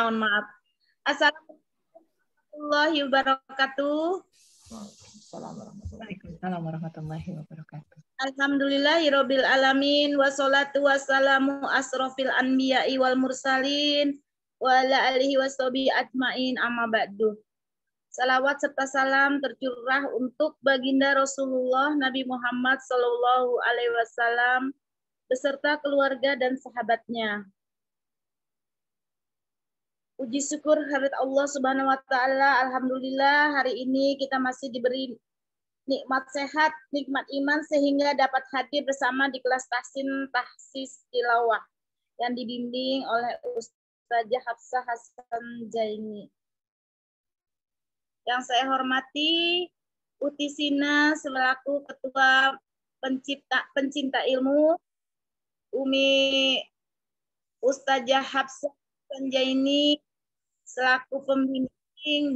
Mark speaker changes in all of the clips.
Speaker 1: Mohon maaf. Assalamualaikum warahmatullahi wabarakatuh.
Speaker 2: Assalamualaikum warahmatullahi wabarakatuh.
Speaker 1: Alhamdulillahirabbil alamin wassalatu wassalamu asrofil anbiya'i wal mursalin wa
Speaker 3: ala alihi washabi ajmain amma ba'du. Salawat serta salam tercurah untuk baginda Rasulullah Nabi Muhammad sallallahu alaihi wasallam beserta keluarga dan sahabatnya, Puji syukur hadirat Allah Subhanahu wa taala. Alhamdulillah hari ini kita masih diberi nikmat sehat, nikmat iman sehingga dapat hadir bersama di kelas tahsin tahsis tilawah yang dibimbing oleh Ustazah Hafsah Hasan Jaini. Yang saya hormati Utisina selaku ketua pencipta pencinta ilmu Umi Ustazah Hafsah Hasan Jaini
Speaker 1: selaku pembimbing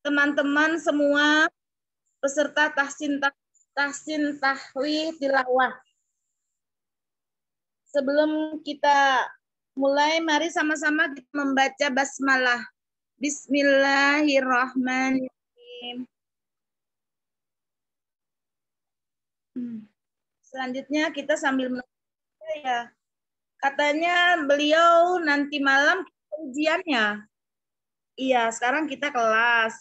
Speaker 1: teman-teman semua peserta tahsin tahsin tahwi tilawah. Sebelum kita mulai, mari sama-sama
Speaker 3: kita membaca basmalah. Bismillahirrahmanirrahim.
Speaker 2: Hmm. Selanjutnya kita sambil ya. Katanya beliau nanti malam
Speaker 3: ujiannya. Iya, sekarang kita kelas.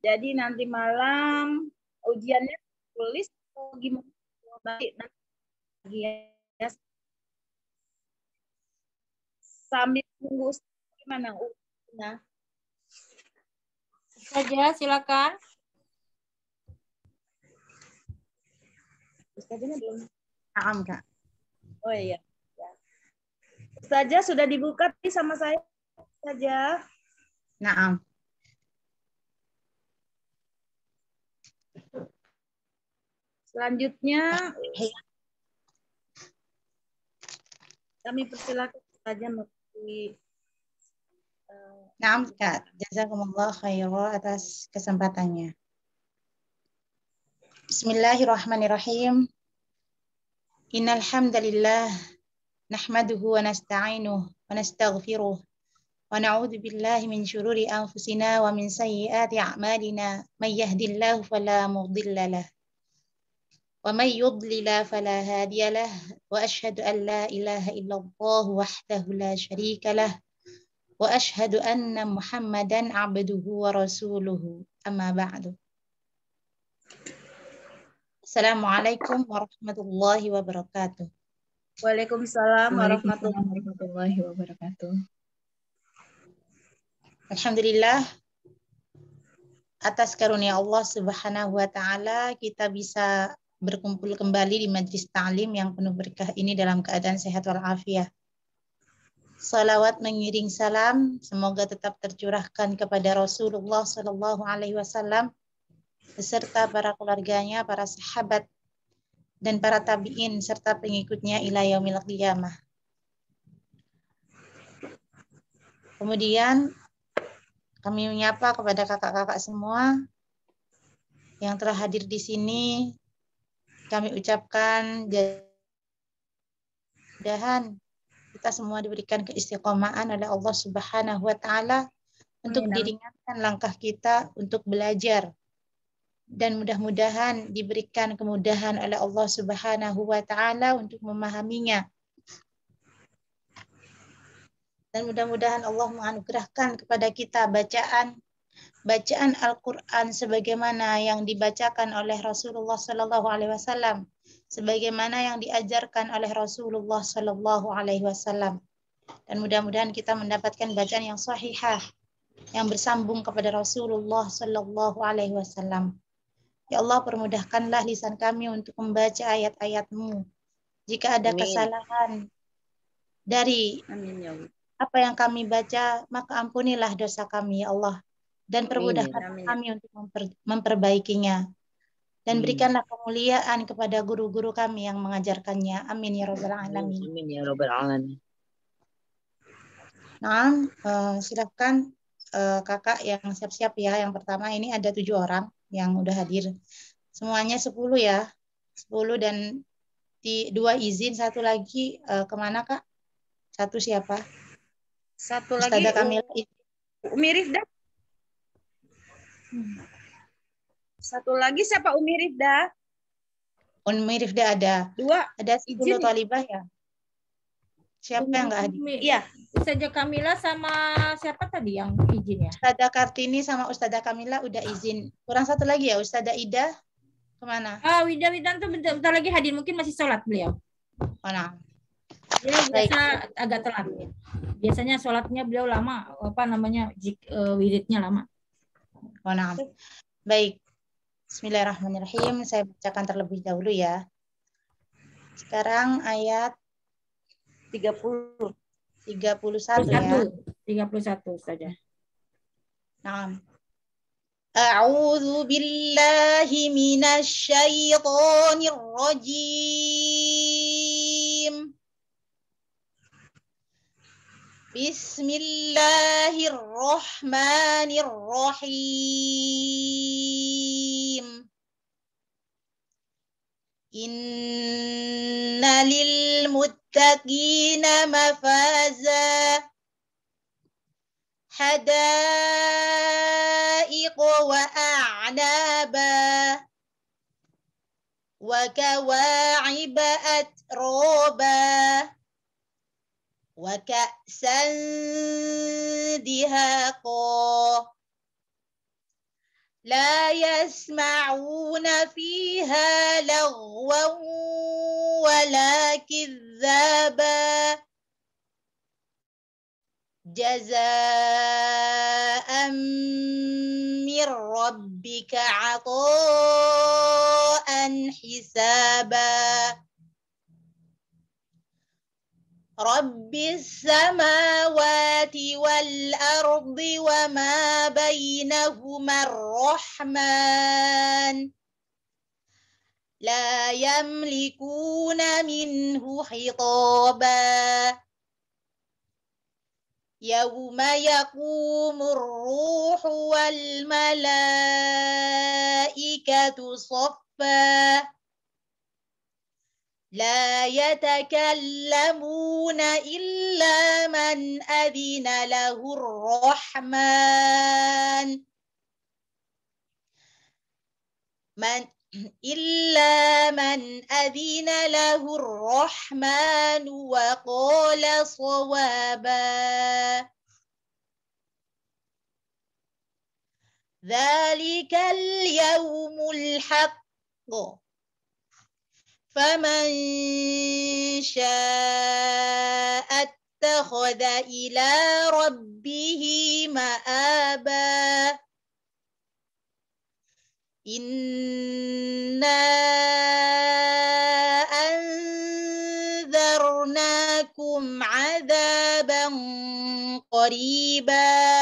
Speaker 3: Jadi nanti malam ujiannya tulis atau gimana? Nanti, nanti ya. Sambil tunggu gimana ujiannya? Saja, silakan. Ustazahnya belum.
Speaker 2: Naam, Kak. Oh iya. Saja sudah dibuka tadi sama saya saja.
Speaker 1: Nah.
Speaker 3: Selanjutnya kami persilakan saja Mufti.
Speaker 1: Eh, Naam Kak, jazakumullah khairah atas kesempatannya. Bismillahirrahmanirrahim. Innal نحمده ونستعينه ونستغفره ونعوذ بالله من شرور أنفسنا ومن سيئات أعمالنا من يهد الله فلا مضل له ومن يضلل فلا هادي له وأشهد أن لا إله إلا الله وحده لا شريك له وأشهد أن محمدا عبده ورسوله أما بعد السلام عليكم ورحمة الله وبركاته Waalaikumsalam warahmatullahi wabarakatuh. Alhamdulillah atas karunia Allah Subhanahu wa taala kita bisa berkumpul kembali di majlis ta'lim yang penuh berkah ini dalam keadaan sehat walafiat. Salawat mengiring salam semoga tetap tercurahkan kepada Rasulullah Shallallahu alaihi wasallam beserta para keluarganya, para sahabat dan para tabi'in serta pengikutnya ila yaumil qiyamah. Kemudian kami menyapa kepada kakak-kakak semua yang telah hadir di sini. Kami ucapkan jahan kita semua diberikan keistiqomahan oleh Allah Subhanahu wa taala untuk diringankan langkah kita untuk belajar dan mudah-mudahan diberikan kemudahan oleh Allah Subhanahu wa taala untuk memahaminya. Dan mudah-mudahan Allah menganugerahkan kepada kita bacaan bacaan Al-Qur'an sebagaimana yang dibacakan oleh Rasulullah sallallahu alaihi wasallam, sebagaimana yang diajarkan oleh Rasulullah sallallahu alaihi wasallam. Dan mudah-mudahan kita mendapatkan bacaan yang sahihah yang bersambung kepada Rasulullah sallallahu alaihi wasallam. Ya Allah permudahkanlah lisan kami untuk membaca ayat-ayat-Mu. Jika ada Amin. kesalahan dari Amin, ya Allah. apa yang kami baca, maka ampunilah dosa kami, ya Allah. Dan permudahkan kami untuk memper, memperbaikinya.
Speaker 4: Dan Amin. berikanlah
Speaker 1: kemuliaan kepada guru-guru kami yang mengajarkannya. Amin ya Rabbal Alamin. Amin
Speaker 3: ya Rabbal Alamin.
Speaker 1: Nah, uh, silakan uh, kakak yang siap-siap ya. Yang pertama ini ada tujuh orang yang udah hadir. Semuanya 10 ya. 10 dan di dua izin, satu lagi uh, kemana Kak? Satu siapa?
Speaker 3: Satu Ustazah lagi Kamila. Umi Rifda. Hmm. Satu lagi siapa Umi Rifda?
Speaker 1: Umi Rifda ada. Dua. Ada sepuluh talibah ya? siapa yang nggak hadir? Iya. Ustazah Kamila sama siapa tadi yang izin ya? Ustazah Kartini sama Ustazah Kamila udah izin. Kurang satu lagi ya Ustazah Ida kemana? Ah, Wida tuh bentar, bentar lagi hadir mungkin masih sholat beliau. Oh, nah. Dia biasa Baik. agak telat. Biasanya sholatnya beliau lama, apa namanya jik, uh, wiridnya lama. Oh, nah. Baik. Bismillahirrahmanirrahim. Saya bacakan terlebih dahulu ya. Sekarang ayat 30. 31 31 saja. Naam. A'udzu billahi minasy syaithanir rajim. Bismillahirrahmanirrahim. Inna lil للمتقين مفازا حدائق وأعنابا وكواعب أتروبا وكأسا دهاقا لا يسمعون فيها لغوا ولا كذابا جزاء من ربك عطاء حسابا رب السماوات والأرض وما بينهما الرحمن لا يملكون منه خطابا يوم يقوم الروح والملائكة صفا لا يتكلمون إلا من أذن له الرحمن من إلا من أذن له الرحمن وقال صوابا ذلك اليوم الحق فمن شاء اتخذ إلى ربه مآبا إنا أنذرناكم عذابا قريبا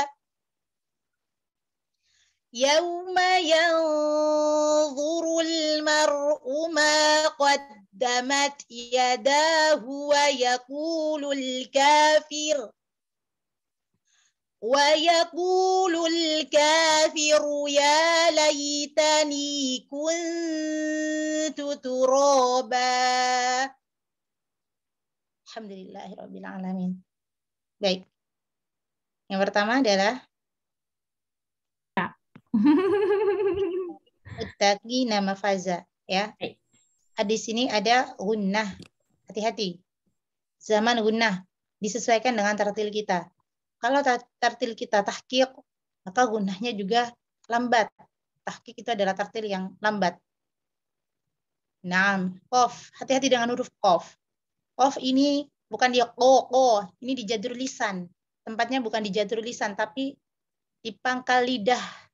Speaker 1: يوم ينظر المرء ما قدمت يداه ويقول الكافر ويقول الكافر يا ليتني كنت ترابا الحمد لله رب العالمين Baik. Yang pertama adalah Muttaqi nama faza ya. Ah, di sini ada gunnah. Hati-hati. Zaman gunnah disesuaikan dengan tartil kita. Kalau tartil kita tahqiq, maka gunnahnya juga lambat. Tahqiq itu adalah tartil yang lambat. Naam, kof. Hati-hati dengan huruf kof. Kof ini bukan di ko, ko. Ini di jadur lisan. Tempatnya bukan di jadur lisan, tapi di pangkal lidah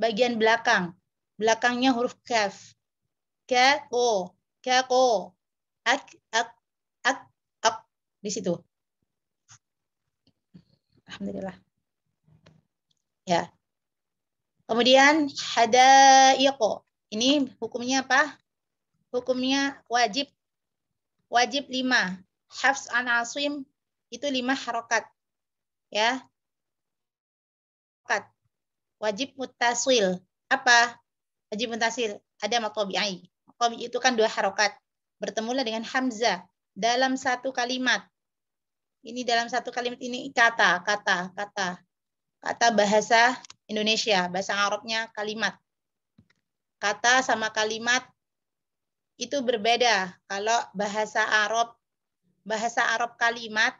Speaker 1: bagian belakang. Belakangnya huruf kaf. Kako, kako, ak, ak, ak, ak, di situ. Alhamdulillah. Ya. Kemudian iko Ini hukumnya apa? Hukumnya wajib. Wajib lima. Hafs an aswim itu lima harokat. Ya wajib mutaswil. Apa? Wajib mutasil. Ada matobi'ai. Matobi itu kan dua harokat. Bertemulah dengan hamzah dalam satu kalimat. Ini dalam satu kalimat ini kata, kata, kata. Kata bahasa Indonesia, bahasa Arabnya kalimat. Kata sama kalimat itu berbeda. Kalau bahasa Arab, bahasa Arab kalimat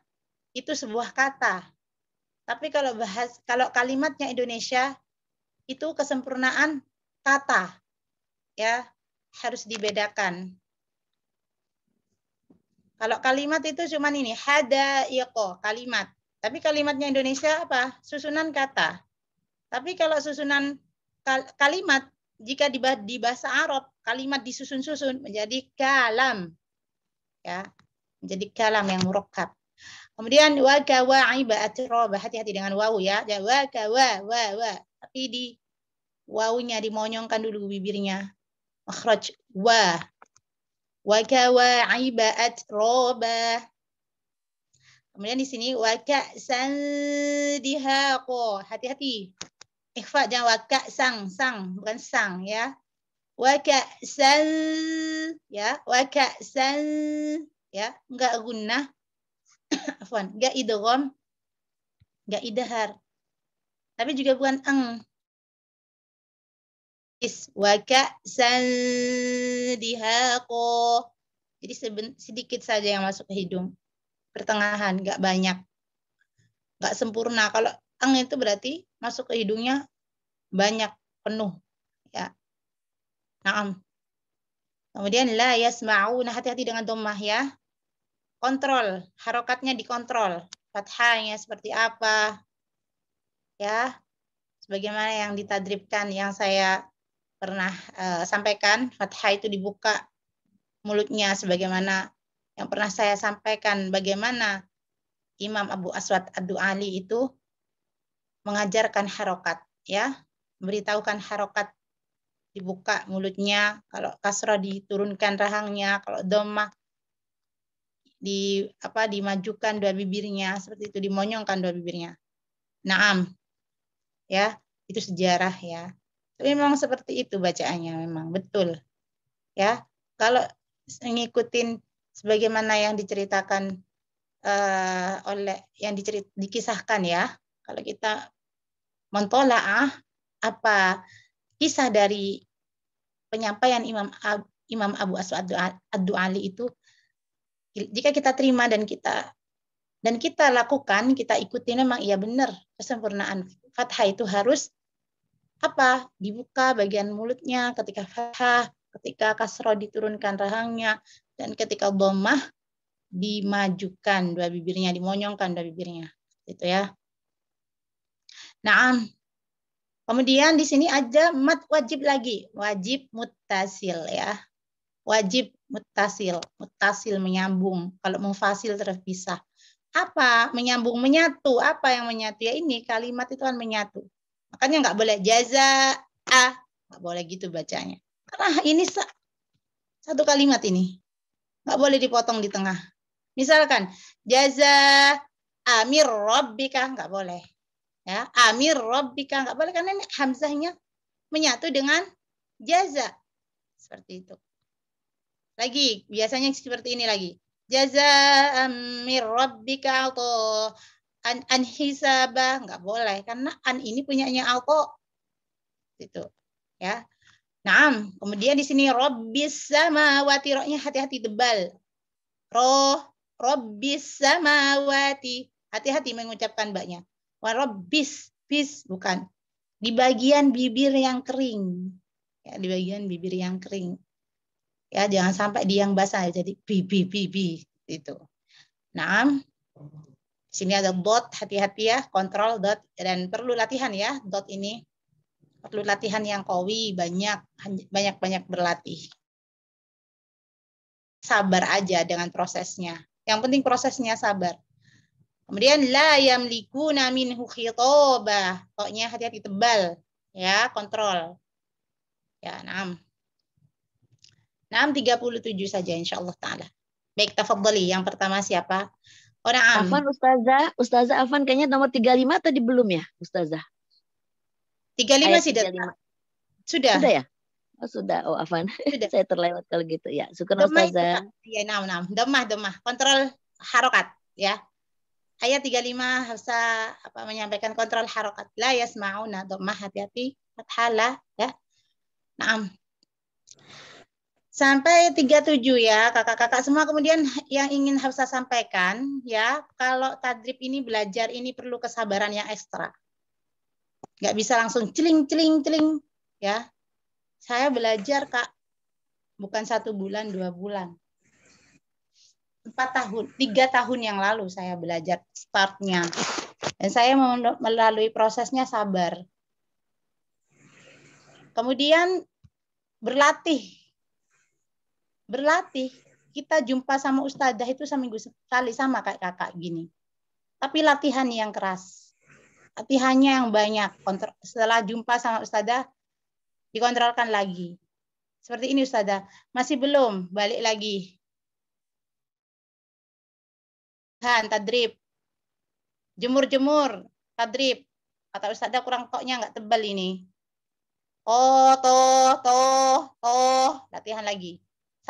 Speaker 1: itu sebuah kata. Tapi kalau bahas kalau kalimatnya Indonesia itu kesempurnaan kata ya harus dibedakan kalau kalimat itu cuma ini hada yoko kalimat tapi kalimatnya Indonesia apa susunan kata tapi kalau susunan kalimat jika di, bahasa Arab kalimat disusun-susun menjadi kalam ya menjadi kalam yang murakkab kemudian wa kawa hati-hati dengan wau ya wa kawa wa wa tapi di wawunya dimonyongkan dulu bibirnya. Makhraj wa. Wa ibaat roba Kemudian di sini wa san dihaqo. Hati-hati. Ikhfa jangan wa sang sang bukan sang ya. Wa san ya, wa san ya, enggak guna Afwan, enggak idgham, enggak idhar. Tapi juga bukan ang is waka sandihaqa. Jadi sedikit saja yang masuk ke hidung. Pertengahan, nggak banyak. Nggak sempurna. Kalau ang itu berarti masuk ke hidungnya banyak, penuh. Ya. Naam. Kemudian la yasma'una. Hati-hati dengan domah ya. Kontrol. Harokatnya dikontrol. Fathahnya seperti apa. Ya. Sebagaimana yang ditadribkan, yang saya pernah uh, sampaikan, fathah itu dibuka mulutnya sebagaimana yang pernah saya sampaikan bagaimana Imam Abu Aswad ad ali itu mengajarkan harokat ya memberitahukan harokat dibuka mulutnya kalau kasroh diturunkan rahangnya kalau domah di apa dimajukan dua bibirnya seperti itu dimonyongkan dua bibirnya naam ya itu sejarah ya memang seperti itu bacaannya memang betul ya kalau ngikutin sebagaimana yang diceritakan uh, oleh yang dicerit dikisahkan ya kalau kita mentolaah apa kisah dari penyampaian Imam Ab, Imam Abu Aswad Ad-Duali itu jika kita terima dan kita dan kita lakukan, kita ikuti memang iya benar kesempurnaan fathah itu harus apa dibuka bagian mulutnya ketika fathah ketika kasroh diturunkan rahangnya dan ketika domah dimajukan dua bibirnya dimonyongkan dua bibirnya gitu ya nah Kemudian di sini ada mat wajib lagi, wajib mutasil ya. Wajib mutasil, mutasil menyambung. Kalau mufasil terpisah. Apa menyambung menyatu? Apa yang menyatu ya ini kalimat itu kan menyatu. Makanya nggak boleh jaza a, nggak boleh gitu bacanya. Karena ini satu kalimat ini nggak boleh dipotong di tengah. Misalkan jaza amir robbika nggak boleh. Ya, amir robbika nggak boleh karena ini hamzahnya menyatu dengan jaza. Seperti itu. Lagi, biasanya seperti ini lagi. Jaza amir robbika atau an anhisabah nggak boleh karena an ini punyanya alko itu ya Naam, kemudian di sini robis sama wati roknya hati-hati tebal. Roh sama wati Hati-hati mengucapkan baknya. wah bis bukan. Di bagian bibir yang kering. Ya, di bagian bibir yang kering. Ya, jangan sampai di yang basah jadi bibi bibi itu. Naam sini ada dot, hati-hati ya, kontrol dot, dan perlu latihan ya, dot ini. Perlu latihan yang kowi, banyak, banyak-banyak berlatih. Sabar aja dengan prosesnya. Yang penting prosesnya sabar. Kemudian la yamliku namin hukhitoba Toknya hati-hati tebal. Ya, kontrol. Ya, enam tiga puluh tujuh saja insyaallah ta'ala. Baik, tafadhali. Yang pertama siapa? Orang am. Afan Ustazah, Ustazah Afan kayaknya nomor 35 tadi belum ya, Ustazah? 35 Ayat sih, 35. Sudah. Sudah ya? Oh, sudah. Oh, Afan. Sudah. Saya terlewat kalau gitu. Ya, syukur Ustazah. Iya, enam, nam. Demah, demah. Kontrol harokat. Ya. Ayat 35 Hafsa apa menyampaikan kontrol harokat. La yasma'una demah Hati-hati. Fathalah. Ya. Naam. Sampai 37 ya, kakak-kakak semua. Kemudian yang ingin harus saya sampaikan ya, kalau tadrib ini belajar ini perlu kesabaran yang ekstra. Nggak bisa langsung celing celing celing ya. Saya belajar kak, bukan satu bulan dua bulan, empat tahun, tiga tahun yang lalu saya belajar startnya. Dan saya melalui prosesnya sabar. Kemudian berlatih berlatih. Kita jumpa sama ustazah itu seminggu sekali sama kayak kakak gini. Tapi latihan yang keras. Latihannya yang banyak. setelah jumpa sama ustazah dikontrolkan lagi. Seperti ini ustazah, masih belum, balik lagi. Han, tadrib. Jemur-jemur, tadrib. Kata ustazah kurang koknya nggak tebal ini. Oh, toh, toh, toh. Latihan lagi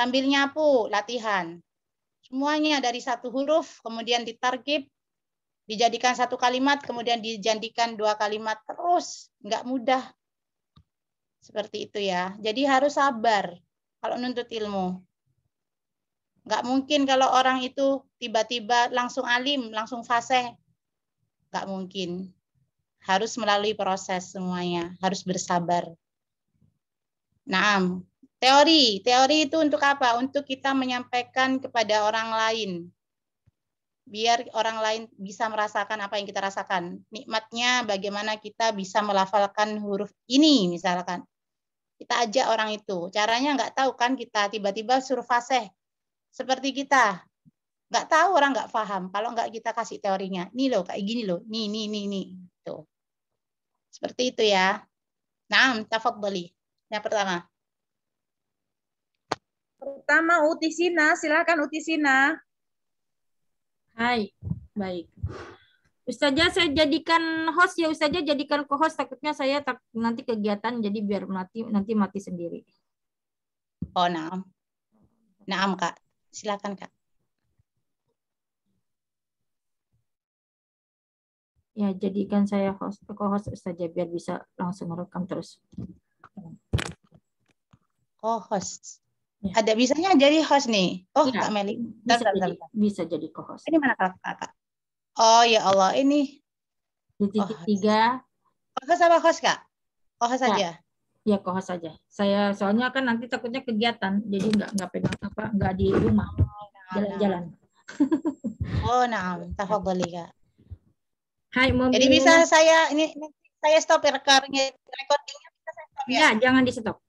Speaker 1: sambil nyapu latihan. Semuanya dari satu huruf kemudian ditargib dijadikan satu kalimat kemudian dijadikan dua kalimat terus nggak mudah seperti itu ya jadi harus sabar kalau nuntut ilmu nggak mungkin kalau orang itu tiba-tiba langsung alim langsung fase nggak mungkin harus melalui proses semuanya harus bersabar naam Teori, teori itu untuk apa? Untuk kita menyampaikan kepada orang lain. Biar orang lain bisa merasakan apa yang kita rasakan. Nikmatnya bagaimana kita bisa melafalkan huruf ini misalkan. Kita ajak orang itu. Caranya nggak tahu kan kita tiba-tiba suruh faseh. Seperti kita. Nggak tahu orang nggak paham. Kalau nggak kita kasih teorinya. Nih loh kayak gini loh. Nih, nih, nih, nih. Tuh. Seperti itu ya. Nah, beli. Yang pertama. Pertama Utisina, silakan Utisina. Hai, baik. Ustazah saya jadikan host ya Ustazah jadikan co-host takutnya saya tak, nanti kegiatan jadi biar mati nanti mati sendiri. Oh, naam. Naam, Kak. Silakan, Kak.
Speaker 3: Ya, jadikan saya host co-host Ustazah biar bisa langsung merekam terus.
Speaker 1: Co-host. Ya. Ada bisanya jadi host nih. Oh, ya. Kak Meli. Bisa, bisa, jadi, bisa jadi co-host. Ini mana Kak? Kak? Oh ya Allah, ini. Di titik oh, tiga. Co-host apa host Kak? Co-host saja. Ya. ya, co-host saja. Saya soalnya kan nanti takutnya kegiatan, jadi nggak nggak pegang apa, nggak di rumah. Oh, nah, Jalan-jalan. Nah. Oh, nah, tafadhali Kak. Hai, Momi. Jadi bisa saya ini, ini saya stop rekornya, recordingnya bisa saya stop ya? Ya, jangan di stop.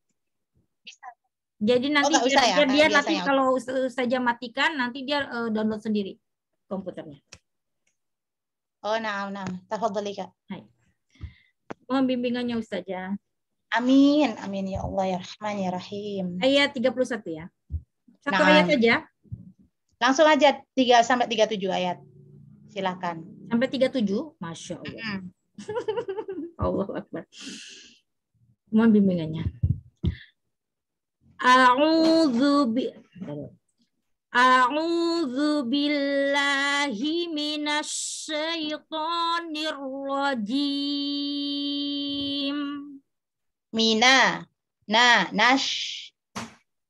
Speaker 1: Jadi oh, nanti oh, biar, ya? Ah, dia nanti ya? kalau saja matikan nanti dia e, download sendiri komputernya. Oh, nah, nah. Tafadhali Kak. Hai. Mohon bimbingannya Ustazah. Amin, amin ya Allah ya Rahman ya Rahim. Ayat 31 ya.
Speaker 3: Satu nah, ayat saja.
Speaker 1: Langsung aja 3 sampai 37 ayat. Silakan. Sampai 37? Masya Allah.
Speaker 3: Mm Allah Akbar. Mohon bimbingannya.
Speaker 2: A'udzu bi A'udzu billahi minasy syaithanir
Speaker 1: rajim. Mina, na, nash.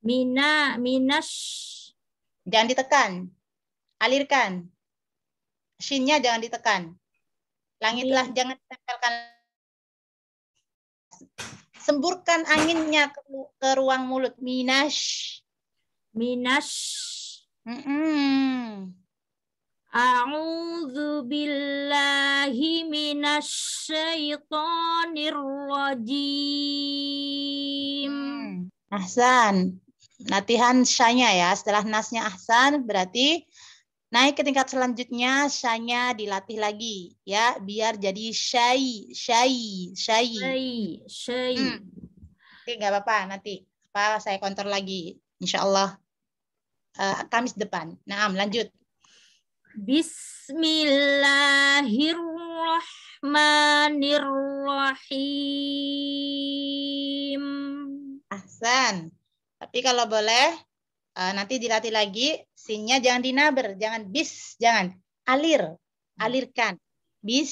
Speaker 1: Mina, minas. Jangan ditekan. Alirkan. Sinnya jangan ditekan. Langitlah iya. jangan ditempelkan Semburkan anginnya ke, ke ruang mulut. Minash. Minash.
Speaker 2: A'udzu billahi minasy syaithanir rajim.
Speaker 1: Mm. Ahsan. Latihan syanya ya. Setelah nasnya ahsan berarti Naik ke tingkat selanjutnya, syanya dilatih lagi ya, biar jadi syai, syai, syai. Syai, syai. Hmm. Oke, nggak apa-apa nanti apa saya kontrol lagi, insya Allah uh, eh, Kamis depan. Nah, lanjut. Bismillahirrahmanirrahim. Ahsan. Tapi kalau boleh Eh, nanti dilatih lagi, sinnya jangan dinaber, jangan bis, jangan alir, hmm. alirkan. Bis,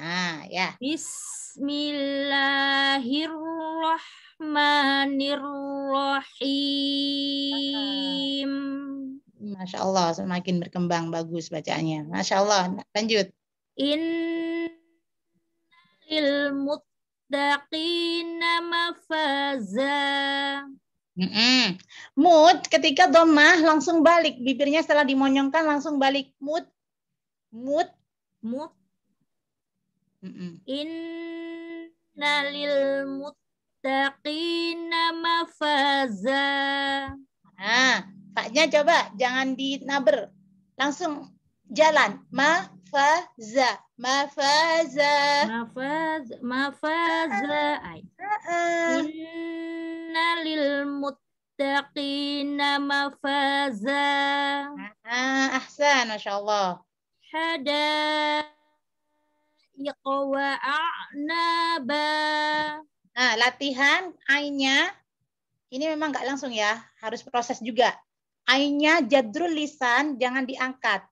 Speaker 1: ah ya. Bismillahirrahmanirrahim. Masya Allah, semakin berkembang bagus bacaannya. Masya Allah, lanjut. In ilmu muttaqina mafaza. Mm-mm. Mood ketika domah langsung balik bibirnya setelah dimonyongkan langsung balik mood mood mood Mm-mm. innalil muttaqina mafaza ah paknya coba jangan di dinaber langsung jalan mafaza mafaza mafaza mafaza inna lil muttaqina mafaza. Ah, ahsan, Masya Allah. Hada iqwa a'naba. Nah, latihan ainnya ini memang nggak langsung ya, harus proses juga. Ainnya jadrul lisan jangan diangkat.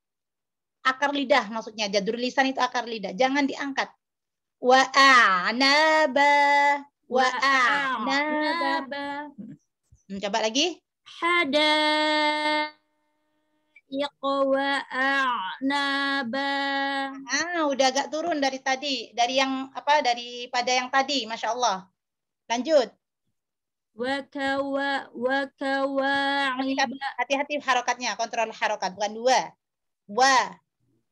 Speaker 1: Akar lidah maksudnya, jadrul lisan itu akar lidah, jangan diangkat. Wa a'naba. Wa anaba. Hmm, coba lagi. Hada wa a'naba. Ah, udah agak turun dari tadi, dari yang apa dari pada yang tadi, masya Allah. Lanjut. Wakawa wakawa. Hati-hati harokatnya, kontrol harokat, bukan dua. Wa.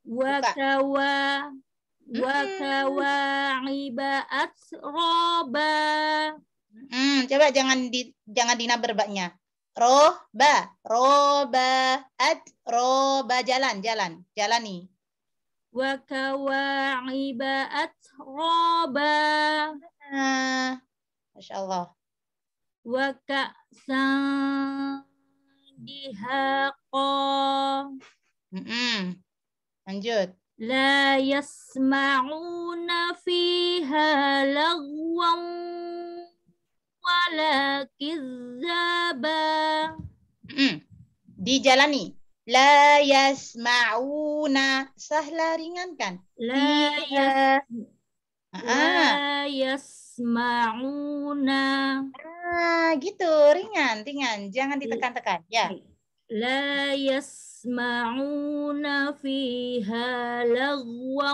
Speaker 1: Wakawa wa kawa'iba atroba. Hmm, coba jangan di jangan dina berbaknya. Roba, roba, at roba jalan, jalan, jalani. Wa kawa'iba
Speaker 3: atroba. Nah, Masya Allah. Wa ka'san dihaqa.
Speaker 1: hmm, Lanjut. لا يسمعون فيها لغوا
Speaker 3: ولا
Speaker 1: كذابا dijalani la yasmauna sahla ringankan la yas la yasmauna ah gitu ringan ringan jangan ditekan-tekan ya la yas يسمعون فيها لغوا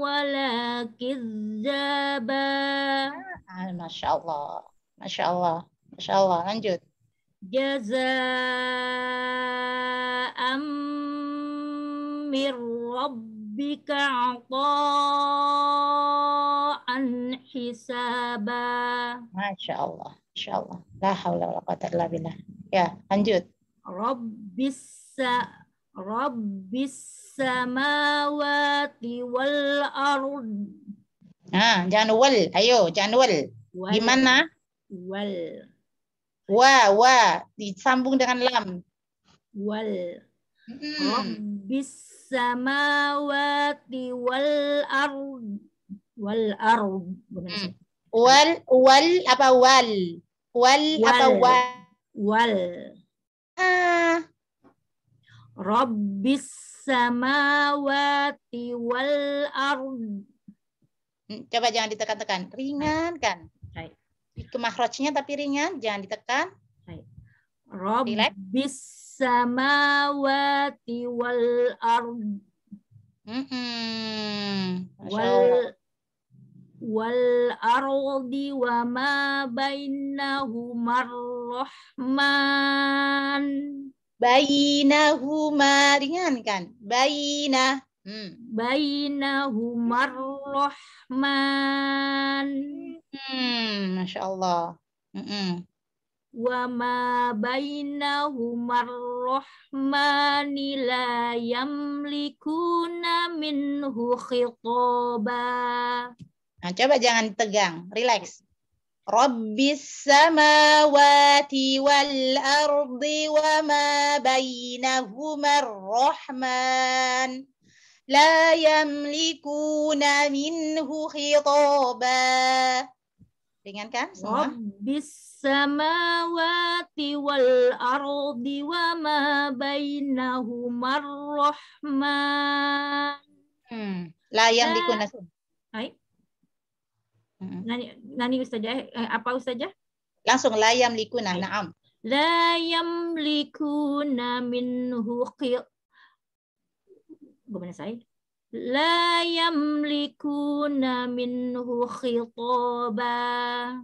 Speaker 1: ولا كذابا ما شاء الله ما شاء الله ما شاء الله lanjut جزاء من ربك عطاء حسابا ما شاء الله ما شاء الله لا حول ولا قوة إلا بالله ya lanjut Rabbisa Rabbis samawati wal arud. Ah, jangan wal. Ayo, jangan wal. wal. Gimana?
Speaker 3: Wal.
Speaker 1: Wa, wa. Disambung dengan lam. Wal. Hmm. bisa samawati wal
Speaker 3: arud. Wal arud. Mm. Hmm.
Speaker 1: Wal, wal apa wal? Wal, wal. apa wal? Wal. Rabbis samawati wal ard. Hmm, coba jangan ditekan-tekan. Ringan kan? Baik. tapi ringan, jangan ditekan. Rabbis
Speaker 2: samawati wal ard. Mm -hmm. Wal wal ardi wa ma
Speaker 1: bainahumar Rahman. Bainahuma ringan kan? Baina. Hmm. Bainahumar Rahman. Hmm, Masya Allah. Mm -mm. Wama bainahumar rahmani la yamlikuna minhu khitoba. Nah, coba jangan tegang, relax. رب السماوات والأرض وما بينهما الرحمن لا يملكون منه خطابا Dengarkan semua. Rabbis samawati wal ardi wa ma bainahumar rahman. Hmm. La yang dikuna. Hai. Hmm. nani ustazah eh, eh, apa ustazah? Langsung la yamlikuna. Okay. Naam. La yamlikuna minhu qi Gimana saya? La yamlikuna minhu khitaba.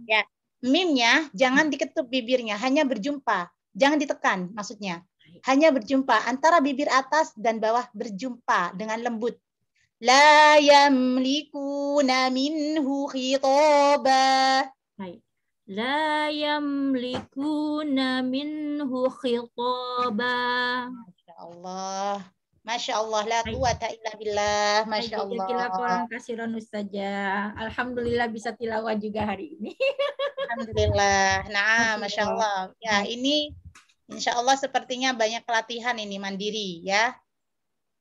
Speaker 1: Ya. Mimnya jangan diketuk bibirnya, hanya berjumpa. Jangan ditekan maksudnya. Hanya berjumpa antara bibir atas dan bawah berjumpa dengan lembut la yamlikuna minhu khitaba. Baik. La yamlikuna minhu khitaba. Masya Allah. Masya Allah. La quwata illa billah. Masya Allah. Kila kurang kasiron saja. Alhamdulillah bisa tilawah juga hari ini. Alhamdulillah. Nah, masyaallah Ya, ini Insya Allah sepertinya banyak latihan ini mandiri ya.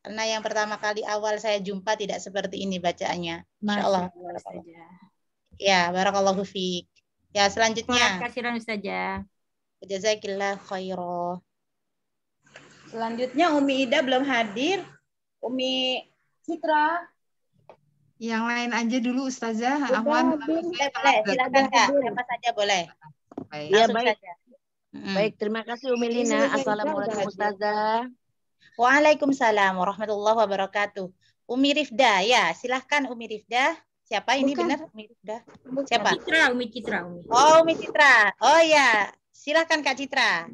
Speaker 1: Karena yang pertama kali awal saya jumpa tidak seperti ini bacaannya. Masya Allah. Ya, barakallahu fiik. Ya, selanjutnya. Kasiran saja. Jazakillah khairo. Selanjutnya Umi Ida belum hadir. Umi Citra. Yang lain aja dulu Ustazah. Udah, eh, boleh, silakan Kak. Siapa saja boleh. Baik. Ya, baik. Saja. Baik, terima kasih Umi Lina. Assalamualaikum Ustazah. Waalaikumsalam warahmatullahi wabarakatuh. Umi Rifda, ya silahkan Umi Rifda. Siapa ini Bukan. benar Umi Rifda? Siapa? Siapa? Citra, Umi Citra. Umi. Oh, Umi
Speaker 3: Citra. Oh
Speaker 1: ya, silahkan Kak Citra.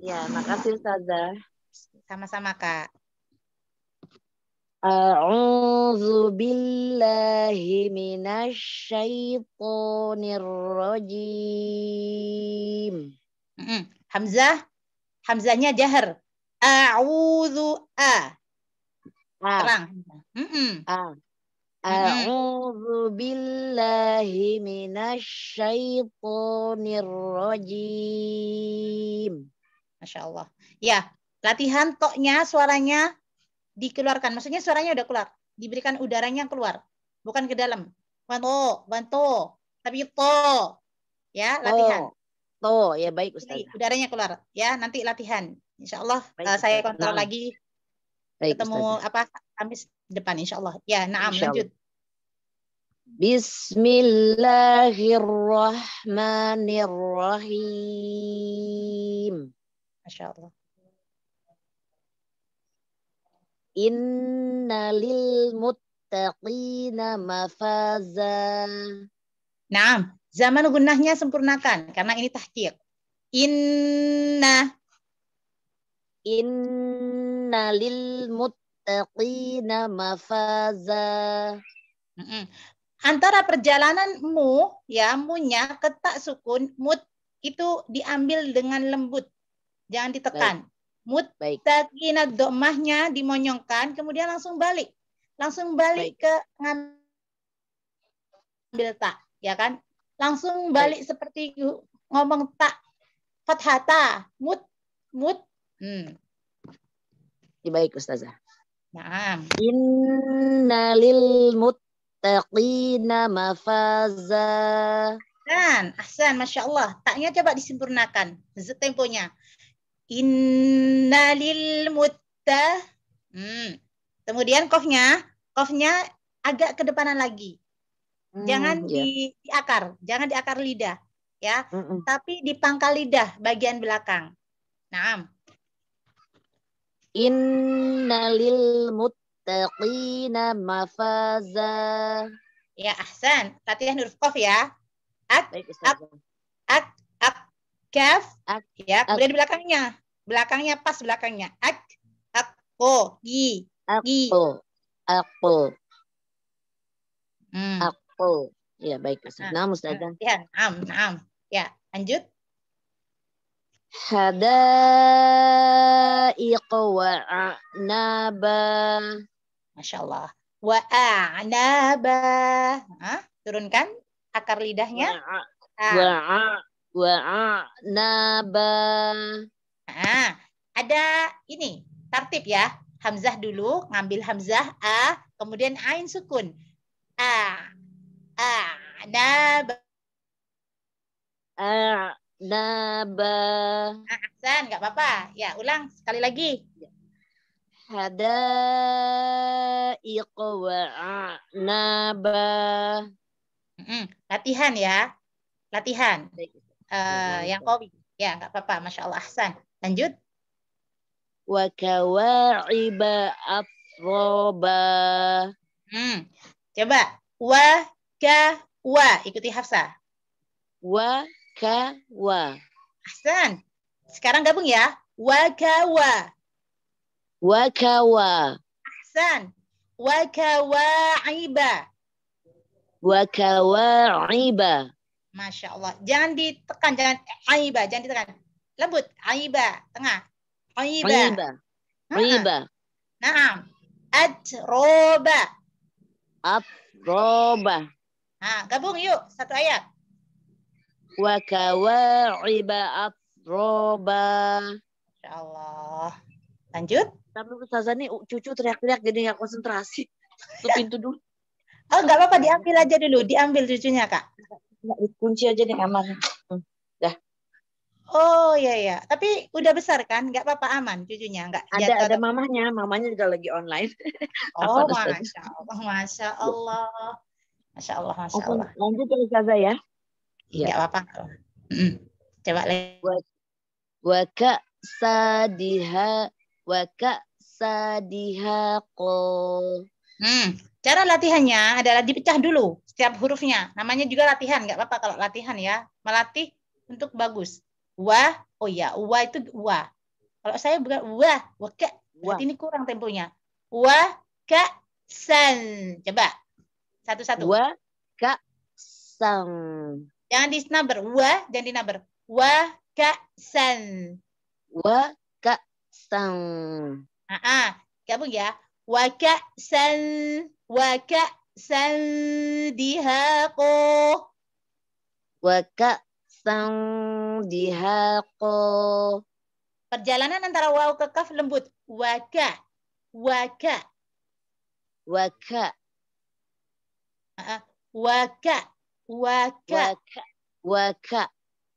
Speaker 1: Ya, makasih Ustazah. Sama-sama Kak.
Speaker 3: A'udzu
Speaker 1: billahi minasy syaithanir rajim. Hamzah, Hamzahnya jahar. A'udhu a. a. Terang. A'udhu rajim. Masya Allah. Ya, latihan toknya suaranya dikeluarkan. Maksudnya suaranya udah keluar. Diberikan udaranya keluar. Bukan ke dalam. Bantu, bantu. Tapi to. Ya, latihan. Toh ya baik Ustaz. udaranya keluar. Ya, nanti latihan. Insya Allah eh, Baik, uh, saya kontrol nah. lagi Baik, ketemu Ustazah. apa Kamis depan Insya Allah. Ya, naam insya lanjut.
Speaker 2: Bismillahirrahmanirrahim.
Speaker 1: Masya Allah. Inna lil muttaqina mafaza. Naam, zaman gunahnya sempurnakan karena ini tahqiq. Inna Innalil muttaqina mafaza. Antara perjalananmu ya munya ketak sukun mut itu diambil dengan lembut, jangan ditekan. Mut Muttaqina domahnya dimonyongkan, kemudian langsung balik, langsung balik Baik. ke ngambil tak, ya kan? Langsung balik Baik. seperti ngomong tak fathata mut mut Hmm. Ya, baik Ustazah. Inna Innalil muttaqina mafaza. Dan, Ahsan, Masya Allah. Taknya coba disempurnakan. Temponya. Innalil mutta. Hmm. Kemudian kofnya, kofnya agak ke depanan lagi. Hmm, jangan hmm, di, di akar, jangan di akar lidah, ya. Mm -mm. Tapi di pangkal lidah bagian belakang. Naam. Innalil muttaqina mafaza. Ya, Ahsan. Latihan huruf qaf ya.
Speaker 3: Ak, Baik, ak, ak,
Speaker 1: ak, kaf. Ak, ya, kemudian di belakangnya. Belakangnya pas belakangnya. Ak, ak, ko, gi, gi. Aku, aku. Hmm. Aku. Ya, baik. Nah, Ya, am, am. Ya, lanjut hadaiq wa anaba. Masya Allah. Wa anaba. Turunkan akar lidahnya.
Speaker 3: Ah. Wa a. Wa
Speaker 1: anaba. Ah, ada ini tertib ya. Hamzah dulu, ngambil hamzah a, kemudian ain sukun. A. A. Naba. A naba. Ah, Ahsan, nggak apa-apa. Ya, ulang sekali lagi. Hada iqwa naba. mm Latihan ya, latihan. Uh, yang kau Ya, nggak apa-apa. Masya Allah, Ahsan. Lanjut. Wa kawaiba afroba. Hmm. Coba. Wa ka wa. Ikuti Hafsa. Wa Wakawa. Ahsan. Sekarang gabung ya. Wakawa, Wakawa, Ahsan. Wakawa, wa iba. iba. Masya Allah. Jangan ditekan. Jangan eh, aiba. Jangan ditekan. Lembut. Aiba. Tengah. Aiba. Aiba. Nah. Aiba. Naam. Atroba. Atroba. Nah, gabung yuk. Satu ayat wa
Speaker 2: kawa'iba atroba. Insya Allah. Lanjut. Tapi Ustazah nih cucu teriak-teriak jadi nggak konsentrasi. Tutup ya. pintu dulu.
Speaker 1: Oh, nggak apa-apa diambil aja dulu, diambil cucunya kak. Kunci aja nih aman. Hmm, dah. Oh iya iya, tapi udah besar kan, nggak apa-apa aman cucunya, nggak. Ada jatuh, ada mamanya, mamanya juga lagi online. Oh masya Allah, masya Allah, masya Allah, masya Allah. lanjut ya Ustazah ya nggak iya. apa-apa. Mm. Coba lagi. Waka sadiha waka sadiha ko. Hmm. Cara latihannya adalah dipecah dulu setiap hurufnya. Namanya juga latihan, nggak apa-apa kalau latihan ya. Melatih untuk bagus. Wa, oh ya, wa itu wa. Kalau saya bukan wa, waka. Berarti ini kurang temponya. Wa ka san. Coba. Satu-satu. Wa ka san. Jangan number. Wa, jangan di Wa san. Wa san. Ah, ah. gabung ya. Wa san. Wa san dihaqo. Wa san dihaqo. Perjalanan antara waw ke kaf lembut. Waka. Waka. Waka. Uh, waka. Waka. Waka. Waka.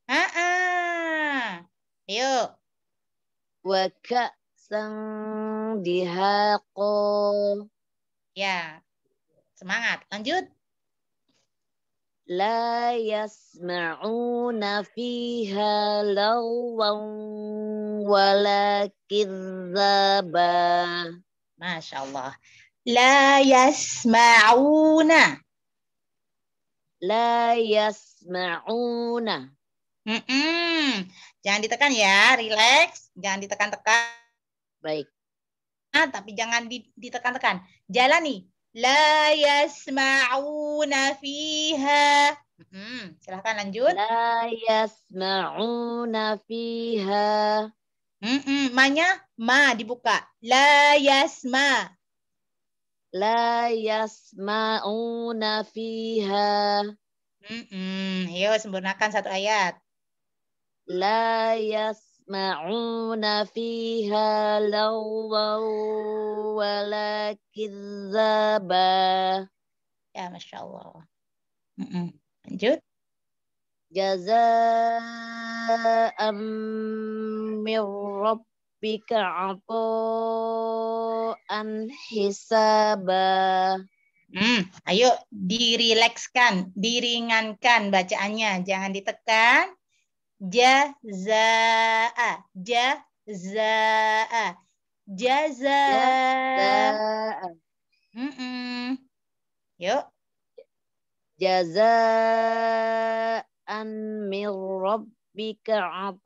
Speaker 1: Ah, ah. Ayo. Waka sang dihaqo. Ya. Semangat.
Speaker 2: Lanjut. La yasma'una fiha lawan wala kizzaba.
Speaker 1: Masya Allah. La yasma'una la yasma'una. Mm -mm. Jangan ditekan ya, relax, jangan ditekan-tekan. Baik. Nah, tapi jangan ditekan-tekan. Jalan nih. La yasma'una fiha. Mm hmm, silahkan lanjut. La yasma'una fiha. Mm -mm. Manya, ma dibuka. La yasma la yasma'una fiha. Mm -mm. Yo, sempurnakan satu ayat. La yasma'una fiha lawaw wa la kizzaba. Ya, Masya Allah. Mm -mm. Lanjut. Jaza'am mirrab rabbika an hisaba. Hmm, ayo dirilekskan, diringankan bacaannya, jangan ditekan. Jazaa, jazaa, jazaa. jazza. -mm. Yuk.
Speaker 4: an min rabb rabbika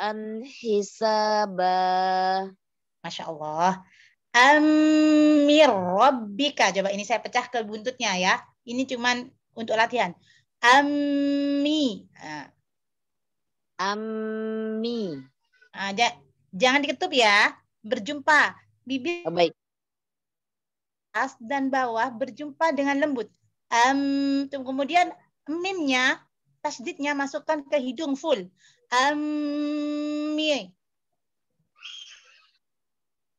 Speaker 4: an hisaba.
Speaker 1: Masya Allah. Amir rabbika. Coba ini saya pecah ke buntutnya ya. Ini cuman untuk latihan. Ammi. Ah. Ammi. aja. Ah, jangan diketup ya. Berjumpa. Bibir oh, baik. atas dan bawah berjumpa dengan lembut. Am, kemudian mimnya tasdidnya masukkan ke hidung full. Ammi.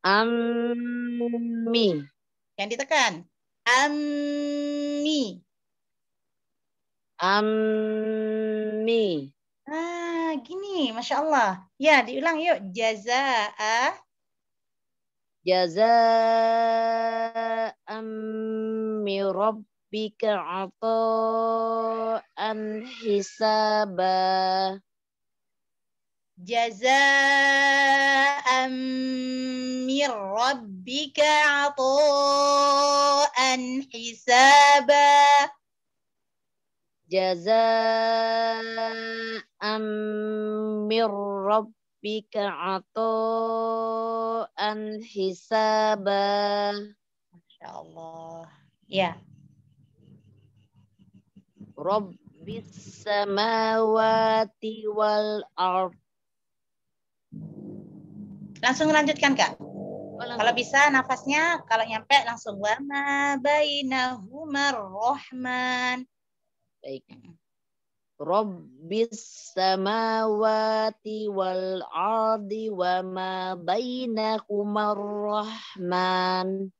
Speaker 1: Ammi. Yang ditekan. Ammi. Ammi. Ah, gini, Masya Allah. Ya, diulang yuk. Jaza'a.
Speaker 4: Jaza'a ammi rabb rabbika an
Speaker 1: hisaba jazaa'an min rabbika an hisaba jazaa'an
Speaker 4: min rabbika an hisaba Masya Allah.
Speaker 1: Ya. Rabbis samawati wal ard. Langsung lanjutkan, Kak. Oh, Kalau bisa nafasnya kalau nyampe langsung wa ma bainahumar rahman. Baik. Rabbis samawati wal ardi wa ma bainahumar rahman.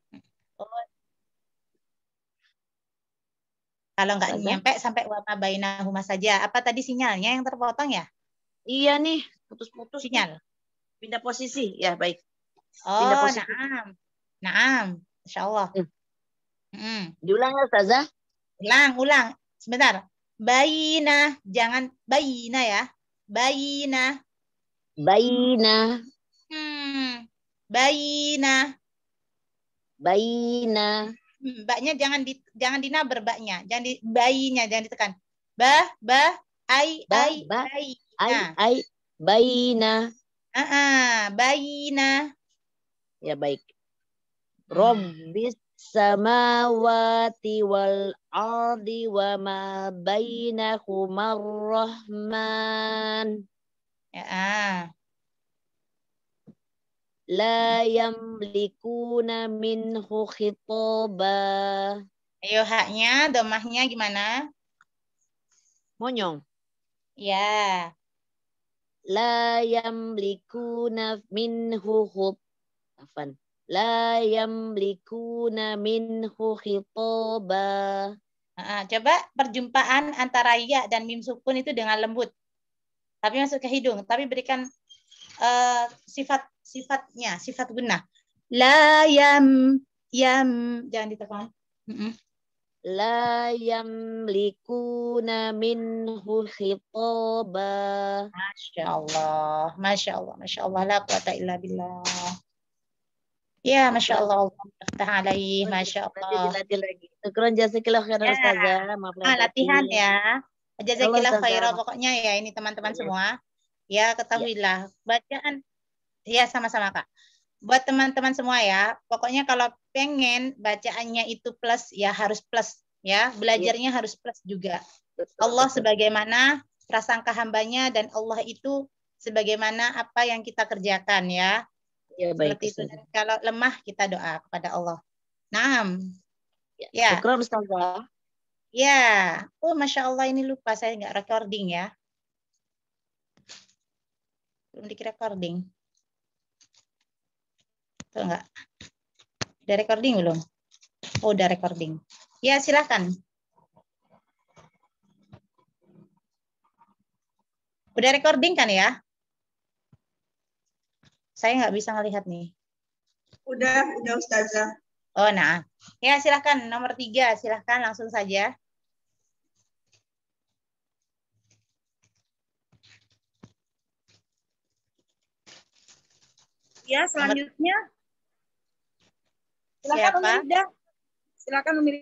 Speaker 1: Kalau nggak nyampe sampai wama huma saja. Apa tadi sinyalnya yang terpotong ya? Iya nih, putus-putus. Sinyal. Pindah posisi, ya baik. oh, naam. Naam, insya Allah. Hmm. Hmm. Diulang ya, Ustazah. Ulang, ulang. Sebentar. Bayina, jangan bayina ya. Bayina.
Speaker 2: Bayina.
Speaker 1: Hmm. Bayina. Bayina. Hmm, mbaknya jangan di jangan dinabar baknya, jangan di bayinya jangan ditekan. Ba ba ai ba, ai ba, ai ai nah. bayina Ah, ah bayina Ya baik. Hmm. Rabbis samawati wal ardi wa ma bainahumar rahman. Ya. Ah. La yamlikuna minhu khitaba. Ayo haknya, domahnya gimana? Monyong. Ya. La yamlikuna minhu hub. Afan. La yamlikuna minhu khitoba. Nah, coba perjumpaan antara ya dan mim sukun itu dengan lembut. Tapi masuk ke hidung. Tapi berikan uh, sifat sifatnya, sifat guna. La yam yam jangan ditekan. Mm -mm la yamlikuna minhu khitaba. Masya Allah, Masya Allah, Masya Allah. La quwata illa billah. Ya, Masya Allah. Allah alaih, Masya Allah. Dilatih lagi. Syukron jazakillah khairan ya. Ustazah.
Speaker 3: Maaf ah, latihan ya. Jazakillah khairan
Speaker 1: pokoknya ya ini teman-teman iya. semua. Ya, ketahuilah. Iya. Bacaan. Ya, sama-sama Kak buat teman-teman semua ya, pokoknya kalau pengen bacaannya itu plus ya harus plus ya, iya. belajarnya ya. harus plus juga. Allah sebagaimana prasangka hambanya dan Allah itu sebagaimana apa yang kita kerjakan ya. Ya baik. Seperti itu. Dan kalau lemah kita doa kepada Allah. Naam. Ya. ya. Syukran Ya. Oh, masya Allah ini lupa saya nggak recording ya. Belum dikira recording. Betul Udah recording belum? Oh, udah recording. Ya, silahkan. Udah recording kan ya? Saya nggak bisa ngelihat nih. Udah, udah Ustazah. Oh, nah. Ya, silahkan. Nomor tiga, silahkan langsung saja.
Speaker 3: Ya, selanjutnya. Silakan Umi Rida. Silakan Umi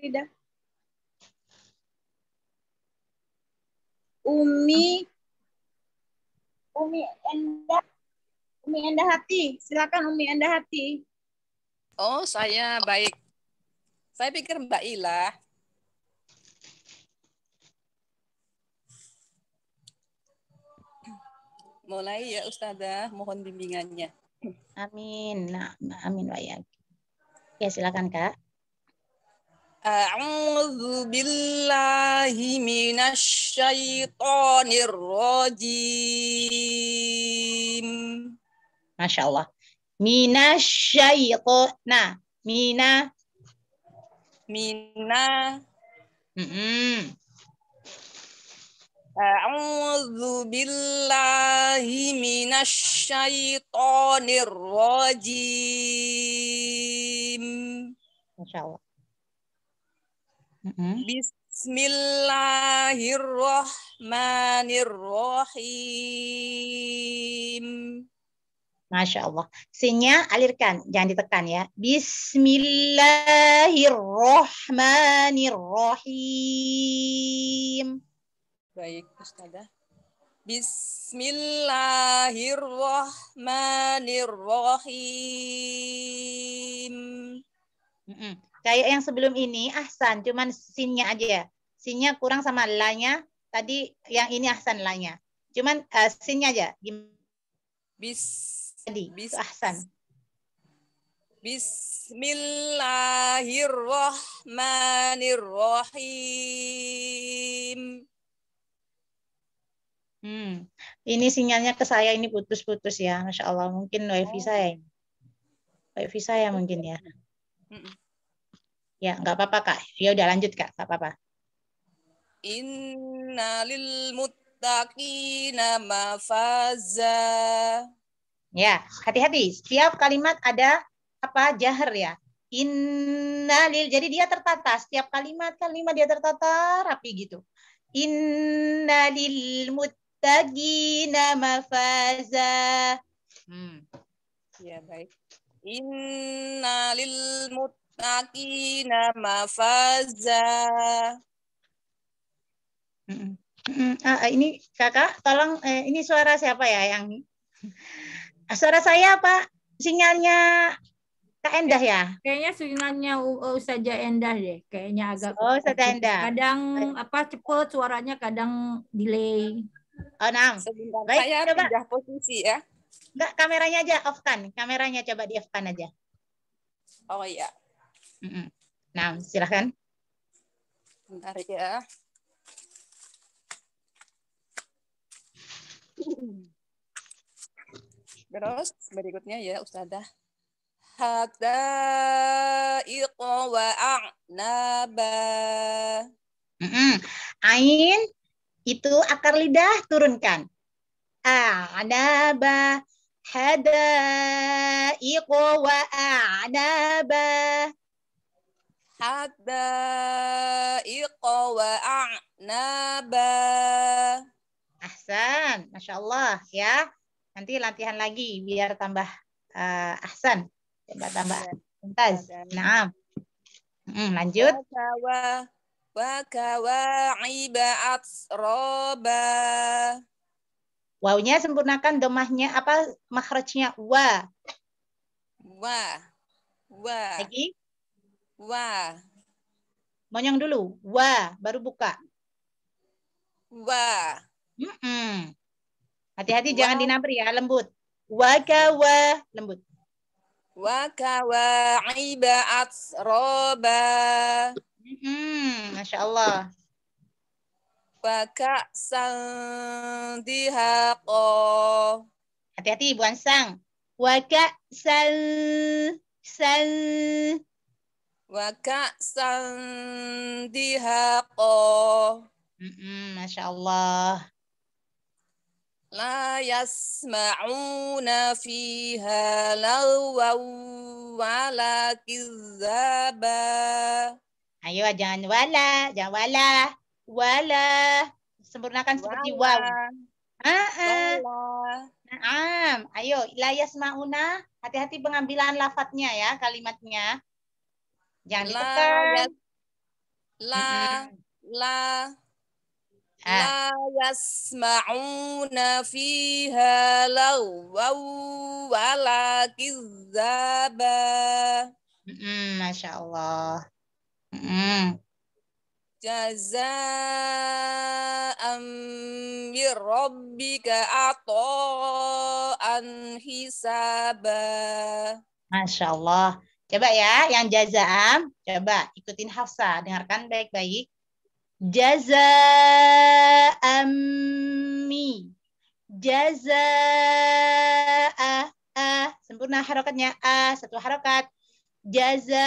Speaker 3: Umi Umi Endah Umi Endah Hati. Silakan
Speaker 4: Umi Endah Hati. Oh, saya baik. Saya pikir Mbak Ila. Mulai ya Ustazah, mohon bimbingannya. Amin.
Speaker 1: Nah, amin wa Ya silakan kak.
Speaker 4: A'udzu billahi minasy syaithanir rajim.
Speaker 1: Masyaallah. Minasy syaithana. Mina
Speaker 4: mina.
Speaker 2: Mm -hmm.
Speaker 4: أعوذ بالله من الشيطان الرجيم إن شاء الله بسم الله
Speaker 1: Masya Allah. Sinnya alirkan, jangan ditekan ya. Bismillahirrahmanirrahim.
Speaker 4: Baik, Ustazah. Bismillahirrahmanirrahim. Mm -mm. Kayak yang sebelum ini,
Speaker 1: Ahsan, cuman sinnya aja. ya. Sinnya kurang sama lanya. Tadi yang ini Ahsan lanya. Cuman uh, sinnya aja. Bis. Tadi, bis, Ahsan.
Speaker 4: Bismillahirrahmanirrahim.
Speaker 1: Hmm. Ini sinyalnya ke saya ini putus-putus ya, masya Allah. Mungkin wifi oh. saya, wifi saya mungkin ya. Ya, nggak apa-apa kak. Ya udah lanjut kak, nggak apa-apa.
Speaker 4: Innalil muttaqina mafaza.
Speaker 1: Ya, hati-hati. Setiap kalimat ada apa jahar ya.
Speaker 4: Innalil. Jadi dia tertata.
Speaker 1: Setiap kalimat kalimat dia tertata rapi gitu. Innalil mut muttaqina mafaza. Hmm.
Speaker 4: Ya baik. Inna lil muttaqina mafaza.
Speaker 1: Hmm. hmm ah, ah, ini kakak, tolong eh, ini suara siapa ya yang ah, suara saya pak sinyalnya Kak Endah ya? Kayaknya sinyalnya oh, Ustazah Endah deh, kayaknya agak. Oh, Ustazah Endah. Kadang apa cepet suaranya, kadang delay
Speaker 3: oh enam. Sebentar, Baik, saya coba. pindah
Speaker 1: posisi ya. Enggak, kameranya aja off kan. Kameranya coba di off kan aja. Oh iya. Mm -mm. Nah, silahkan.
Speaker 4: Bentar ya. Terus berikutnya ya Ustazah. Hatta iqa wa a'naba. Mm -mm. Ain itu akar lidah
Speaker 1: turunkan. A'naba hadaiqo
Speaker 4: wa a'naba hadaiqo wa a'naba
Speaker 1: Ahsan, Masya Allah ya. Nanti latihan lagi biar tambah uh, ahsan. Tambah tambah. Mumtaz. Naam. Hmm, lanjut.
Speaker 4: Wakawa'iba atsroba.
Speaker 1: Wawnya sempurnakan domahnya apa makhrajnya wa.
Speaker 4: Wa. Wa. Lagi? Wa.
Speaker 1: Monyong dulu. Wa. Baru buka.
Speaker 4: Wa.
Speaker 1: Mm
Speaker 4: Hati-hati jangan dinamper ya. Lembut. Wakawa. Lembut. Wakawa'iba atsroba. roba. atsroba. Hmm, Masya Allah. Baka sang dihako. Hati-hati Ibu Ansang. Waka sal sal Waka san dihako. Hmm, masya Allah. لا يسمعون فيها لغوا ولا كذابا
Speaker 1: Ayo jangan wala, jangan wala. Wala. Sempurnakan wala. seperti waw. Ah, ah. Ayo, layas mauna. Hati-hati pengambilan lafadznya ya, kalimatnya. Jangan la, ditekan. La,
Speaker 4: la, la, ah. la yasma'una fiha lawaw wala kizaba. Mm -mm, Masya Allah. Mm. Mm-hmm. Jaza'am bir rabbika ato'an hisaba.
Speaker 1: Masya Allah. Coba ya, yang am, coba ikutin Hafsa, dengarkan baik-baik. jaza Jaza'a. A. Sempurna harokatnya A, satu harokat jazaan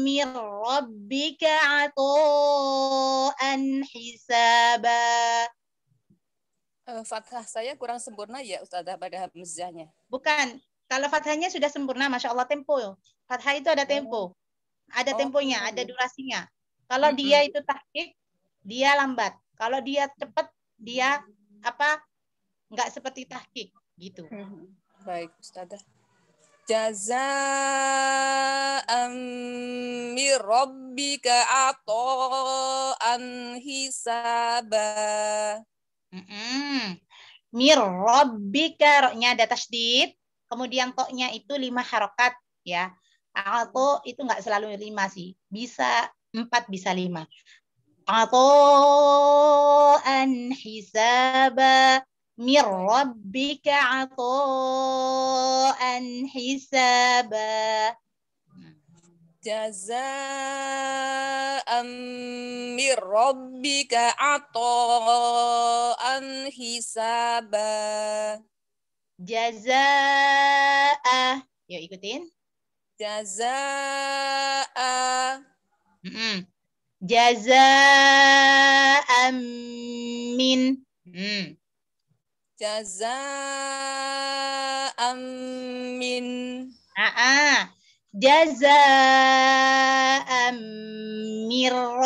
Speaker 4: min rabbika ato'an hisaba. Uh, fathah saya kurang sempurna ya Ustazah pada
Speaker 1: hamzahnya. Bukan. Kalau fathahnya sudah sempurna, Masya Allah tempo. Fathah itu ada tempo. Oh. Ada oh. temponya, iya, ada iya. durasinya. Kalau mm -hmm. dia itu tahqiq, dia lambat. Kalau dia cepat, dia apa Enggak seperti tahqiq gitu.
Speaker 4: Baik, Ustazah jazaa'an min rabbika ata'an hisaba. Mm -mm. Mir rabbika roknya ada
Speaker 1: tasdid. Kemudian toknya itu lima harokat ya. Ato itu nggak selalu lima sih. Bisa empat, bisa lima. Ato an hisaba min rabbika
Speaker 4: ato'an hisaba jazaa'an min rabbika ato'an hisaba jazaa yuk ikutin jazaa
Speaker 1: mm -mm. jazaa'an min mm.
Speaker 4: Jaza'am min. Aa, jaza'am Robbika.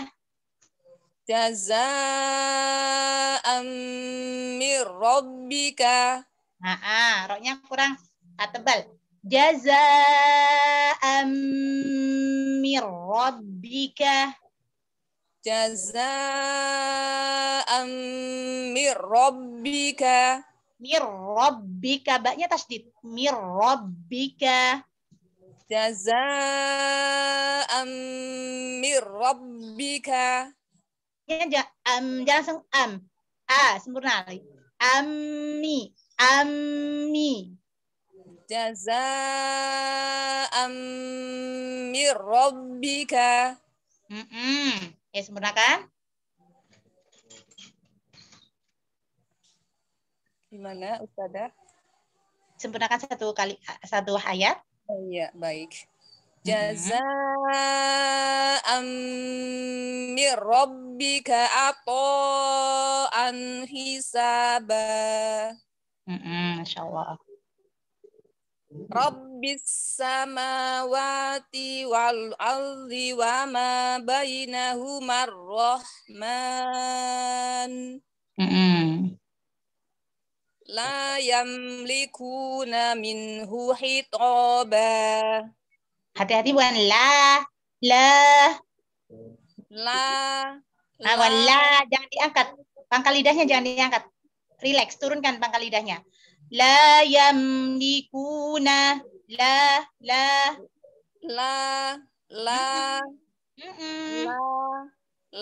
Speaker 4: rabbika. Jaza'am Robbika.
Speaker 1: rabbika. Aa, roknya kurang tebal. Jaza'am
Speaker 4: min rabbika jazaa'am mir rabbika mir rabbika baknya tasdid mir rabbika jazaa'am mir rabbika
Speaker 1: ya am jangan langsung am a sempurna lagi ammi
Speaker 4: ammi jazaa'am mir rabbika mm -mm. Ya sempurna kan? Gimana Ustazah? Sempurnakan satu kali satu ayat. Oh, iya, baik. Mhm. jaza amir rabbika an hisaba. Mm -mm, Rabbis samawati wal ardi wa ma bainahumar rahman.
Speaker 3: Mm -hmm.
Speaker 4: La yamlikuna minhu hitaba.
Speaker 1: Hati-hati bukan la. La.
Speaker 4: La. Ah,
Speaker 1: la. Ah, la. Jangan diangkat. Pangkal lidahnya jangan diangkat. Relax, turunkan pangkal lidahnya la yamlikuna la la
Speaker 4: la la mm -mm. la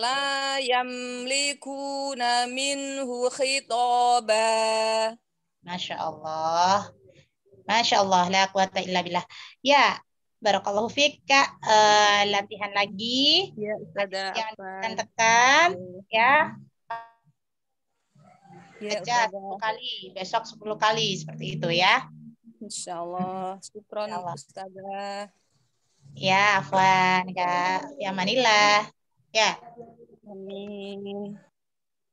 Speaker 4: la yamlikuna minhu khitaba Masya Allah.
Speaker 1: Masya Allah, la quwata illa billah.
Speaker 4: Ya, Barakallahu
Speaker 1: fiik Kak, uh, latihan lagi. Ya, ada yang tekan, ya. Hmm. Iya, aja sepuluh kali, besok 10 kali seperti itu ya. Insya Allah, Supron Ustazah. Ya, Afwan, Kak. Ya. ya, Manila. Ya. Amin.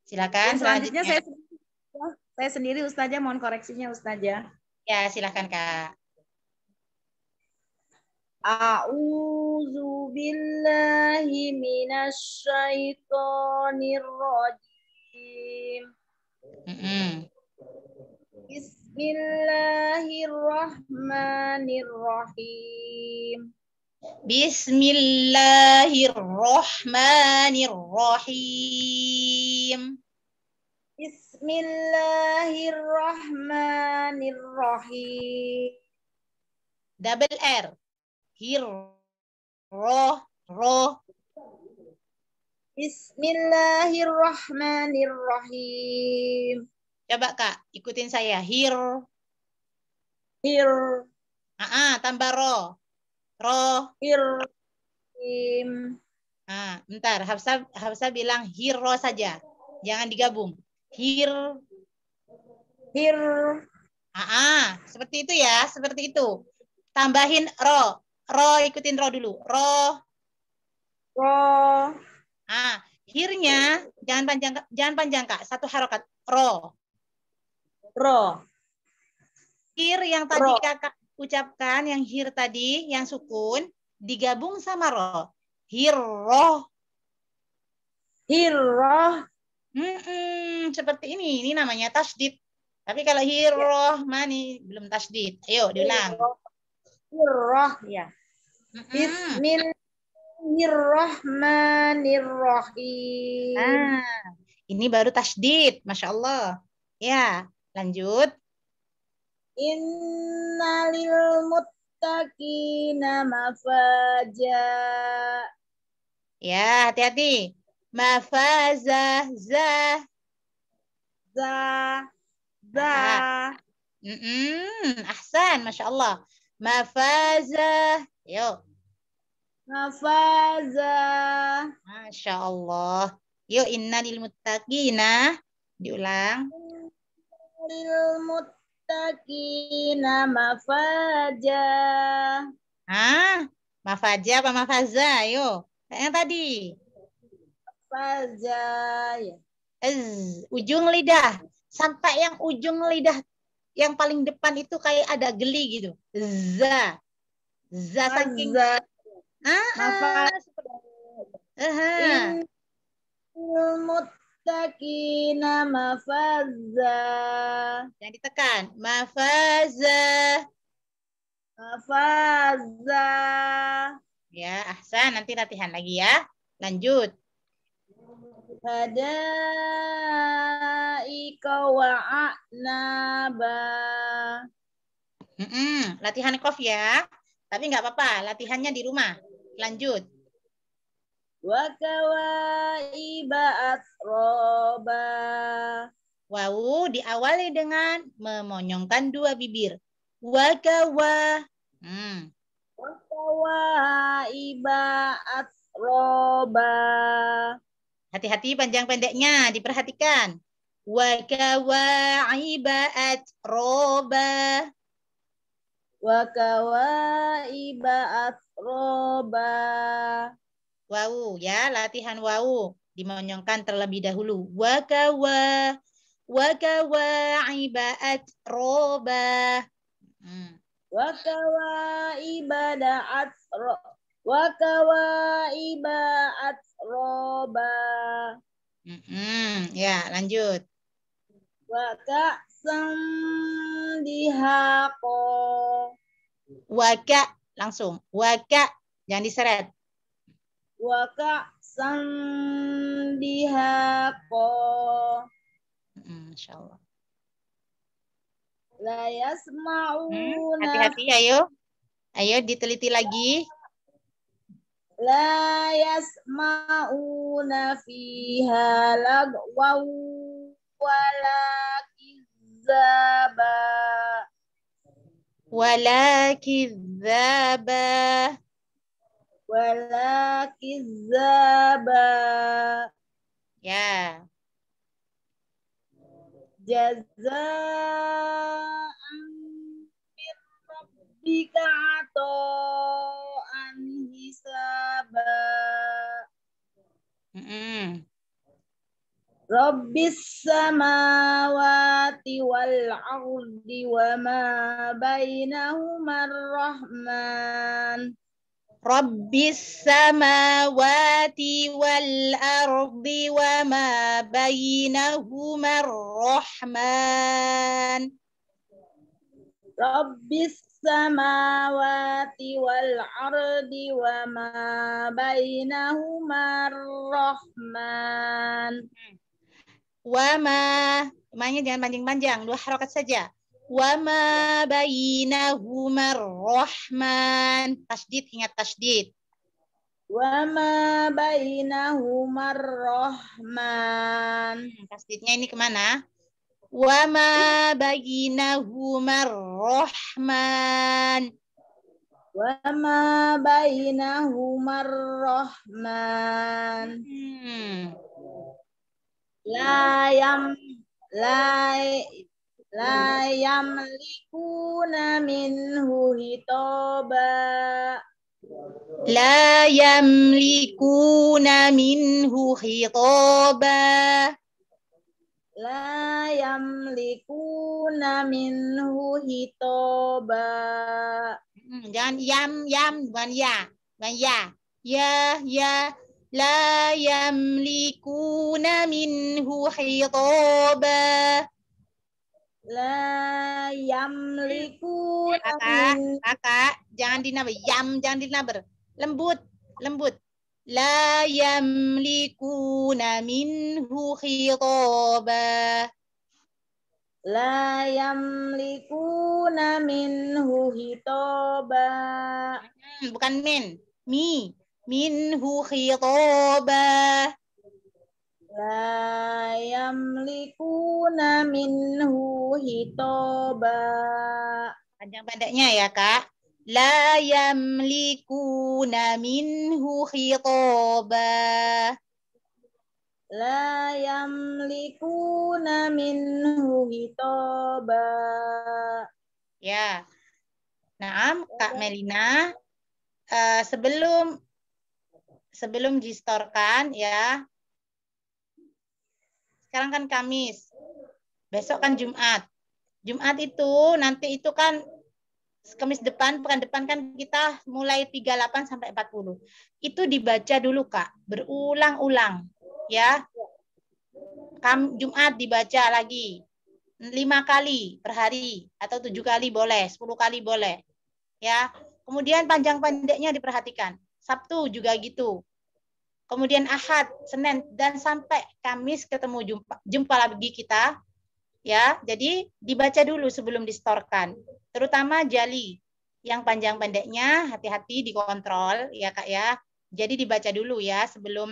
Speaker 1: Silakan. Ya, selanjutnya, selanjutnya saya saya sendiri Ustazah mohon koreksinya Ustazah. Ya, silakan Kak.
Speaker 3: A'udzu billahi minasy syaithanir rajim. Mm Bismillahirrahmanirrahim.
Speaker 1: Bismillahirrahmanirrahim. Bismillahirrahmanirrahim. Double R. Hir. Roh. Roh. Bismillahirrahmanirrahim. Coba Kak, ikutin saya. Hir. Hir. Ah, ah tambah ro. Ro. Hir. Im. Ah, bentar. Hafsa, Hafsa bilang hir ro saja. Jangan digabung. Hir. Hir. Ah, ah, seperti itu ya, seperti itu. Tambahin ro. Ro ikutin ro dulu. Ro. Ro. Ah, akhirnya jangan panjang jangan panjang kak satu harokat ro ro hir yang tadi ro. kakak ucapkan yang hir tadi yang sukun digabung sama ro hir ro hmm hmm, seperti ini ini namanya tasdid tapi kalau hiro iya. mani belum tasdid ayo diulang ro ya Bismillah Bismillahirrahmanirrahim. Nah, ini baru tasdid, Masya Allah. Ya, lanjut. Innalil muttaqina
Speaker 3: mafaja.
Speaker 1: Ya, hati-hati. Mafaza, za. Za. Za. Mm -mm. Ahsan, Masya Allah. Mafaza. Yuk. Mafaza. Masya Allah. Yuk inna lil muttaqina. Diulang. Lil muttaqina mafaja. Ah, mafaja apa mafaza? Yo. Yang tadi.
Speaker 3: Mafaza
Speaker 1: ya. Ez, ujung lidah. Sampai yang ujung lidah yang paling depan itu kayak ada geli gitu. Za. Za saking za. Ah, ah. Hafalan mafaza. Yang ditekan, mafaza, mafaza, Ya, Ahsan, nanti latihan lagi ya. Lanjut. Hadaika wa'a'naba. Mm -mm. Latihan kof ya. Tapi nggak apa-apa, latihannya di rumah lanjut. Wa kawaiba asroba Wawu diawali dengan memonyongkan dua bibir. Wa kawa. Hmm. Wa kawaiba asroba Hati-hati panjang pendeknya, diperhatikan. Wa kawaiba asroba Wa kawaiba atroba roba. Wau ya, latihan wau dimonyongkan terlebih dahulu. Wakawa wakawa ibaat
Speaker 3: roba. Hmm. Wakawa ibadat ro wakawa ibaat roba.
Speaker 1: -hmm. Ya, lanjut.
Speaker 3: Waka
Speaker 1: sendihako, Waka langsung waka jangan diseret
Speaker 3: waka sandihako
Speaker 1: hmm, insyaallah
Speaker 3: la yasma'una hmm, hati-hati ayo
Speaker 1: ayo diteliti lagi
Speaker 3: la yasma'una fiha lagwaw wala kizaba
Speaker 1: ولا كذابا
Speaker 3: ولا كذابا يا جزاء من ربك عطاء حسابا رب السماوات والأرض وما بينهما الرحمن
Speaker 1: رب السماوات والأرض وما بينهما الرحمن رب السماوات والأرض وما بينهما الرحمن wama mainnya jangan panjang-panjang, dua harokat saja. Wama humar rohman. Tasdid, ingat tasdid. Wama humar rohman. Hmm, tasdidnya ini kemana? Wama humar rohman. Wama humar rohman. Hmm layam lay layam likuna
Speaker 4: minhu hitoba
Speaker 1: layam likuna minhu hitoba layam likuna minhu hitoba hmm, jangan yam yam bukan ya bukan ya ya ya لا يملكون منه خطابا La yamliku. Kakak, kakak, jangan dinabar. Yam, jangan dinabar. Lembut, lembut. La yamlikuna minhu khitaba. La yamlikuna minhu khitaba. Hmm, bukan min, mi minhu khitaba la yamlikuna minhu hitoba panjang pendeknya ya kak la yamlikuna minhu khitaba la yamlikuna minhu hitoba ya Nah, Kak ya. Melina, uh, sebelum sebelum distorkan ya. Sekarang kan Kamis. Besok kan Jumat. Jumat itu nanti itu kan Kamis depan, pekan depan kan kita mulai 38 sampai 40. Itu dibaca dulu, Kak. Berulang-ulang, ya. Kam Jumat dibaca lagi. lima kali per hari atau tujuh kali boleh, sepuluh kali boleh. Ya. Kemudian panjang pendeknya diperhatikan. Sabtu juga gitu kemudian Ahad, Senin dan sampai Kamis ketemu jumpa jumpa lagi kita. Ya, jadi dibaca dulu sebelum distorkan, terutama jali yang panjang pendeknya hati-hati dikontrol ya Kak ya. Jadi dibaca dulu ya sebelum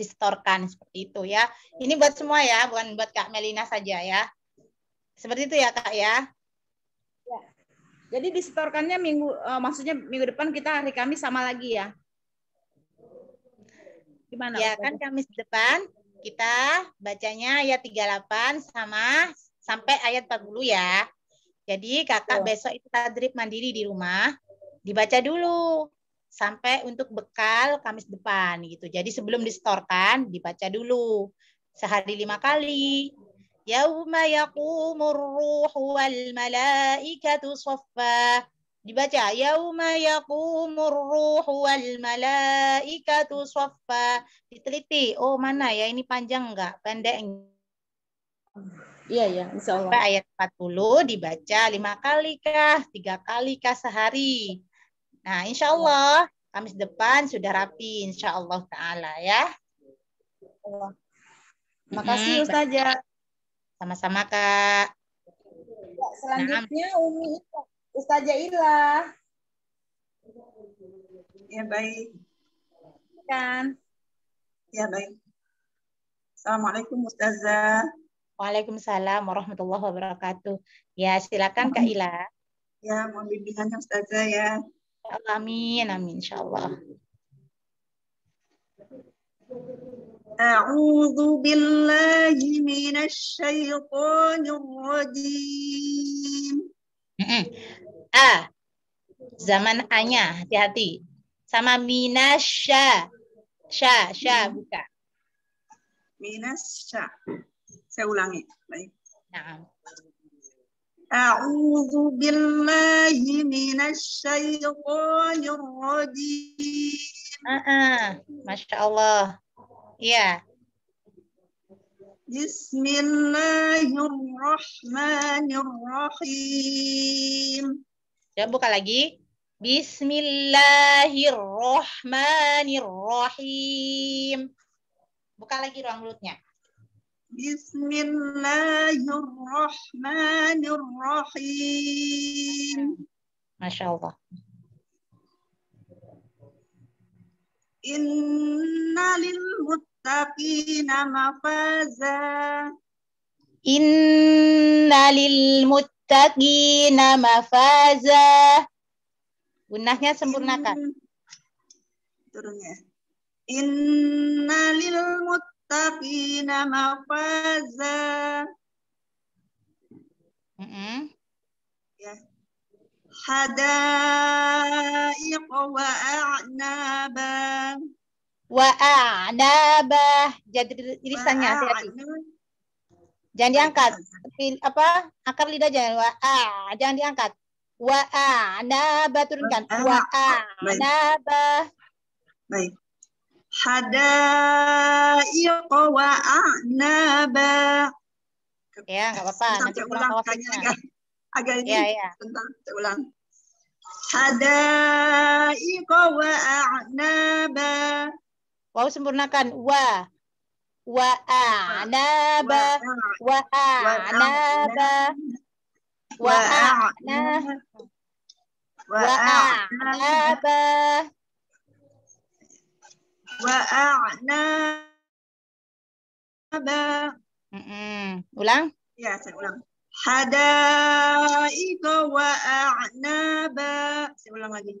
Speaker 1: distorkan seperti itu ya. Ini buat semua ya, bukan buat Kak Melina saja ya. Seperti itu ya Kak ya. ya. Jadi disetorkannya minggu, eh, maksudnya minggu depan kita hari Kamis sama lagi ya?
Speaker 3: Gimana? Ya kan
Speaker 1: Kamis depan kita bacanya ayat 38 sama sampai ayat 40 ya. Jadi kakak oh. besok itu tadrib mandiri di rumah, dibaca dulu sampai untuk bekal Kamis depan gitu. Jadi sebelum distorkan dibaca dulu sehari lima kali. Yauma yaqumur ruhu wal malaikatu soffa dibaca yauma yaqumur ruhu wal malaikatu saffa diteliti oh mana ya ini panjang enggak pendek Iya ya, insyaallah Allah. Sampai ayat 40 dibaca lima kali kah, tiga kali kah sehari. Nah, insyaallah Kamis depan sudah rapi, insyaallah taala ya. terima Makasih hmm, Ustazah. Sama-sama Kak. Ya, selanjutnya
Speaker 3: nah, Umi Ustazah Ila. Ya baik. Kan. Ya baik.
Speaker 1: Assalamualaikum Ustazah. Waalaikumsalam warahmatullahi wabarakatuh. Ya silakan Kak Ila.
Speaker 3: Ya mohon bimbingannya
Speaker 1: Ustazah ya. Amin amin
Speaker 3: insyaallah. أعوذ بالله من الشيطان الرجيم
Speaker 1: Mm -mm. A. Zaman A-nya, hati-hati. Sama minasya. Sya, sya, mm-hmm. buka.
Speaker 3: Minasya. Saya ulangi. Baik. Nah. أعوذ بالله من الشيطان الرجيم. آه, آه. ما شاء الله. Ya. Yeah. بسم الله الرحمن
Speaker 1: الرحيم ya buka lagi Bismillahirrahmanirrahim buka lagi ruang mulutnya
Speaker 3: Bismillahirrahmanirrahim Masya Allah Inna lil للمتقين مفازا
Speaker 1: إن nama Faza Gunahnya sempurnakan.
Speaker 3: Turunnya. Inna lil muttaqina mafaza. Mm -hmm. Ya. Hadaiq wa
Speaker 1: a'naba wa'anabah. Jadi lisannya hati-hati. Jangan diangkat. Apa? Akar lidah jangan wa'a. Jangan diangkat. Wa'anabah turunkan. Wa'anabah.
Speaker 3: Baik. Hadaiq wa'anabah. Ya, enggak apa-apa. Nanti ulang kawasnya. Agak ini. Ya, ya. Bentar, ulang. Hadaiq
Speaker 1: wa'anabah. Wow sempurnakan. Wa. Wa
Speaker 3: anaba. Wa anaba. Wa anaba. Wa anaba. Wa anaba. Ulang? Ya, saya ulang. Hadaika wa a'naba. Saya ulang lagi.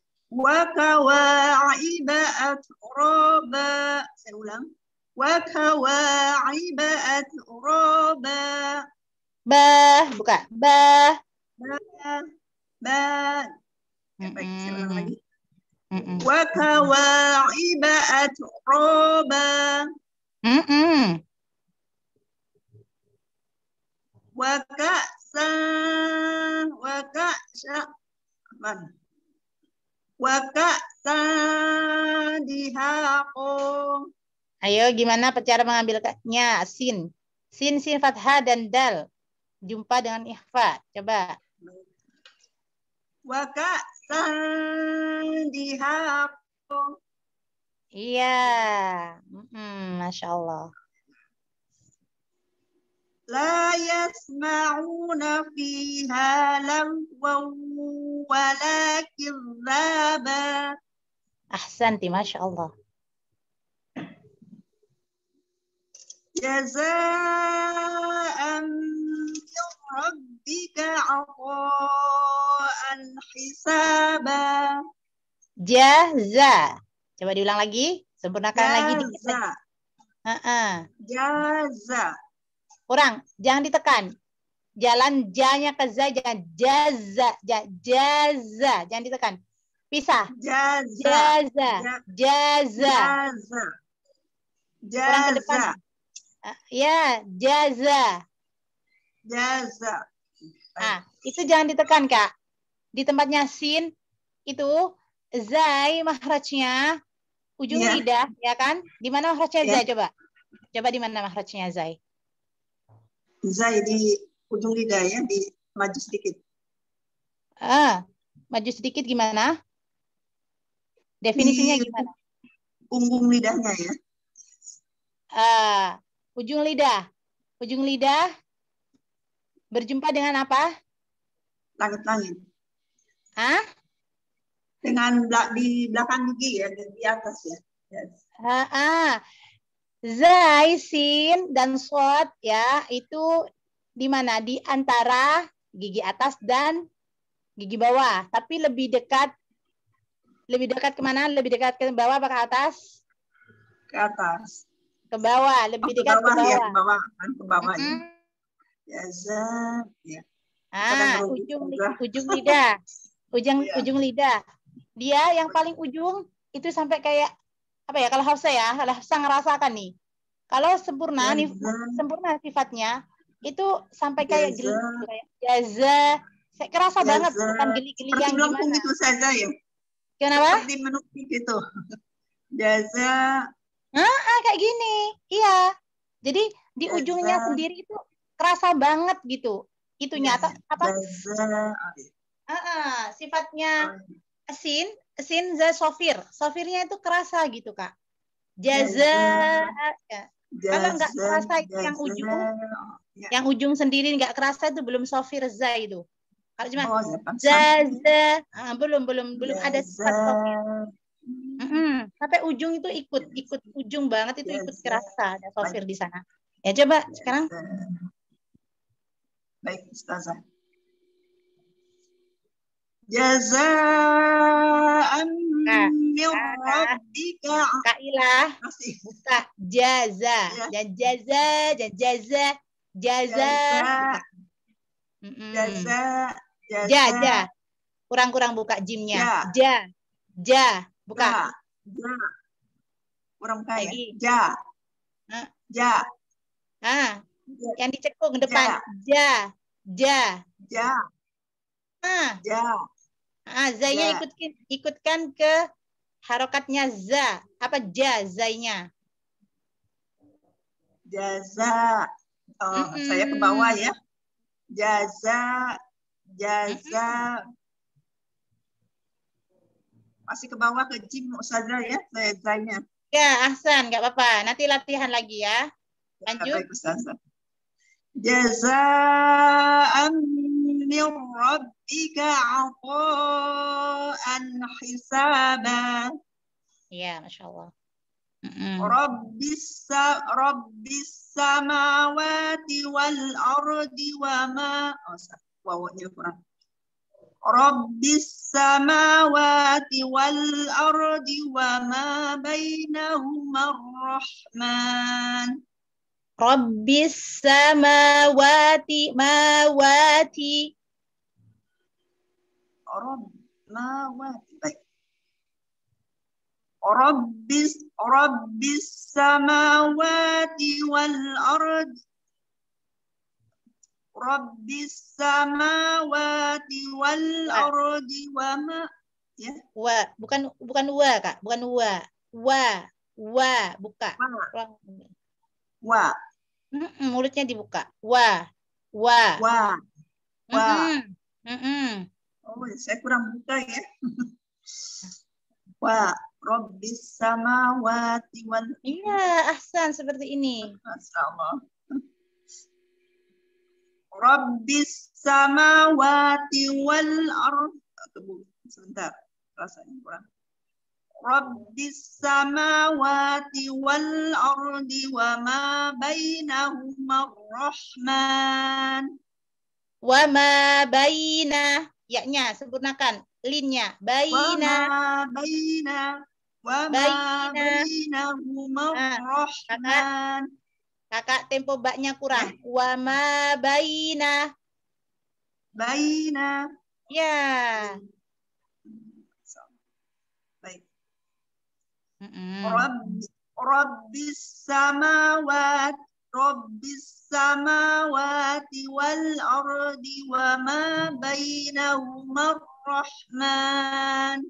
Speaker 3: وكواعب أترابا سألم وكواعب أترابا با بكا با با با وكواعب أترابا وكأسا وكأسا Waka'san dihaqo. Ayo,
Speaker 1: gimana cara mengambilnya? Sin. Sin, sin, fathah, dan dal. Jumpa dengan ikhfa. Coba.
Speaker 3: Waka'san
Speaker 1: dihaqo. Iya. Hmm, Masya Allah.
Speaker 3: لا يسمعون فيها لغوا ولا كذابا
Speaker 1: ما شاء الله
Speaker 3: جزاء من ربك عطاء حسابا
Speaker 1: coba diulang lagi sempurnakan lagi jaza uh jaza Kurang, jangan ditekan. Jalan janya ke za, jangan jaza, ja, jaza, jangan ditekan. Pisah.
Speaker 3: Jaza. Jaza. Jaza. Jaza. jaza. Kurang ke depan. Ah, ya, jaza. Jaza.
Speaker 1: Ah, itu jangan ditekan, Kak. Di tempatnya sin itu zai mahrajnya ujung ya. lidah, ya kan? Di mana mahrajnya yeah. zai ya. coba? Coba di mana mahrajnya zai?
Speaker 3: Zai di ujung lidah ya, di maju sedikit.
Speaker 1: Ah, maju sedikit gimana? Definisinya di gimana?
Speaker 3: Punggung lidahnya ya.
Speaker 1: Ah, ujung lidah. Ujung lidah berjumpa
Speaker 3: dengan apa? Langit-langit. Ah? Dengan di belakang gigi ya, di atas ya. Yes. Ah, ah,
Speaker 1: Zai, sin, dan sod ya itu di mana di antara gigi atas dan gigi bawah. Tapi lebih dekat lebih dekat kemana? Lebih dekat ke bawah apa ke atas? Ke atas. Ke bawah, lebih oh, dekat ke bawah. Ke ya, bawah. Ya, ke
Speaker 3: bawah, kan ke bawah. Mm -hmm. Ya, zai ya. ya.
Speaker 1: Kan ah, ujung ujung lidah. Ujung ya. ujung lidah. Dia yang paling ujung itu sampai kayak apa ya kalau harusnya ya kalau saya ngerasakan nih kalau sempurna iya, nih sempurna sifatnya itu sampai iya, kayak geli
Speaker 3: kayak jaza saya kerasa jaza. Iya, banget bukan geli-geli yang gimana gitu saja ya kenapa seperti menumpuk gitu jaza ah, ah kayak gini
Speaker 1: iya jadi di jaza. ujungnya sendiri itu kerasa banget gitu itu nyata apa
Speaker 3: jaza.
Speaker 1: Ah, ah, sifatnya oh, asin sinza sofir. Sofirnya itu kerasa gitu, Kak. Ya, ya. Jaza, ya.
Speaker 3: Jaza kalau nggak kerasa itu jaza, yang ujung,
Speaker 1: ya. yang ujung sendiri nggak kerasa itu belum sofir za itu. Kalau cuma oh, ya, jaza, ah, belum belum belum ada sifat sofir. Mm -mm. Sampai ujung itu ikut, ikut ujung banget itu ikut kerasa ada sofir di sana. Ya coba sekarang. Baik,
Speaker 3: Ustazah jazaan nah, min rabbika jaza dan ya.
Speaker 1: jaza dan jaza jaza jaza jaza kurang-kurang buka jimnya ja
Speaker 3: ja buka ja kurang buka ya ja ja ah yang dicekung depan ja
Speaker 1: ja ja ah ja Ah, zainya ya. ikutkan ikutkan ke harokatnya za. Apa ja zainya?
Speaker 3: Jaza. Oh, mm -hmm. saya ke bawah ya. Jaza jaza masih ke bawah ke jim saja ya saya zainya.
Speaker 1: Ya, Ahsan, nggak apa-apa. Nanti latihan lagi ya. ya Lanjut.
Speaker 3: Jaza an ربك عطاء حسابا يا ما شاء الله رب الس... رب السماوات والأرض وما رب السماوات والأرض وما بينهما الرحمن
Speaker 1: رب السماوات ماواتي
Speaker 3: orang nawati baik Rabbis Rabbis samawati wal Ardi, Rabbis samawati wal Ardi. wa ma ya
Speaker 1: bukan bukan wa Kak bukan wa wa wa buka wa, wa. mulutnya dibuka wa wa wa
Speaker 3: wa mm Oh, saya kurang buka ya. Wa Rabbis samawati wal Iya, ahsan seperti ini. Masyaallah. Rabbis samawati wal ard. Oh, tunggu sebentar, rasanya kurang. Rabbis samawati wal ardi wa ma bainahuma rahman.
Speaker 1: Wa ma bainah ya ya-nya sempurnakan linnya baina baina
Speaker 3: wa baina
Speaker 1: rahman kakak tempo baknya kurang wa ma baina
Speaker 3: baina ya baik mm -mm. rabbis samawat rabbis ardi wa ma بينهما rahman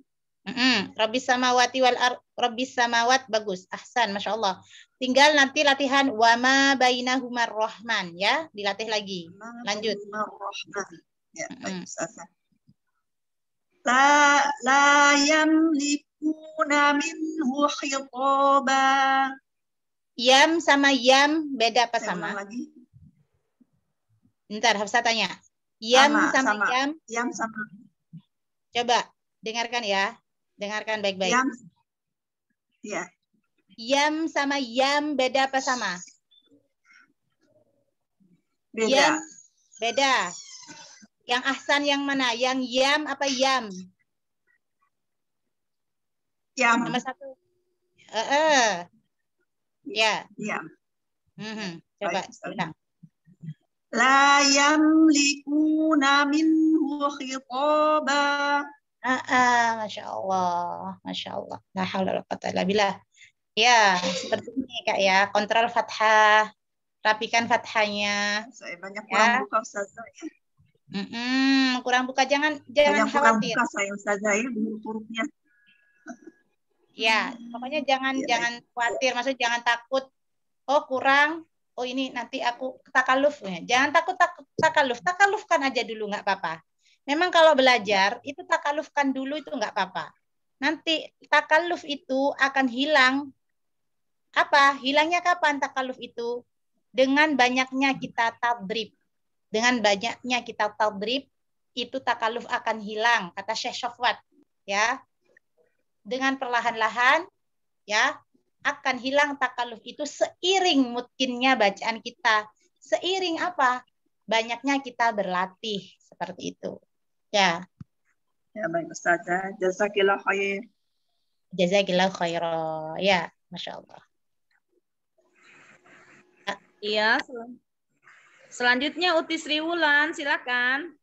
Speaker 3: mm
Speaker 1: -hmm. Rabbi samawati wal ar Rabbi samawat bagus ahsan masya Allah tinggal nanti latihan wama bainahumar rahman ya dilatih lagi lanjut
Speaker 3: ya, mm -hmm. la la yamlikuna minhu khitaba Yam
Speaker 1: sama yam beda apa sama? Lagi. Ntar Hafsa tanya. Yam sama, sama, yam. Yam sama. Coba dengarkan ya. Dengarkan baik-baik. Yam. Ya. Yam sama yam beda apa sama? Beda. Yam beda. Yang ahsan yang mana? Yang yam apa yam?
Speaker 3: Yam. Nama satu. Eh. Uh, uh. Ya. Yam. Mm -hmm. Coba. Baik, la yamlikuna minhu khitaba. Ah, ah, Masya Allah,
Speaker 1: Masya Allah. La haula wala billah. Ya, seperti ini Kak ya. Kontrol fathah, rapikan fathahnya. Saya banyak ya. kurang buka Ustazah. Mm kurang buka jangan jangan khawatir. Kurang buka saya
Speaker 3: Ustazah ya, hurufnya.
Speaker 4: Ya, pokoknya jangan ya, jangan
Speaker 1: baik. khawatir, maksudnya jangan takut oh kurang oh ini nanti aku takaluf ya. Jangan takut tak, takaluf, takalufkan aja dulu nggak apa-apa. Memang kalau belajar itu takalufkan dulu itu nggak apa-apa. Nanti takaluf itu akan hilang. Apa? Hilangnya kapan takaluf itu? Dengan banyaknya kita tadrib. Dengan banyaknya kita tadrib, itu takaluf akan hilang, kata Syekh Syafwat. Ya, dengan perlahan-lahan ya akan hilang takaluf itu seiring mungkinnya bacaan kita, seiring apa? Banyaknya kita berlatih seperti itu. Ya.
Speaker 3: Ya baik Ustazah. Ya. Jazakillah khair.
Speaker 1: Jazakillah khair. Ya, Masya Allah.
Speaker 4: Iya. Sel selanjutnya Uti Sriwulan, silakan.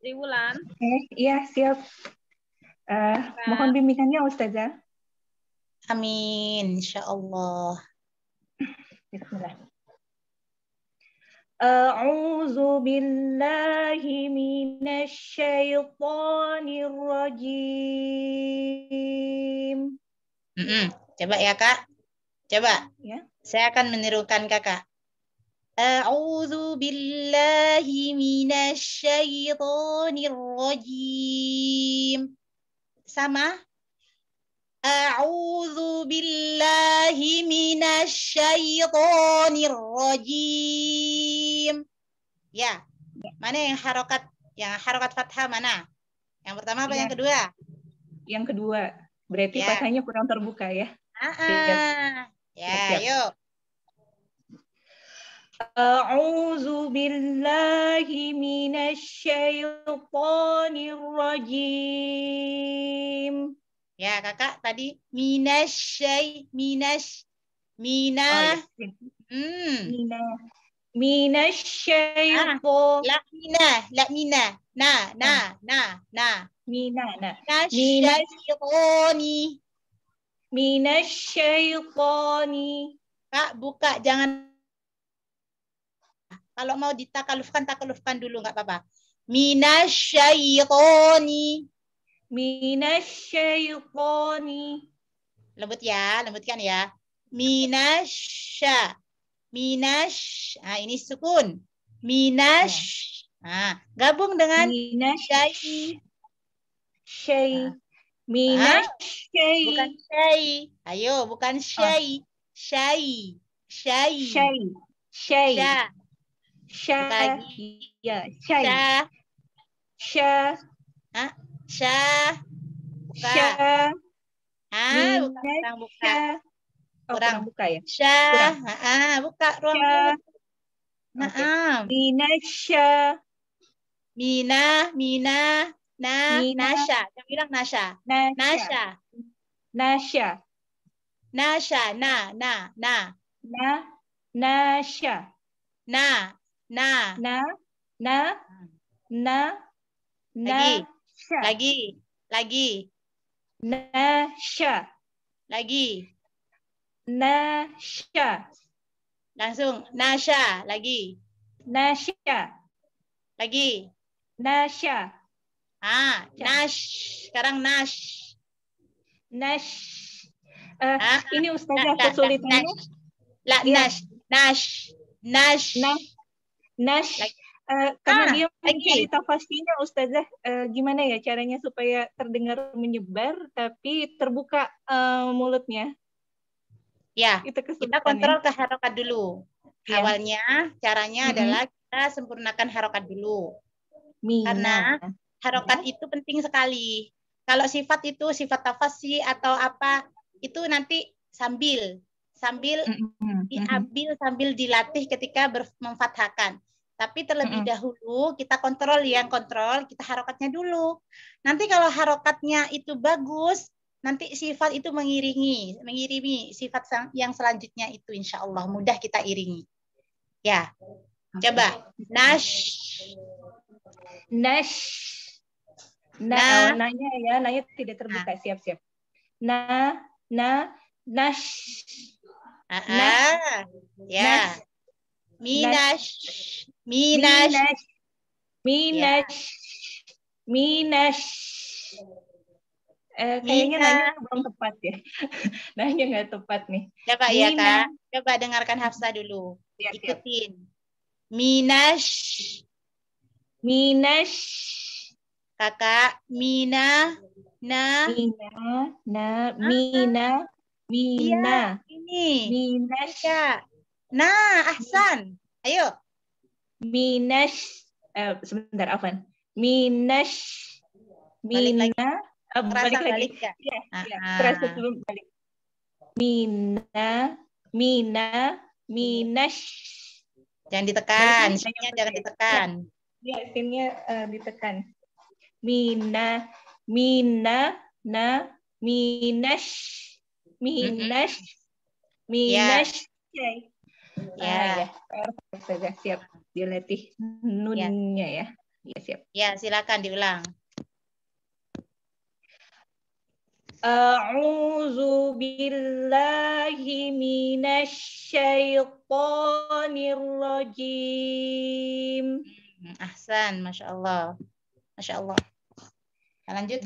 Speaker 4: Sriwulan. Oke,
Speaker 2: okay, iya siap. Uh, mohon bimbingannya Ustazah. Ya. Amin, insya Allah. Bismillah. أعوذ بالله من الشيطان الرجيم.
Speaker 1: Mm -mm. Coba ya kak, coba. Ya. Saya akan menirukan kakak. أعوذ بالله من الشيطان الرجيم. Sama? أعوذ بالله من الشيطان الرجيم ya, ya mana yang harokat yang harokat fathah mana yang pertama apa ya. yang kedua
Speaker 2: yang kedua berarti katanya ya. kurang terbuka ya
Speaker 3: ah, ah.
Speaker 2: ya Siap. yuk أعوذ بالله من الشيطان الرجيم
Speaker 1: Ya, kakak tadi minasyai, minas, mina, mina oh, ya. hmm. mina, La mina nah, lakmina, lakmina, na, na, ah. na, na. Mina, na. Minasyaitoni. Minasyaitoni. Kak, buka, jangan. Kalau mau ditakalufkan, takalufkan dulu, nggak apa-apa. Minasyaitoni. Minasyaitani. Lembut ya, lembutkan ya. Minasya. Minash. Ah, ini sukun. Minash. Ya. ah gabung dengan minasyai. Syai. Ah. Minasyai. bukan syai. Ayo, bukan ah. syai. Syai. Syai. Syai. Syai. Iya, syai. Syai.
Speaker 2: Syai. Syai. Ah. Syai. Syai. Sya. Sya. Ah, buka kurang buka. Oh, kurang buka ya. Sya. Ah, buka ruang. Sya. Naam. Mina
Speaker 1: Sya. Mina, Mina, na, Mina. Nasha. Yang bilang Nasha. Nasha. Nasha. Nasha. Nasha, na, na, na. Na, Nasha. Na, na. Na,
Speaker 2: na, na, na. À. Lagi. Nasha. Lagi. Lagi. Nasha. Lagi.
Speaker 1: Nasha. Langsung. Nasha. Lagi. Nasha. Lagi. Nasha. Ah, Nash. Sekarang
Speaker 2: Nash. Nash. Uh, ah, ini Ustazah nah, nah, nah, kesulitannya. La, iya. Nash. Nash. Nash. Nash. Nash. Nash. Eh, karena ah, dia mencari okay. pastinya Ustazah, uh, gimana ya caranya supaya terdengar menyebar tapi terbuka uh, mulutnya? Ya,
Speaker 1: itu kita ya. kontrol ke harokat dulu. Ya. Awalnya caranya hmm. adalah kita sempurnakan harokat dulu. Mina. Karena harokat ya. itu penting sekali. Kalau sifat itu sifat tafasi atau apa itu nanti sambil sambil diambil sambil dilatih ketika memfathakan tapi terlebih mm -hmm. dahulu kita kontrol yang kontrol, kita harokatnya dulu. Nanti kalau harokatnya itu bagus, nanti sifat itu mengiringi, mengiringi sifat yang selanjutnya itu insya Allah mudah kita iringi. Ya, coba nash,
Speaker 2: nash, nah, nah. nanya ya, nanya tidak terbuka, siap-siap. Nah. nah, nah, nash, uh nah, ya. Minash. Minash. Minash. Minash. Eh, kayaknya Mina. nanya belum tepat ya. nanya nggak tepat nih. Coba Mina.
Speaker 3: ya, Kak.
Speaker 1: Coba dengarkan Hafsa dulu. Ya, ya. Ikutin. Minash.
Speaker 2: Minash. Kakak, Mina, na. Mina, na, Mina, Mina. Iya, ini. Minash. Kak. Nah, Ahsan. Ayo. Minash. Eh, sebentar, Afan. Minash. Mina. Balik lagi. Uh, balik lagi. Balik,
Speaker 3: ya? Ya, ya, sebelum balik.
Speaker 2: Mina. Mina. Minash. Jangan ditekan. Sinnya jangan ditekan. Iya, ya, sinnya uh, eh, ditekan. Mina. Mina. Na. Minash. Minash. Minash. Mm Minash. Yeah. Ya. Ya, nah, ya. PR siap dilatih nunnya ya. ya. Ya, siap. Ya, silakan diulang. A'udzu billahi minasy syaithanir rajim.
Speaker 1: Hmm, ahsan, masyaAllah, masyaAllah. Masya Allah. Kita lanjut,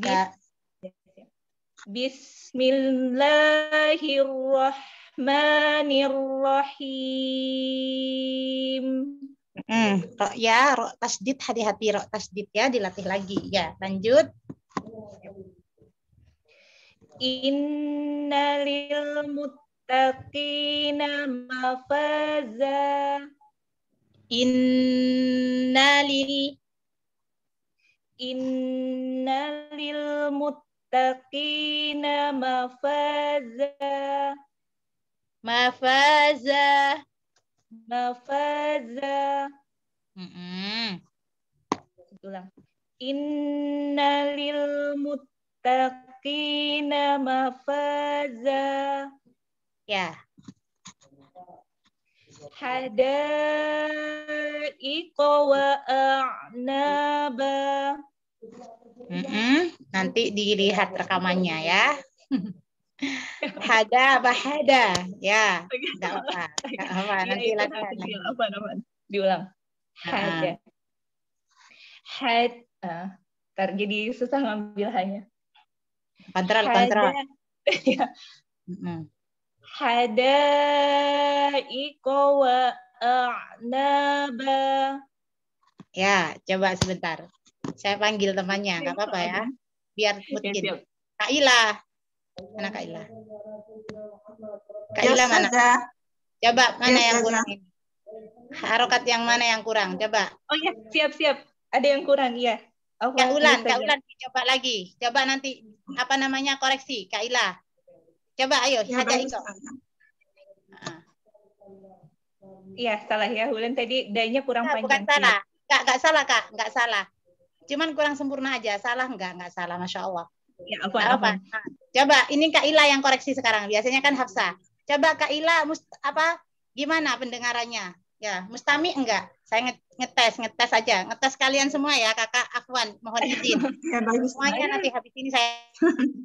Speaker 2: Bismillahirrahmanirrahim. Bismillahirrahmanirrahim. Hmm, ro, ya,
Speaker 1: rok tasdid hati-hati rok tasdid ya dilatih lagi ya. Lanjut.
Speaker 2: Innalil muttaqina mafaza. Innalil Innalil muttaqina mafaza. Mafaza. Mafaza. Mm -mm. Ulang. Innalil muttaqina mafaza. Ya. Hadaiqa wa a'naba. Mm -mm. Nanti
Speaker 1: dilihat rekamannya ya. Hada bahada. Ya,
Speaker 3: enggak apa. Enggak apa, iya, nanti ya, lagi. Apa, apa,
Speaker 2: Diulang. Ah. Hada. Had. Uh, ntar jadi susah ngambil hanya. Kontrol, kontrol. ya. Hada iko wa a'naba.
Speaker 1: Ya, coba sebentar. Saya panggil temannya, nggak apa-apa ya. Biar ya, mungkin. Kailah. Mana Kak Ila? Kak ya, Ila mana? Coba mana ya, yang kurang ini? Harokat yang mana yang kurang? Coba. Oh ya, siap siap. Ada yang kurang, iya. Oh, Kak Ulan, Kak Ulan coba lagi. Coba nanti apa namanya koreksi, Kak Ila. Coba ayo, ya, Iko. Iya, ah. salah ya. Ulan tadi dayanya kurang nah, panjang. Bukan ya. salah. Kak, gak salah, Kak. Gak salah. Cuman kurang sempurna aja. Salah nggak? Enggak salah, Masya Allah. Ya, apa, apa. apa. Nah, Coba ini Kak Ila yang koreksi sekarang. Biasanya kan Hafsa. Coba Kak Ila must, apa gimana pendengarannya? Ya, Mustami enggak? Saya ngetes, ngetes aja. Ngetes kalian semua ya, Kakak Afwan. Mohon izin. ya, bagus. Semuanya nanti habis ini saya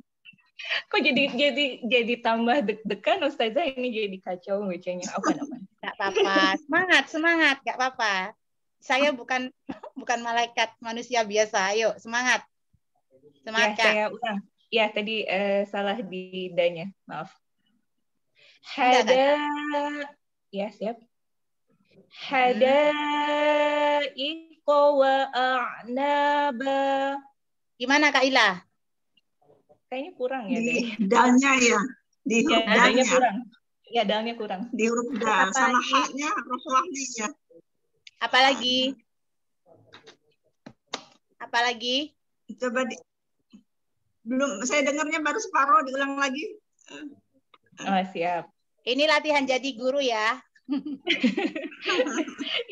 Speaker 2: Kok jadi jadi jadi tambah deg-degan Ustazah ini jadi kacau ngecengnya apa namanya? Enggak apa-apa. Semangat, semangat, enggak apa-apa. Saya bukan
Speaker 1: bukan malaikat, manusia biasa. Ayo, semangat. Semangat, ya, Saya ulang
Speaker 2: ya tadi uh, salah di danya, maaf. Hada, ya siap. Hada wa a'naba. Gimana Kak Ila? Kayaknya kurang ya. Di dalnya ya.
Speaker 3: Di iya, huruf ya, dalnya kurang.
Speaker 2: Ya, dalnya kurang. Di huruf dal. Sama haknya, rasulahnya Apalagi?
Speaker 1: Apalagi? Coba di,
Speaker 2: belum saya dengarnya baru separuh diulang lagi. Eh. Oh, siap. Ini latihan jadi guru ya.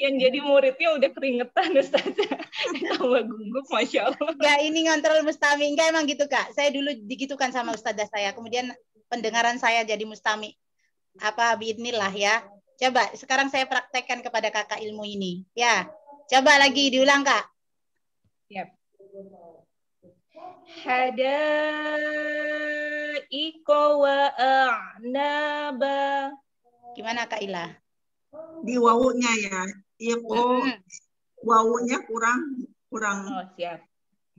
Speaker 2: yang jadi muridnya udah keringetan Ustazah. Tambah gugup Masya Allah.
Speaker 1: ya ini ngontrol mustami. Enggak emang gitu Kak. Saya dulu digitukan sama Ustazah saya. Kemudian pendengaran saya jadi mustami. Apa biidnillah ya. Coba sekarang saya praktekkan kepada kakak ilmu ini. Ya, coba
Speaker 2: lagi diulang kak. Yep hadaika wa a'naba. Gimana Kak Ila?
Speaker 3: Di wawunya ya. Iko iya, oh. hmm.
Speaker 2: wawunya kurang kurang. Oh, siap.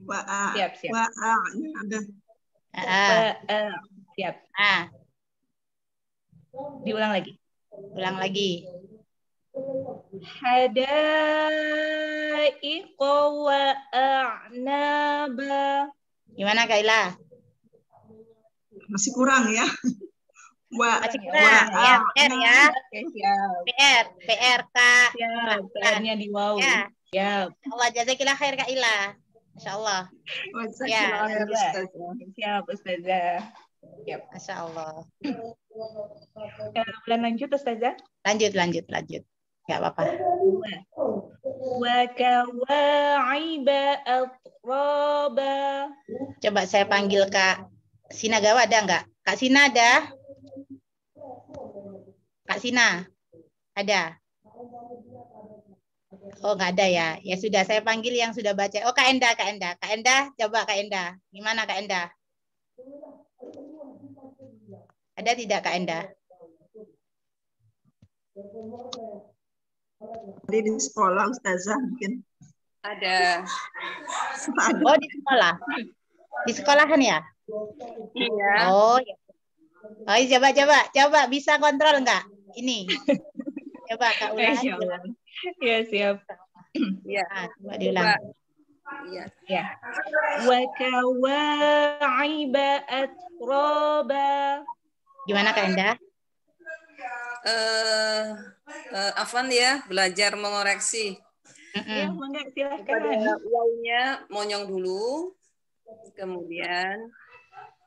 Speaker 2: Wa a, siap, siap. Wa a, ya, ada. A, a. Siap. Ah. Diulang lagi. Ulang lagi. Hadaiqa wa a'naba. Gimana Kaila? Masih kurang ya. Wa, Masih kurang wa, ah, ya. PR ya. PR, PR Kak. Ya, PR-nya di wow. Ya.
Speaker 3: ya.
Speaker 1: Allah jazakillah khair Kak Ila.
Speaker 2: Masya Ya. Siap, Ustazah. Siap. Masya Allah. Ya, eh, lanjut, Ustazah?
Speaker 1: Lanjut, lanjut, lanjut. Gak apa-apa.
Speaker 2: Wa kawaiba roba. Coba saya panggil
Speaker 1: Kak Sinagawa ada enggak? Kak Sina ada? Kak Sina ada? Oh enggak ada ya? Ya sudah saya panggil yang sudah baca. Oh Kak Enda, Kak Enda, Kak Enda, coba Kak Enda. Gimana Kak Enda?
Speaker 3: Ada tidak Kak Enda? Tadi di sekolah Ustazah mungkin ada. Oh, di sekolah. Di sekolahan ya?
Speaker 2: Iya. Oh, ya.
Speaker 1: Oh, coba coba coba bisa kontrol enggak?
Speaker 2: Ini. Coba Kak Ulan. ya siap. ya ah, coba diulang. Iya. Ya. Wa kawaiba
Speaker 4: atroba.
Speaker 2: Gimana Kak Endah?
Speaker 4: Eh, uh, uh, Afan ya, belajar mengoreksi. Iya, mm -mm. silahkan. Pada monyong dulu, kemudian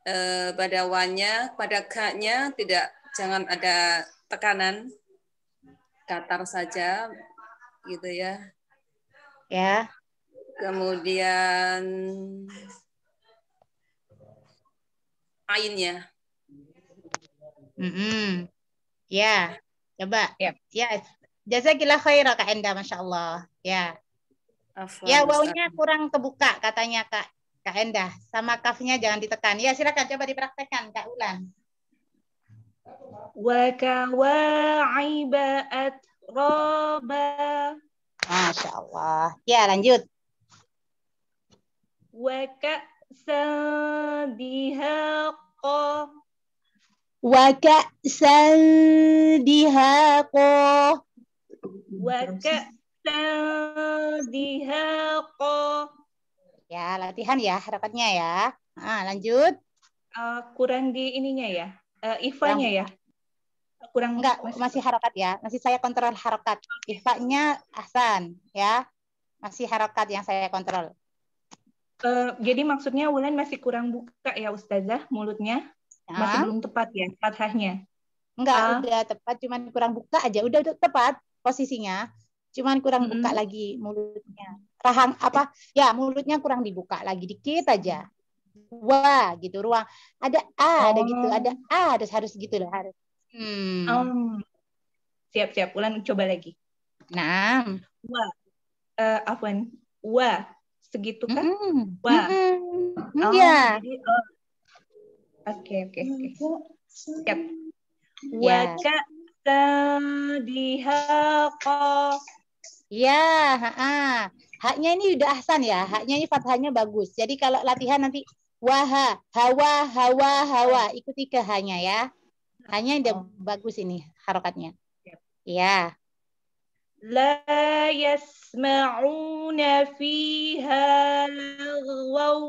Speaker 4: eh, pada wanya, pada kaknya tidak jangan ada tekanan, datar saja, gitu ya. Ya. Kemudian ainnya. Mm -hmm. Ya,
Speaker 1: coba. Ya, yep. yes. Jazakillah khairah Kak Enda, Masya Allah. Ya.
Speaker 2: ya, wawunya
Speaker 1: kurang kebuka katanya Kak Kak Enda. Sama kafnya jangan ditekan. Ya, silakan coba dipraktekkan Kak Ulan.
Speaker 2: Wa kawaiba roba. Masya Allah. Ya, lanjut. Wa ka'san Wa ka'san Gitu.
Speaker 1: Hmm, ya, latihan ya harakatnya ya. Ah, lanjut. Uh, kurang di ininya ya. Uh, eh, ifanya ya. Kurang enggak masih, masih harakat ya. Masih saya kontrol harakat. Ifanya Hasan ya.
Speaker 2: Masih harakat yang saya kontrol. Uh, jadi maksudnya Wulan masih kurang buka ya Ustazah mulutnya. Ya. Masih ah. belum tepat ya fathahnya. Enggak, uh. udah
Speaker 1: tepat, cuman kurang buka aja. Udah, udah tepat posisinya, cuman kurang mm-hmm. buka lagi
Speaker 3: mulutnya.
Speaker 1: Rahang apa? Ya, mulutnya kurang dibuka lagi dikit aja. Wah, gitu ruang. Ada A, gitu, oh. ada gitu, ada A, ada harus gitu lah harus. Hmm. um.
Speaker 2: Siap, siap. Ulan coba lagi. Nah, wah. Uh, afwan. Wah, segitu kan? Mm-hmm. Wah. Mm-hmm. Oh, yeah. Jadi, oh. Oke, oke, oke. Siap. Waka ya dihaqa. Ya, ha
Speaker 1: Haknya ini udah ahsan ya. Haknya ini fathahnya bagus. Jadi kalau latihan nanti waha, hawa, hawa, hawa. Ikuti ke hanya ya. Hanya yang bagus ini
Speaker 2: harokatnya. Ya. La yasma'una fiha lagwaw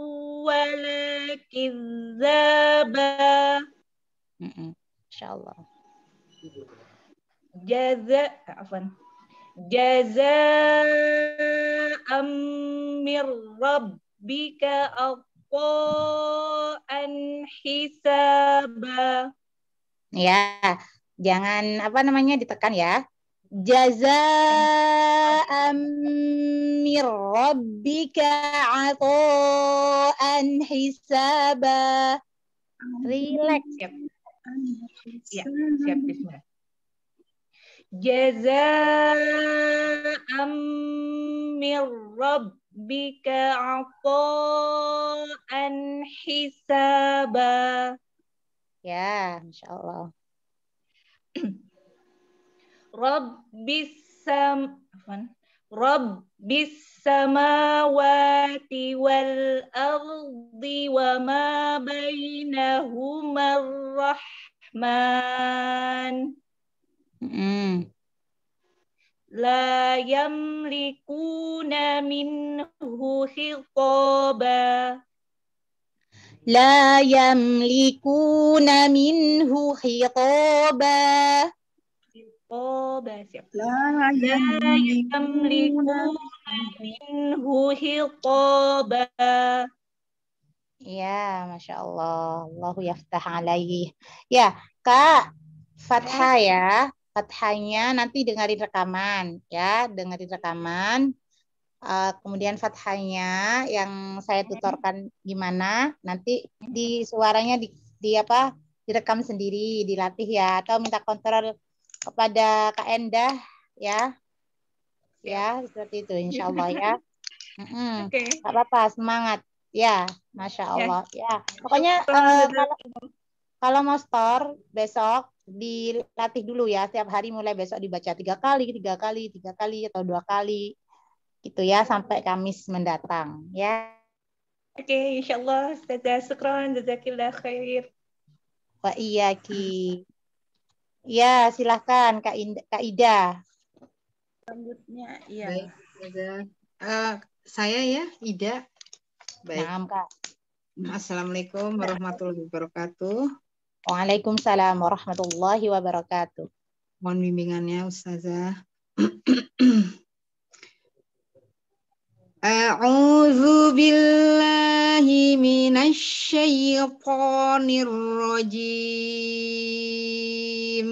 Speaker 2: la kizzaba. Mm -mm jaza afwan Jaza Amir rabbika an hisaba
Speaker 1: ya jangan apa namanya ditekan ya Jaza Amir rabbika an hisaba
Speaker 2: relax siap ya siap bismillah جزاء من ربك عطاء حسابا يا ما شاء الله رب السم رب السماوات والأرض وما بينهما الرحمن
Speaker 3: Mm.
Speaker 2: La yamlikuna minhu khitaba. La
Speaker 1: yamlikuna minhu Khitaba,
Speaker 2: Hiqaba. La yamlikuna minhu khitaba. Ya, Masya
Speaker 1: Allah. Allahu yaftah alaihi. Ya, Kak, fathah ya fathahnya nanti dengerin rekaman ya dengerin rekaman uh, kemudian fathahnya yang saya tutorkan gimana nanti di suaranya di, di apa direkam sendiri dilatih ya atau minta kontrol kepada Kak Endah ya ya seperti itu iya. Insya Allah ya mm -hmm. okay. apa-apa semangat ya Masya iya. Allah ya, ya. pokoknya
Speaker 3: uh, kalau
Speaker 1: kalau mau store besok dilatih dulu ya setiap hari mulai besok dibaca tiga kali tiga kali tiga kali atau dua kali gitu ya sampai Kamis mendatang
Speaker 2: ya oke okay, insyaallah Ustazah Sukron jazakillah khair
Speaker 1: Pak iya ki ya silahkan Kak, Inda, Kak Ida
Speaker 2: selanjutnya iya
Speaker 1: uh, saya ya Ida
Speaker 3: baik Maaf, Kak.
Speaker 1: Assalamualaikum warahmatullahi wabarakatuh Waalaikumsalam warahmatullahi wabarakatuh. Mohon bimbingannya Ustazah. A'udzu billahi minasy syaithanir rajim.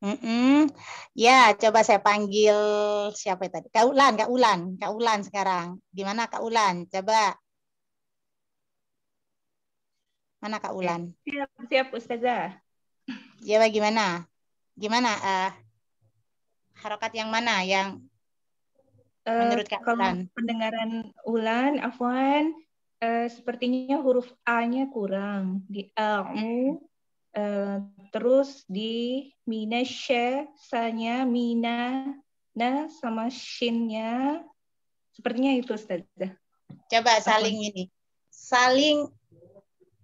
Speaker 1: Mm-mm. Ya, coba saya panggil siapa tadi? Kak Ulan, Kak Ulan, Kak Ulan sekarang. Gimana Kak Ulan? Coba Mana Kak Ulan? Siap, siap Ustazah. Ya bagaimana? Gimana
Speaker 2: uh, harokat yang mana yang uh, menurut Kak kalau Ulan? pendengaran Ulan, Afwan, uh, sepertinya huruf A-nya kurang di A. mm. Uh, terus di mina minasya sanya mina na sama shin-nya. sepertinya itu Ustazah. Coba saling ini. Saling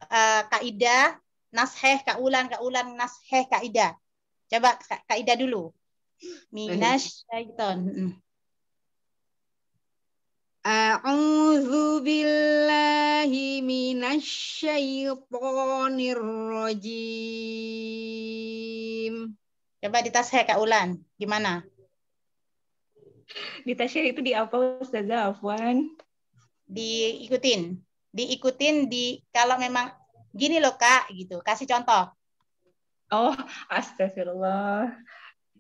Speaker 1: Eh, kaidah nasheh kaulan kaulan nasheh kaidah. Coba kaidah dulu. Minas syaiton. Mm. A'udzu billahi minasy syaithanir rajim. Coba di Kak Ulan, gimana? Ditasih itu di apa Ustazah Afwan? Diikutin diikutin di kalau memang
Speaker 2: gini loh kak gitu kasih contoh oh astagfirullah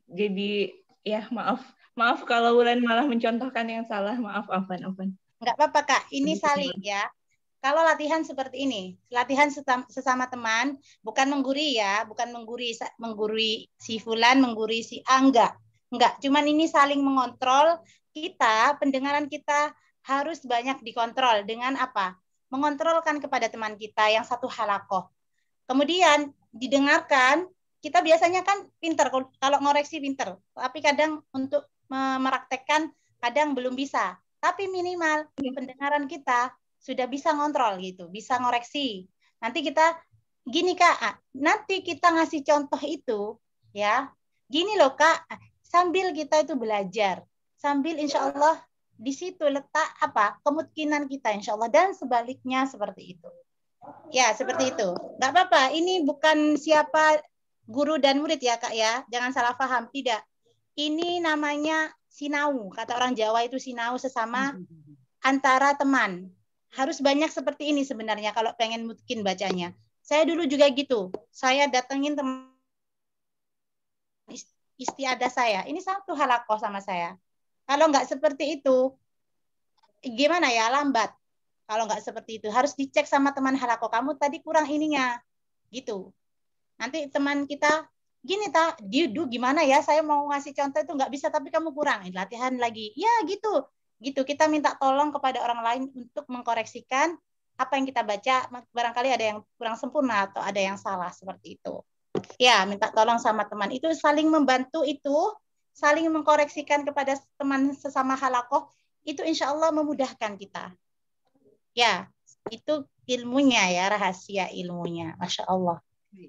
Speaker 2: jadi ya maaf maaf kalau Wulan malah mencontohkan yang salah maaf Afan Afan
Speaker 1: nggak apa-apa kak ini saling ya
Speaker 2: kalau latihan seperti ini, latihan
Speaker 1: sesama teman, bukan mengguri ya, bukan mengguri mengguri si Fulan, mengguri si angga enggak. Enggak, cuman ini saling mengontrol kita, pendengaran kita harus banyak dikontrol dengan apa? mengontrolkan kepada teman kita yang satu halakoh. Kemudian didengarkan, kita biasanya kan pinter, kalau ngoreksi pinter, tapi kadang untuk meraktekkan kadang belum bisa. Tapi minimal iya. pendengaran kita sudah bisa ngontrol gitu, bisa ngoreksi. Nanti kita gini kak, ah, nanti kita ngasih contoh itu ya, gini loh kak, ah, sambil kita itu belajar, sambil insya Allah di situ letak apa kemungkinan kita insya Allah dan sebaliknya seperti itu. Ya seperti itu. nggak apa-apa. Ini bukan siapa guru dan murid ya kak ya. Jangan salah paham. Tidak. Ini namanya sinau. Kata orang Jawa itu sinau sesama antara teman. Harus banyak seperti ini sebenarnya kalau pengen mungkin bacanya. Saya dulu juga gitu. Saya datengin teman istiada saya. Ini satu halakoh sama saya. Kalau nggak seperti itu, gimana ya lambat. Kalau nggak seperti itu harus dicek sama teman halako kamu tadi kurang ininya, gitu. Nanti teman kita gini tak, diudu gimana ya? Saya mau ngasih contoh itu nggak bisa tapi kamu kurang eh, latihan lagi. Ya gitu, gitu. Kita minta tolong kepada orang lain untuk mengkoreksikan apa yang kita baca barangkali ada yang kurang sempurna atau ada yang salah seperti itu. Ya, minta tolong sama teman itu saling membantu itu saling mengkoreksikan kepada teman sesama halakoh itu insya Allah memudahkan kita. Ya, itu ilmunya ya rahasia ilmunya, masya Allah.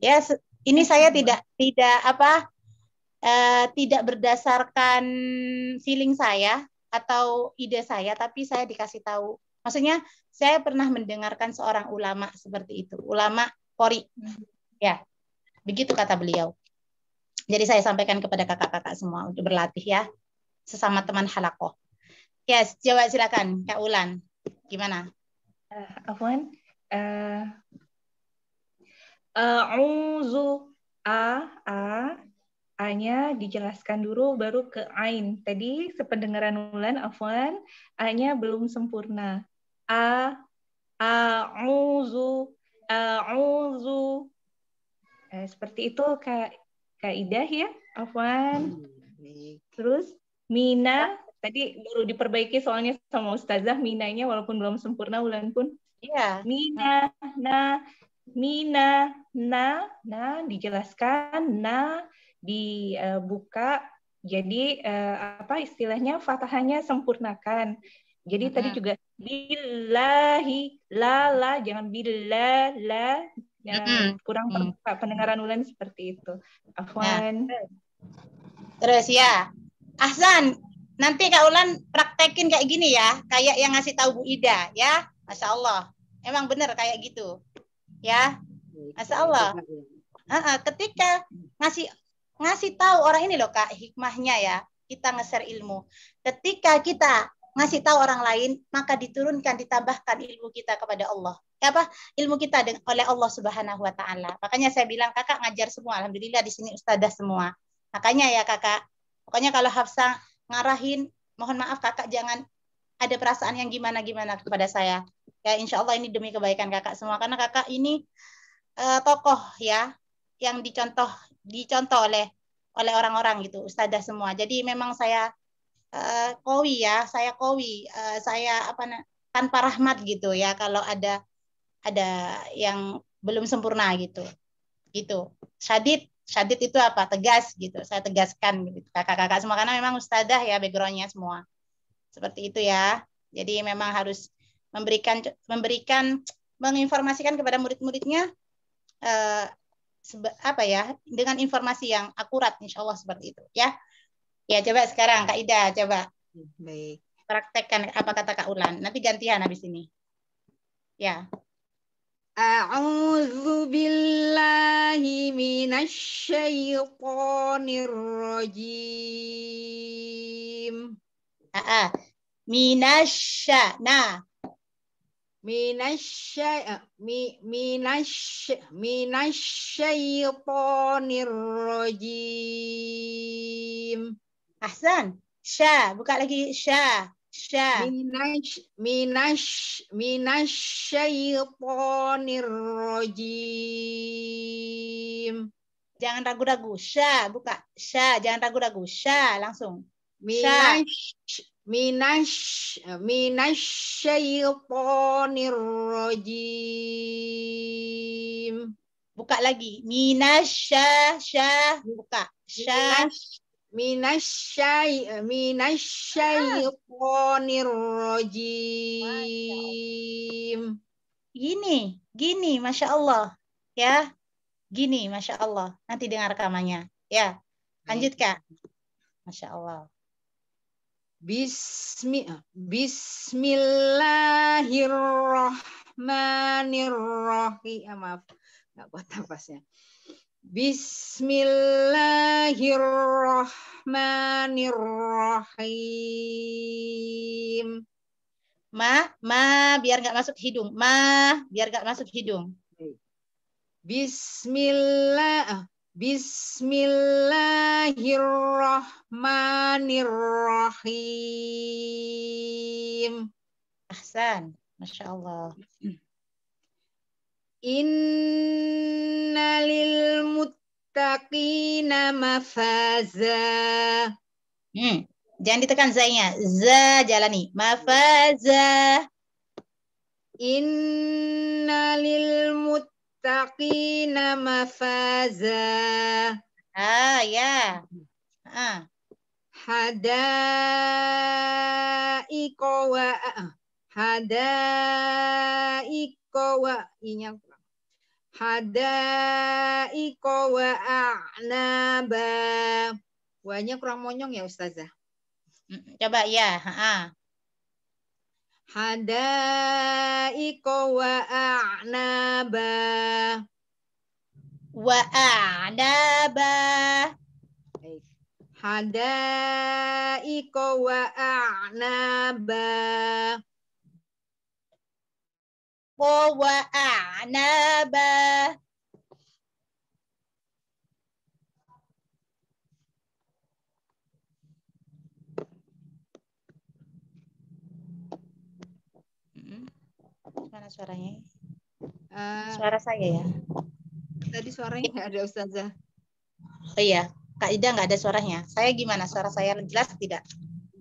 Speaker 1: Ya, ini saya tidak tidak apa uh, tidak berdasarkan feeling saya atau ide saya, tapi saya dikasih tahu. Maksudnya saya pernah mendengarkan seorang ulama seperti itu, ulama Kori. Hmm. Ya, begitu kata beliau. Jadi saya sampaikan kepada kakak-kakak semua untuk berlatih ya sesama teman halako. Yes, jawab
Speaker 2: silakan Kak Ulan. Gimana? Uh, Afwan, uh, a'udzu a a A-nya dijelaskan dulu baru ke ain. Tadi sependengaran Ulan Afwan, A-nya belum sempurna. A a uzu. eh, seperti itu kak Kaidah ya, Afwan. Hmm, Terus Mina tadi baru diperbaiki soalnya sama Ustazah Minanya walaupun belum sempurna ulan pun. Iya. Mina, na, Mina, na, na dijelaskan, na dibuka. Uh, jadi uh, apa istilahnya fatahannya sempurnakan. Jadi -hmm. tadi juga billahi la jangan bila la yang mm. kurang mm -hmm. pendengaran Ulan seperti itu. Ya. Afwan. Ya.
Speaker 1: Terus ya, Ahsan, nanti Kak Ulan praktekin kayak gini ya, kayak yang ngasih tahu Bu Ida ya, Masya Allah. Emang bener kayak gitu, ya, Masya Allah. Uh -uh, ketika ngasih ngasih tahu orang ini loh kak hikmahnya ya kita nge-share ilmu. Ketika kita ngasih tahu orang lain, maka diturunkan, ditambahkan ilmu kita kepada Allah. Ya apa? Ilmu kita oleh Allah Subhanahu wa taala. Makanya saya bilang kakak ngajar semua, alhamdulillah di sini ustazah semua. Makanya ya kakak, pokoknya kalau Hafsa ngarahin, mohon maaf kakak jangan ada perasaan yang gimana-gimana kepada saya. Ya insya Allah ini demi kebaikan kakak semua, karena kakak ini uh, tokoh ya, yang dicontoh dicontoh oleh oleh orang-orang gitu, ustazah semua. Jadi memang saya Eh, kowi ya, saya kowi, uh, saya apa tanpa rahmat gitu ya kalau ada ada yang belum sempurna gitu. Gitu. Syadid, syadid itu apa? Tegas gitu. Saya tegaskan gitu. Kakak-kakak semua karena memang ustadzah ya backgroundnya semua. Seperti itu ya. Jadi memang harus memberikan memberikan menginformasikan kepada murid-muridnya eh, apa ya dengan informasi yang akurat insyaallah seperti itu ya Ya, coba sekarang Kak Ida, coba. Baik. Praktekkan apa kata Kak Ulan. Nanti gantian habis ini. Ya.
Speaker 3: A'udzu
Speaker 1: billahi minasyaitonir rajim. Aa. Ah, ah. Minasya. Nah. Minasya eh, mi minasy minasyaitonir rajim. Ahsan. sha, Buka lagi. sha, sha. Minash, minash, minash syaitonir rajim. Jangan ragu-ragu. sha, Buka. sha, Jangan ragu-ragu. sha, Langsung. Minash, minash, minash syaitonir rajim. Buka lagi. sha, sha, buka. sha. Minash, minasyai Gini, gini, masya Allah, ya, gini, masya Allah. Nanti dengar kamanya ya. Lanjut kak, masya Allah. Bismi, Bismillahirrahmanirrahim. Ah, maaf, nggak kuat nafasnya. Bismillahirrahmanirrahim. Ma, ma, biar nggak masuk hidung. Ma, biar nggak masuk hidung. Bismillah, ah, Bismillahirrahmanirrahim. Ahsan, Masya Allah lil muttaqina mafaza. Hmm. Jangan ditekan zainya. Za jalani. Mafaza. lil muttaqina mafaza. Ah ya.
Speaker 3: Ah. Hadaiko wa hadaiko wa inya Hadaiko wa a'naba.
Speaker 1: Wanya kurang monyong ya Ustazah. Mm, coba ya. Ha. Hadaiko wa a'naba. Wa a'naba. Hadaiko wa a'naba.
Speaker 3: وأعنابا
Speaker 1: Mana suaranya? Uh, Suara saya ya. Tadi suaranya nggak ada Ustazah. Oh iya, Kak Ida nggak ada suaranya. Saya gimana? Suara saya jelas tidak?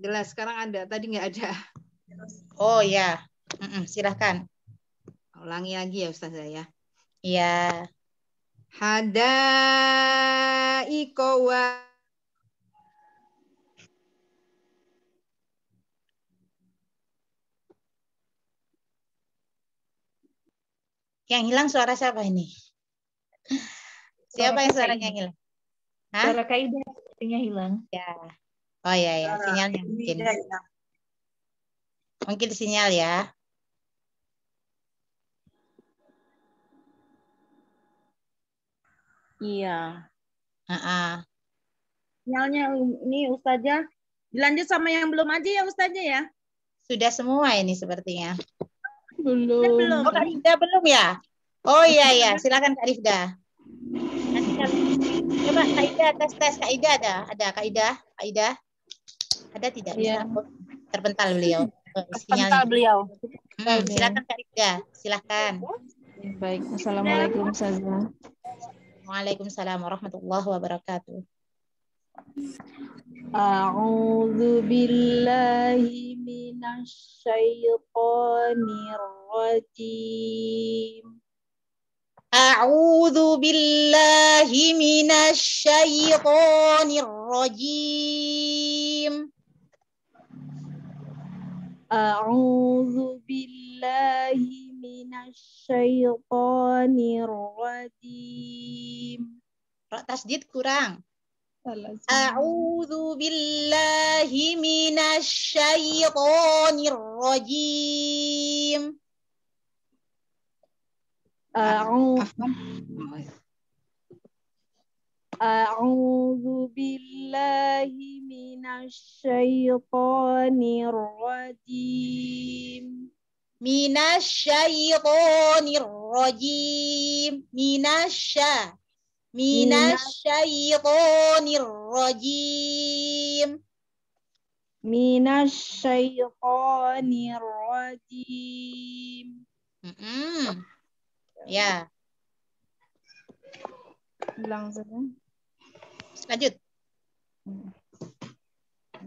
Speaker 1: Jelas, sekarang ada. Tadi nggak ada. Oh ya, mm -mm, silahkan. Ulangi lagi ya Ustazah ya. Iya. Hadaiko wa Yang hilang suara siapa ini?
Speaker 2: Siapa suara yang suaranya hilang? Hah? Suara Kaida sepertinya hilang. Ya.
Speaker 1: Oh ya ya, sinyalnya mungkin. Mungkin sinyal ya. Iya. Uh -uh. Sinyalnya ini Ustazah. Dilanjut sama yang belum aja ya Ustazah ya. Sudah semua ini sepertinya. Belum. belum. Oh, Kak Rifda belum ya? Oh iya iya, silakan Kak Rifda. Coba Kak Ida tes tes Kak Ida ada ada Kak Ida Kak Ida ada tidak Iya. Oh, terpental beliau terpental hmm, beliau hmm, silakan Kak Ida silakan baik assalamualaikum Saza Waalaikumsalam warahmatullahi wabarakatuh.
Speaker 3: أعوذ بالله من الشيطان الرجيم
Speaker 1: أعوذ بالله من الشيطان
Speaker 3: الرجيم أعوذ بالله من الشيطان
Speaker 2: الرجيم
Speaker 1: تسديد kurang أعوذ بالله من الشيطان
Speaker 3: الرجيم
Speaker 4: أعوذ
Speaker 3: أعوذ بالله من الشيطان الرجيم
Speaker 1: minasyaitonir rajim
Speaker 2: minasya minasyaitonir rajim minasyaitonir rajim mm -hmm. ya Bilang saja lanjut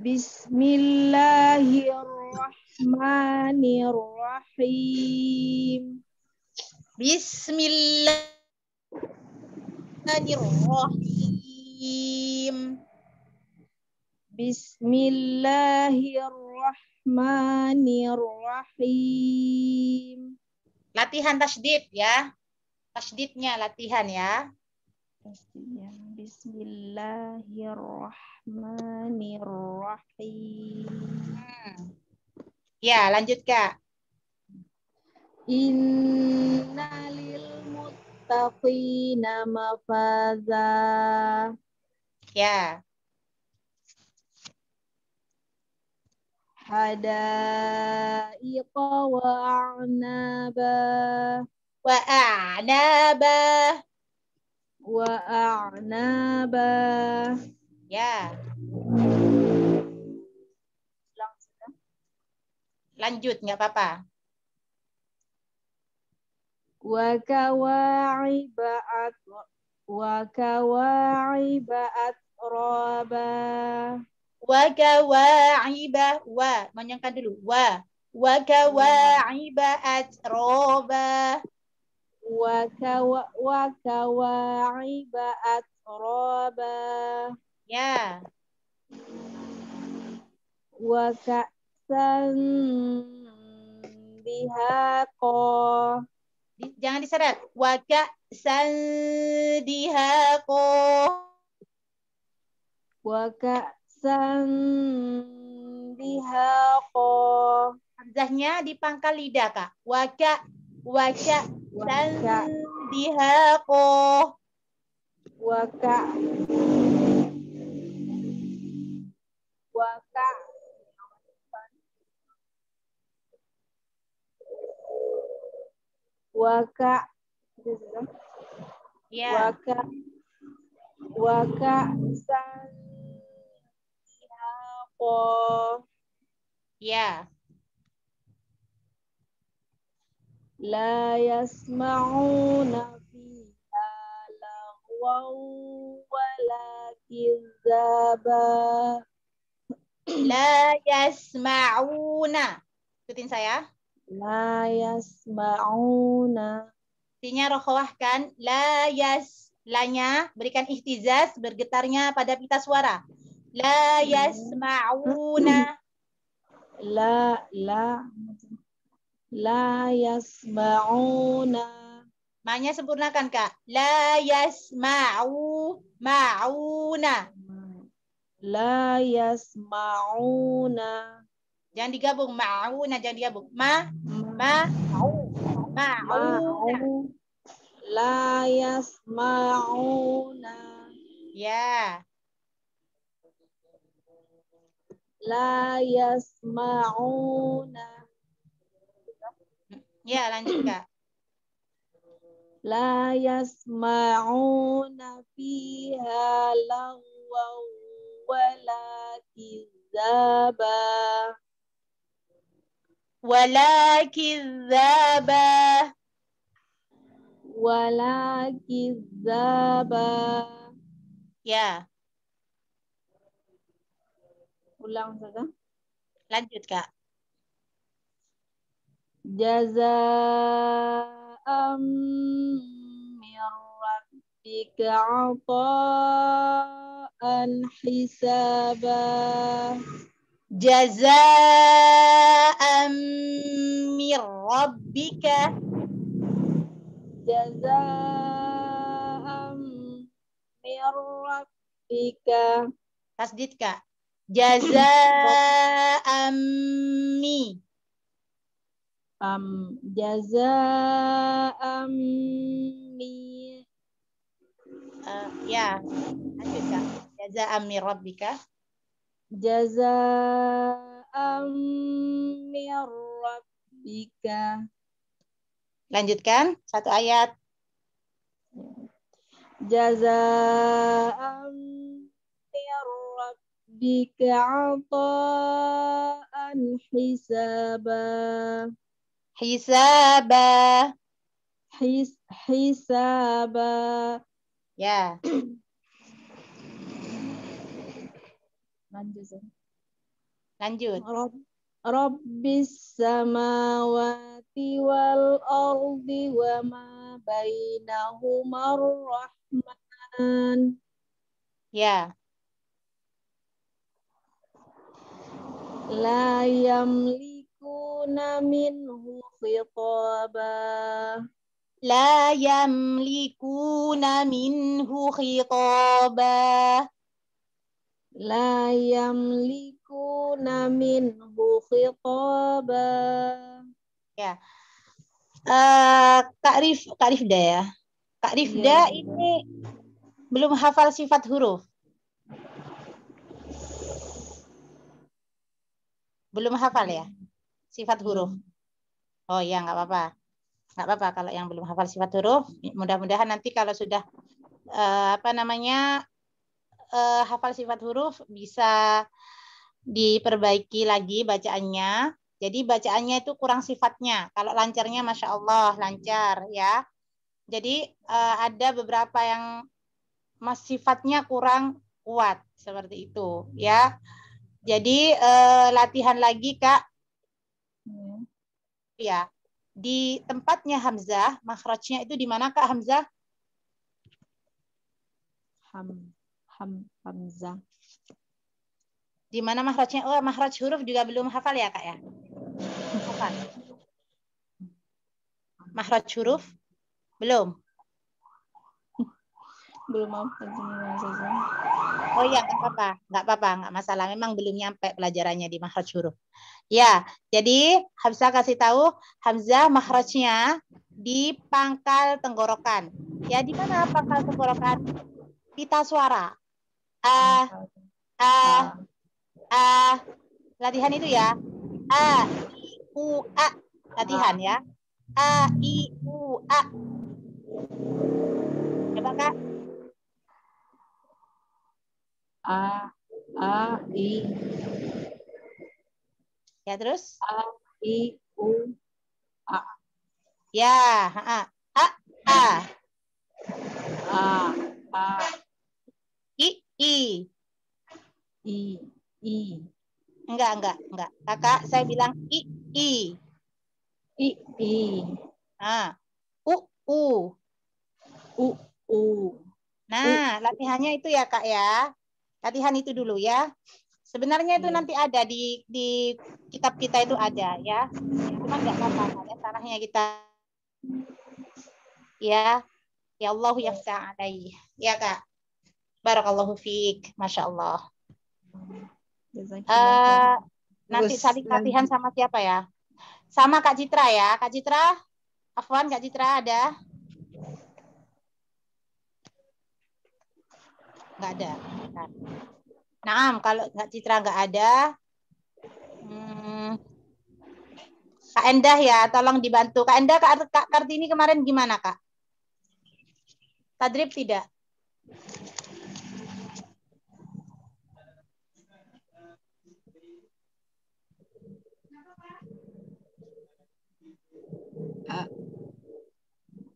Speaker 2: Bismillahirrahmanirrahim Bismillahirrahmanirrahim. Bismillahirrahmanirrahim. Bismillahirrahmanirrahim.
Speaker 1: Latihan tasdid ya. Tasdidnya latihan ya. Bismillahirrahmanirrahim. Hmm. Ya, lanjut Kak. Innalil muttaqina mafaza. Ya.
Speaker 2: iqa wa a'naba. Wa a'naba. Wa a'naba.
Speaker 1: Ya. Yeah. Lanjut,
Speaker 2: nggak apa-apa. Wakawa'iba baat roba
Speaker 4: atroba.
Speaker 1: ba wa menyangkan dulu wa
Speaker 2: wakawa'iba atroba. Wakawa baat roba Ya. Waka Hasan
Speaker 1: dihako. Di, jangan diseret. Wakak
Speaker 2: san dihako. Wakak san dihako.
Speaker 1: Hamzahnya di pangkal lidah, Kak. Waga, wakak san
Speaker 4: dihako. Waga
Speaker 3: waka
Speaker 2: yeah. waka waka san ko ya
Speaker 4: la yasma'una
Speaker 2: fiha wa la
Speaker 4: kizaba
Speaker 1: la yasma'una ikutin saya La
Speaker 2: yasma'una.
Speaker 1: Artinya rokhawah kan? La yas. Lanya berikan ihtizaz bergetarnya pada pita suara. La yasma'una. La la la yasma'una. Manya sempurnakan Kak. La yasma'u ma'una. La yasma'una. Jangan digabung ma'una, jangan digabung. Ma ma'u ma'u la
Speaker 2: yasma'una. Ya. La yasma'una. Ya, lanjut Kak. La yasma'una fiha lawa wala kizaba wala kizaba wala kizaba ya ulang saja lanjut kak
Speaker 3: jazaa'am min rabbika 'ata'an
Speaker 1: hisaba jazaan
Speaker 3: min rabbika jazaan min rabbika
Speaker 1: tasdid kak jazaan mi um, jazaan mi uh, ya lanjut kak jazaan min rabbika
Speaker 2: jazaa'am min rabbika. Lanjutkan satu ayat.
Speaker 4: Jazaa'am min rabbika 'ata'an hisaba. Hisaba. His, hisaba.
Speaker 1: Ya.
Speaker 2: lanjut lanjut Rabbis samawati wal ardi wa ma
Speaker 4: bainahuma
Speaker 2: rahman Ya. La yamlikuna minhu khitaba. La
Speaker 1: yamlikuna minhu khitaba la yamlikuna minhu khitaba. Ya. Uh, Kak Rif, Kak Rifda ya.
Speaker 3: Kak Rifda ya.
Speaker 1: ini belum hafal sifat huruf. Belum hafal ya? Sifat huruf. Oh iya, nggak apa-apa. Nggak apa-apa kalau yang belum hafal sifat huruf. Mudah-mudahan nanti kalau sudah uh, apa namanya uh, hafal sifat huruf bisa diperbaiki lagi bacaannya. Jadi bacaannya itu kurang sifatnya. Kalau lancarnya Masya Allah, lancar ya. Jadi uh, ada beberapa yang mas sifatnya kurang kuat seperti itu ya. Jadi uh, latihan lagi Kak. Hmm. Ya. Di tempatnya Hamzah, makrochnya itu di mana Kak Hamzah? Hamzah hamzah. Di mana mahrajnya? Oh, mahraj huruf juga belum hafal ya, Kak ya? Hafal. Mahraj huruf? Belum. Belum hafal. Oh iya, enggak apa-apa. Enggak apa-apa, enggak masalah. Memang belum nyampe pelajarannya di mahraj huruf. Ya, jadi Hamzah kasih tahu Hamzah mahrajnya di pangkal tenggorokan. Ya, di mana pangkal tenggorokan? Pita suara. A, A, A, latihan itu ya. A,
Speaker 3: I, U, A. Latihan ya. A, I, U, A. Coba Kak. A, A, I. Ya terus? A, I,
Speaker 1: U, A. Ya, A, A, A. A, A. I. I. I. Enggak, enggak, enggak. Kakak, saya bilang I. I. I. I. Nah, U. U. U. U. Nah, U. latihannya itu ya, Kak ya. Latihan itu dulu ya. Sebenarnya itu iya. nanti ada di di kitab kita itu ada ya. Cuma nggak apa-apa ya tanahnya kita. Ya. Ya Allah yang sa'alai. Ya, Kak. Barakallahu fiik, masya Allah. Uh,
Speaker 3: nanti saling latihan
Speaker 1: sama siapa ya? Sama Kak Citra ya. Kak Citra, Afwan Kak Citra ada? Nggak ada. Nah, kalau Kak Citra nggak ada, hmm, Kak Endah ya, tolong dibantu. Kak Endah, Kak Kartini kemarin gimana Kak? Tadrib tidak?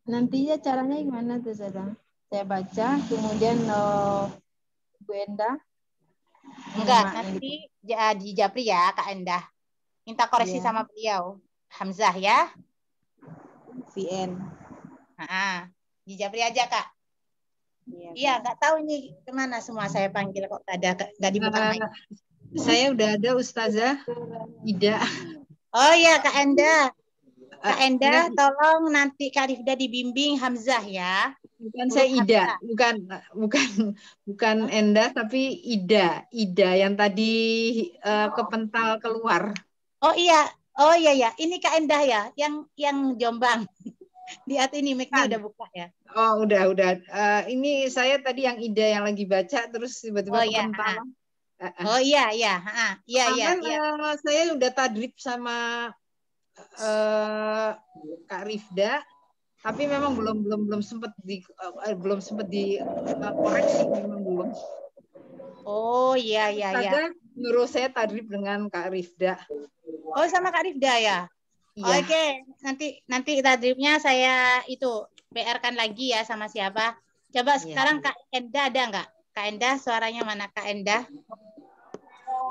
Speaker 3: Nantinya caranya gimana tuh Zada? Saya baca, kemudian lo eh, Bu Endah.
Speaker 1: Enggak, nanti ya, di Japri ya Kak Endah. Minta koreksi yeah. sama beliau. Hamzah ya. VN. ah di Japri aja Kak. Iya, iya kak nggak tahu nih kemana semua saya panggil kok ada nggak dibuka uh, Saya udah ada Ustazah tidak Oh iya Kak endah Kak eh, Endah, uh, tolong nanti Karifda dibimbing Hamzah ya.
Speaker 3: Bukan saya Ida,
Speaker 1: bukan bukan bukan oh. Endah tapi Ida, Ida yang tadi uh, kepental keluar. Oh iya, oh iya ya, ini Kak Endah ya, yang yang Jombang. di Lihat ini mic-nya udah buka ya. Oh, udah udah. Uh, ini saya tadi yang Ida yang lagi baca terus tiba-tiba oh, iya, kepental. Iya,
Speaker 3: Oh iya iya, iya iya. Karena
Speaker 1: iya. saya udah tadrip sama uh, Kak Rifda tapi memang belum belum belum sempat di uh, belum sempat dikoreksi uh, memang belum. Oh iya iya iya. Menurut saya tadi dengan Kak Rifda. Oh sama Kak Rifda ya. Iya. Oke, okay. nanti nanti tadribnya saya itu PR kan lagi ya sama siapa. Coba iya. sekarang Kak Enda ada nggak? Kak Enda suaranya mana Kak Enda?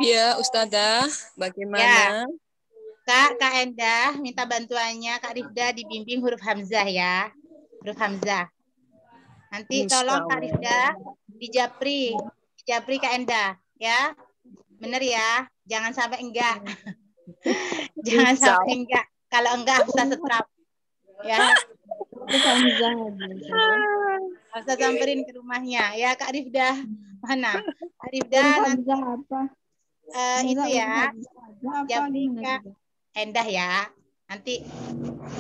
Speaker 1: Ya Ustazah, bagaimana? Ya. Kak, Kak Endah, minta bantuannya Kak Rifda dibimbing huruf Hamzah ya. Huruf Hamzah. Nanti tolong Kak Rifda di Japri, di Japri Kak Endah ya. Bener ya, jangan sampai enggak. jangan sampai enggak. Kalau enggak bisa setrap. Ya.
Speaker 3: Hamzah.
Speaker 1: Hamzah ya, samperin ke rumahnya ya Kak Rifda. Mana? Kak Rifda nanti apa? Uh, itu ya. Japri Endah ya. Nanti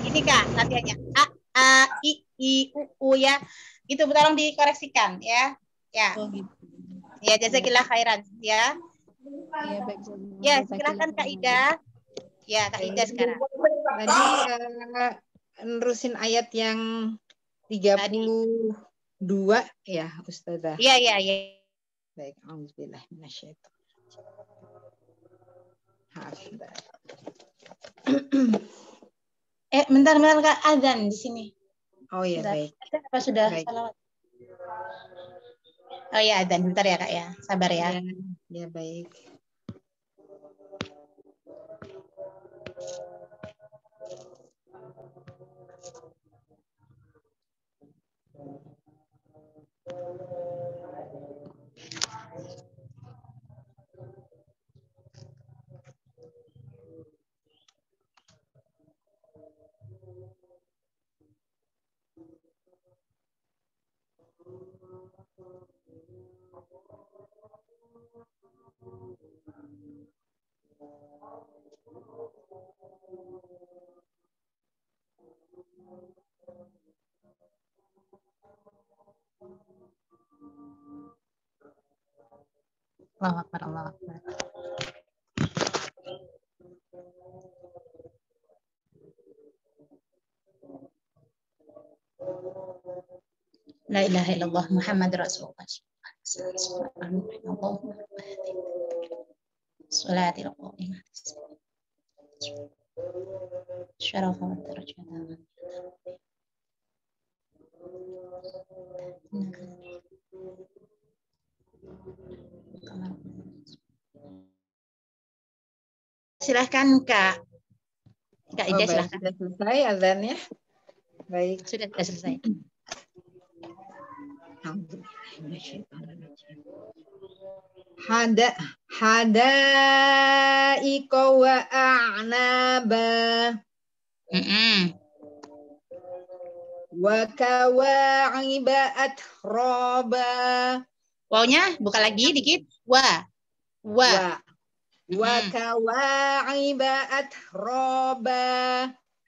Speaker 1: ini Kak latihannya. A A I I U U ya. Itu tolong dikoreksikan ya. Ya. Oh, gitu. Ya, jazakillah khairan ya.
Speaker 3: Ya, baik.
Speaker 1: Ya, silakan Kak Ida. Ya, Kak Ida sekarang. Tadi eh, nerusin ayat yang 32 Tadi. ya, Ustazah. Iya, iya, iya. Baik, alhamdulillah minasyaitonir
Speaker 3: rajim.
Speaker 1: eh, bentar, bentar Kak, azan di sini. Oh iya, baik. apa sudah baik. salawat? Oh iya, azan. Bentar ya, Kak ya. Sabar ya. Ya,
Speaker 3: ya baik. Thank you. الله أكبر الله أكبر
Speaker 1: لا إله إلا الله محمد رسول الله
Speaker 3: صلى الله عليه وسلم
Speaker 1: صلاة القائمة شرف والدرجة
Speaker 3: silahkan Kak. Kak ida oh, silahkan. Sudah selesai azannya. Baik. Sudah, sudah selesai.
Speaker 1: Hada hada iko wa a'naba. Mm -mm. Wa kawa'iba atraba. Wawnya buka lagi dikit. Wa.
Speaker 3: Wa. wa. Wa
Speaker 1: kawa'iba athroba.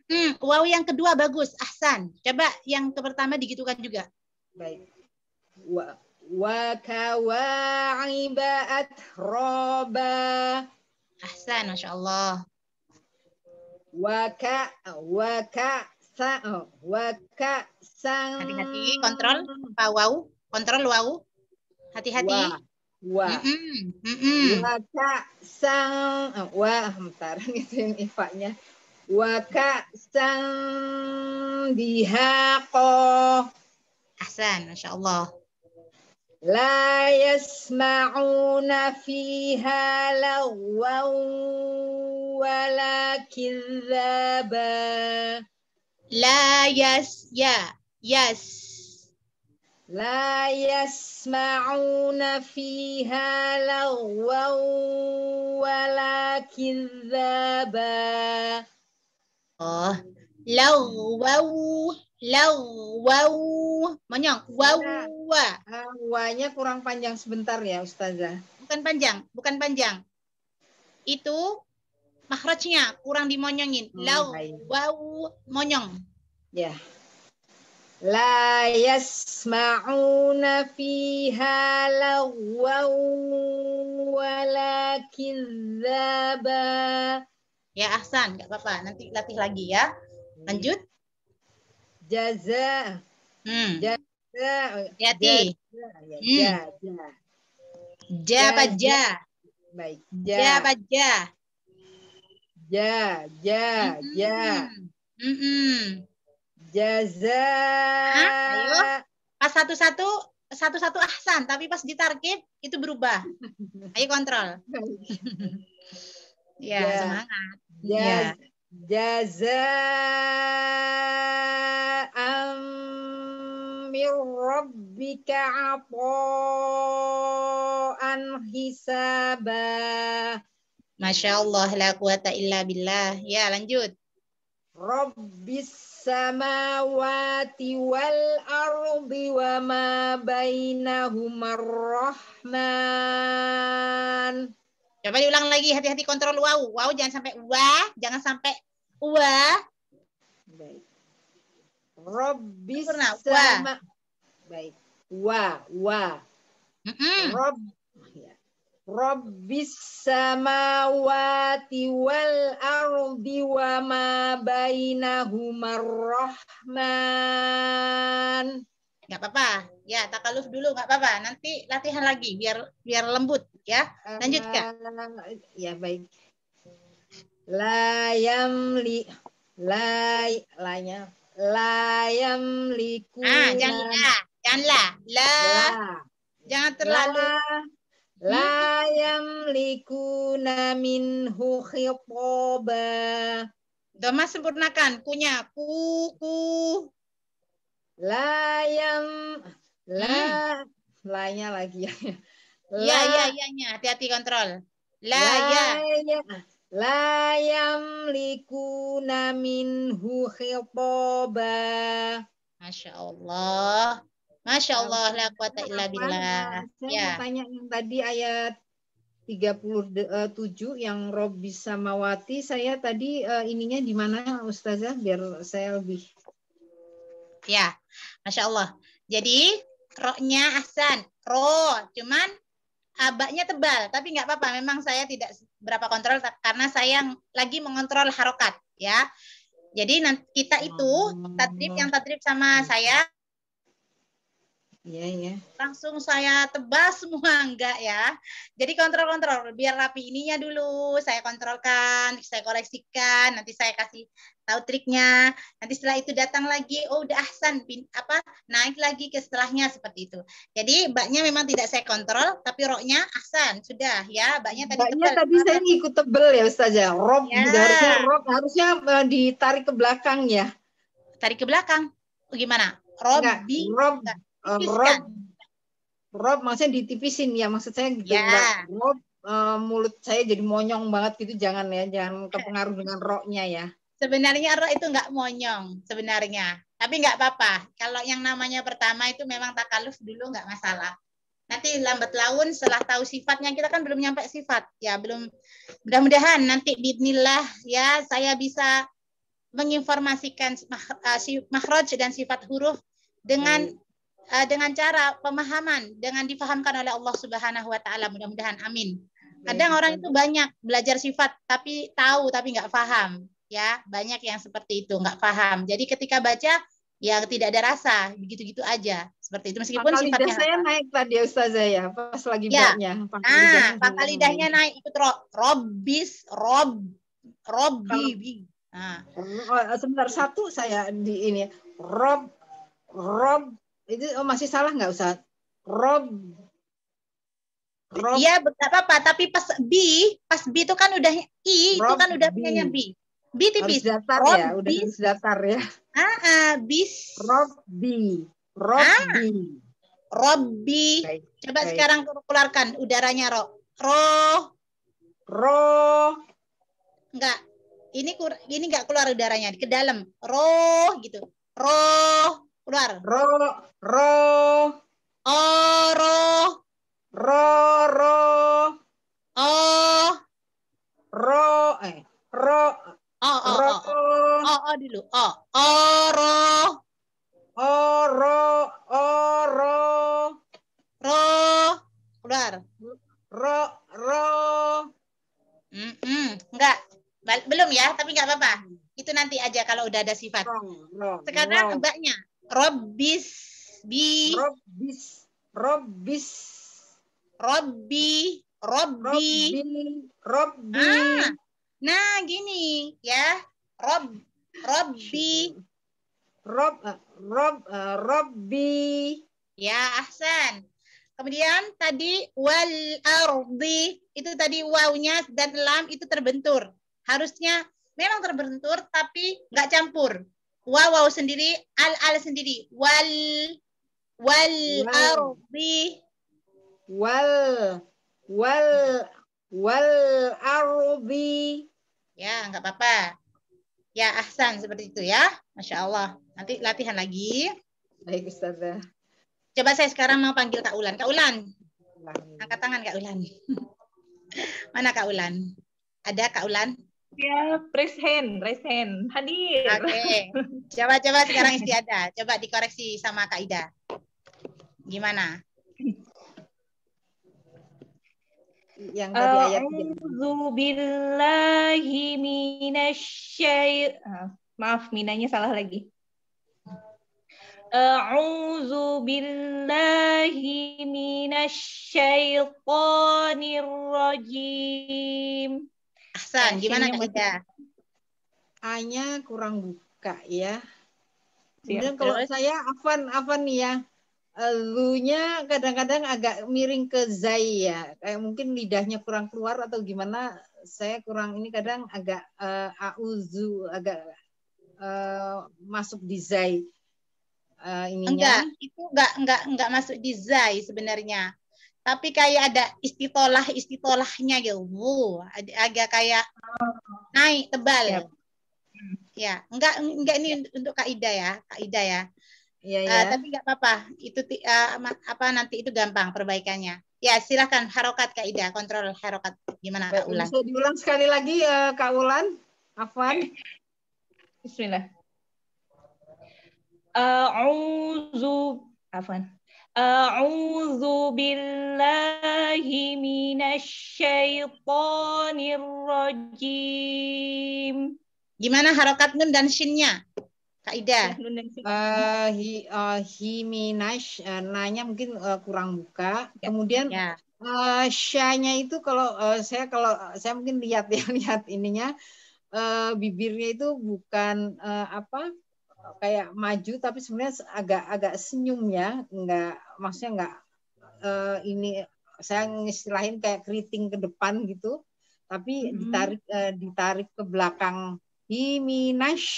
Speaker 1: Hmm, wow hmm, yang kedua bagus, Ahsan. Coba yang ke pertama digitukan juga.
Speaker 3: Baik. Wa wa
Speaker 1: kawa'iba Ahsan, Masya Allah. Waka, waka, sa, oh, waka, sang. Hati-hati, kontrol, pak wow, kontrol wow. Hati-hati wa wa
Speaker 4: ka sang eh, wa bentar itu yang ifanya ka sang dihaqo
Speaker 1: Hasan Masya Allah La yasma'una fiha lawa wa la kizzaba La yas ya yas
Speaker 4: لا يسمعون فيها لغوا ولا كذابا
Speaker 1: oh lagwau lagwau monyong wau iya. wawanya ah, kurang panjang sebentar ya ustazah bukan panjang bukan panjang itu makhrajnya kurang dimonyongin hmm, lau monyong ya yeah. لا يسمعون فيها لغوا ولا كذابا Ya Ahsan, nggak apa-apa. Nanti latih lagi ya. Hmm. Lanjut. Jaza. Hmm. Jaza.
Speaker 3: Hati. Ya, hmm. Jaza. Ja,
Speaker 4: ja. ja ja? Baik. Ja. ja ja? Ja, ja, hmm. ja. Mm -mm. Jaza. Ayo.
Speaker 1: Pas satu-satu, satu-satu ahsan. Tapi pas ditarkib, itu berubah.
Speaker 3: Ayo kontrol.
Speaker 4: ya, ja, ya. semangat. Jaz, ya. ya. Jaza min
Speaker 1: rabbika apaan hisabah. Masya Allah, la quwata illa billah. Ya, lanjut.
Speaker 4: Rabbis samawati wal ardi wa ma bainahumar rahman.
Speaker 1: Coba diulang lagi hati-hati kontrol wow. Wow jangan sampai wah, jangan sampai wah.
Speaker 3: Baik. Rabbis sama. Baik. Wa, wa. Mm -hmm. Rabb Rabbis
Speaker 4: samawati wal ardi wa ma bainahumar rahman. Gak
Speaker 1: apa-apa. Ya, takaluf dulu gak apa-apa. Nanti latihan lagi biar biar lembut ya. Lanjut Kak. Uh, ya, baik. Layam li lay lanya layam liku. Ah, jangan la. Jangan la. La. la. Jangan terlalu la La yamlikuna minhu khitoba. Doma sempurnakan. Kunya. Ku, ku. La yam. La. Hmm. nya lagi.
Speaker 4: La, ya, ya, ya,
Speaker 1: ya. Hati-hati kontrol. La, la ya. La yamlikuna minhu Masya Allah. Masya Allah, la kuwata illa billah. Saya ya. mau tanya yang tadi ayat 37 eh, yang Rob bisa mawati. saya tadi eh, ininya di mana Ustazah biar saya lebih. Ya, Masya Allah. Jadi, roknya Ahsan, roh. cuman abaknya tebal, tapi nggak apa-apa. Memang saya tidak berapa kontrol karena saya lagi mengontrol harokat, ya. Jadi nanti kita itu oh. tatrib yang tatrib sama saya Iya, iya. Langsung saya tebas semua enggak ya. Jadi kontrol-kontrol, biar rapi ininya dulu, saya kontrolkan, saya koleksikan, nanti saya kasih tahu triknya. Nanti setelah itu datang lagi, oh udah ahsan, pin, apa naik lagi ke setelahnya seperti itu. Jadi baknya memang tidak saya kontrol, tapi roknya ahsan sudah ya. Baknya tadi baknya tebal. tadi saya ngikut tebel ya Ustazah. Rok ya. harusnya rok harusnya eh, ditarik ke belakang ya. Tarik ke belakang. Gimana? Rok Rob, Eh, rob rob maksudnya ditipisin ya maksud saya gitu yeah. rob uh, mulut saya jadi monyong banget gitu jangan ya jangan terpengaruh dengan roknya ya sebenarnya rok itu nggak monyong sebenarnya tapi nggak apa-apa kalau yang namanya pertama itu memang takaluf dulu nggak masalah nanti lambat laun setelah tahu sifatnya kita kan belum nyampe sifat ya belum mudah-mudahan nanti bidnillah ya saya bisa menginformasikan eh, makhraj dan sifat huruf dengan hmm. Eh, dengan cara pemahaman, dengan difahamkan oleh Allah Subhanahu wa taala. Mudah-mudahan amin.
Speaker 4: Kadang orang itu
Speaker 1: banyak belajar sifat tapi tahu tapi nggak paham, ya. Banyak yang seperti itu, nggak paham. Jadi ketika baca ya tidak ada rasa, begitu-gitu aja. Seperti itu meskipun pakal sifatnya saya
Speaker 3: naik tadi Ustazah ya, pas lagi ya. baca
Speaker 1: nah, pangkal ah, lidahnya naik ikut ro, robis, rob, robbi. Nah. sebentar satu saya di ini rob rob itu oh masih salah nggak usah rob Rob. Iya, nggak apa-apa. Tapi pas B, pas B itu kan udah I, Rob itu kan udah punya B. B tipis. Harus datar Rob ya, B. udah harus datar ya. Ah, ah bis. Rob B. Rob ah. B. Rob B. Baik, Coba baik. sekarang keluarkan udaranya, Rob. Ro. Ro. Enggak. Ini kur ini enggak keluar udaranya, ke dalam. Ro gitu. Ro keluar. Ro, ro.
Speaker 3: O, ro. Ro, ro. O. Ro, eh. Ro. O, o, ro. O, o, o dulu. O, o, ro. O, ro. O,
Speaker 1: ro. Ro. Keluar. Ro, ro. Mm -mm. Enggak. Belum ya, tapi enggak apa-apa. Itu nanti aja kalau udah ada sifat. Sekarang mbaknya. Robbis bi Robbis Robbis Robbi Robbi Robbi ah, nah gini ya Rob Robbi Rob eh, Rob uh, Robbi ya Ahsan kemudian tadi wal ardi itu tadi wawnya dan lam itu terbentur harusnya memang terbentur tapi nggak campur wawaw sendiri, al al sendiri, wal wal ardi wal wal wal ardi ya nggak apa-apa ya ahsan seperti itu ya masya Allah nanti latihan lagi baik Ustazah coba saya sekarang mau panggil Kak Ulan Kak Ulan angkat tangan Kak Ulan mana Kak Ulan ada Kak Ulan Ya, raise hand, raise hand. Hadir. Oke. Okay. Coba-coba sekarang istiada. Coba dikoreksi sama Kak Ida.
Speaker 2: Gimana? Yang tadi ayat billahi minasyair. Ah, maaf, minanya salah lagi. A'udzu billahi minasyaitonir rajim. Ahsan, gimana kita? A-nya
Speaker 1: kurang buka ya. Iya, Kemudian kalau ya. saya Afan, Afan nih ya. lu kadang-kadang agak miring ke zai ya. Kayak mungkin lidahnya kurang keluar atau gimana. Saya kurang ini kadang agak uh, auzu, agak uh, masuk di zai. Uh, ininya. Enggak, itu enggak enggak enggak masuk di zai sebenarnya tapi kayak ada istitolah istitolahnya gitu wow, agak kayak naik tebal ya, ya. enggak enggak ini iya. untuk Kak Ida ya Kak Ida ya Iya, ya. uh, tapi nggak apa-apa. Itu uh, apa nanti itu gampang perbaikannya. Ya, silahkan harokat Kak Ida, kontrol harokat
Speaker 2: gimana Kak Ulan? Bisa diulang sekali lagi ya Kak Ulan. Afwan. Bismillah. Auzu, afwan. أعوذ بالله من الشيطان الرجيم Gimana harokat nun
Speaker 1: dan shinnya? Kak Ida. Uh, hi, uh, nanya mungkin uh, kurang buka. Ya, Kemudian ya. Uh, syanya itu kalau uh, saya kalau saya mungkin lihat ya lihat ininya uh, bibirnya itu bukan uh, apa kayak maju tapi sebenarnya agak-agak senyum ya nggak maksudnya nggak uh, ini saya ngistilahin kayak keriting ke depan gitu tapi mm-hmm. ditarik uh, ditarik ke belakang himinash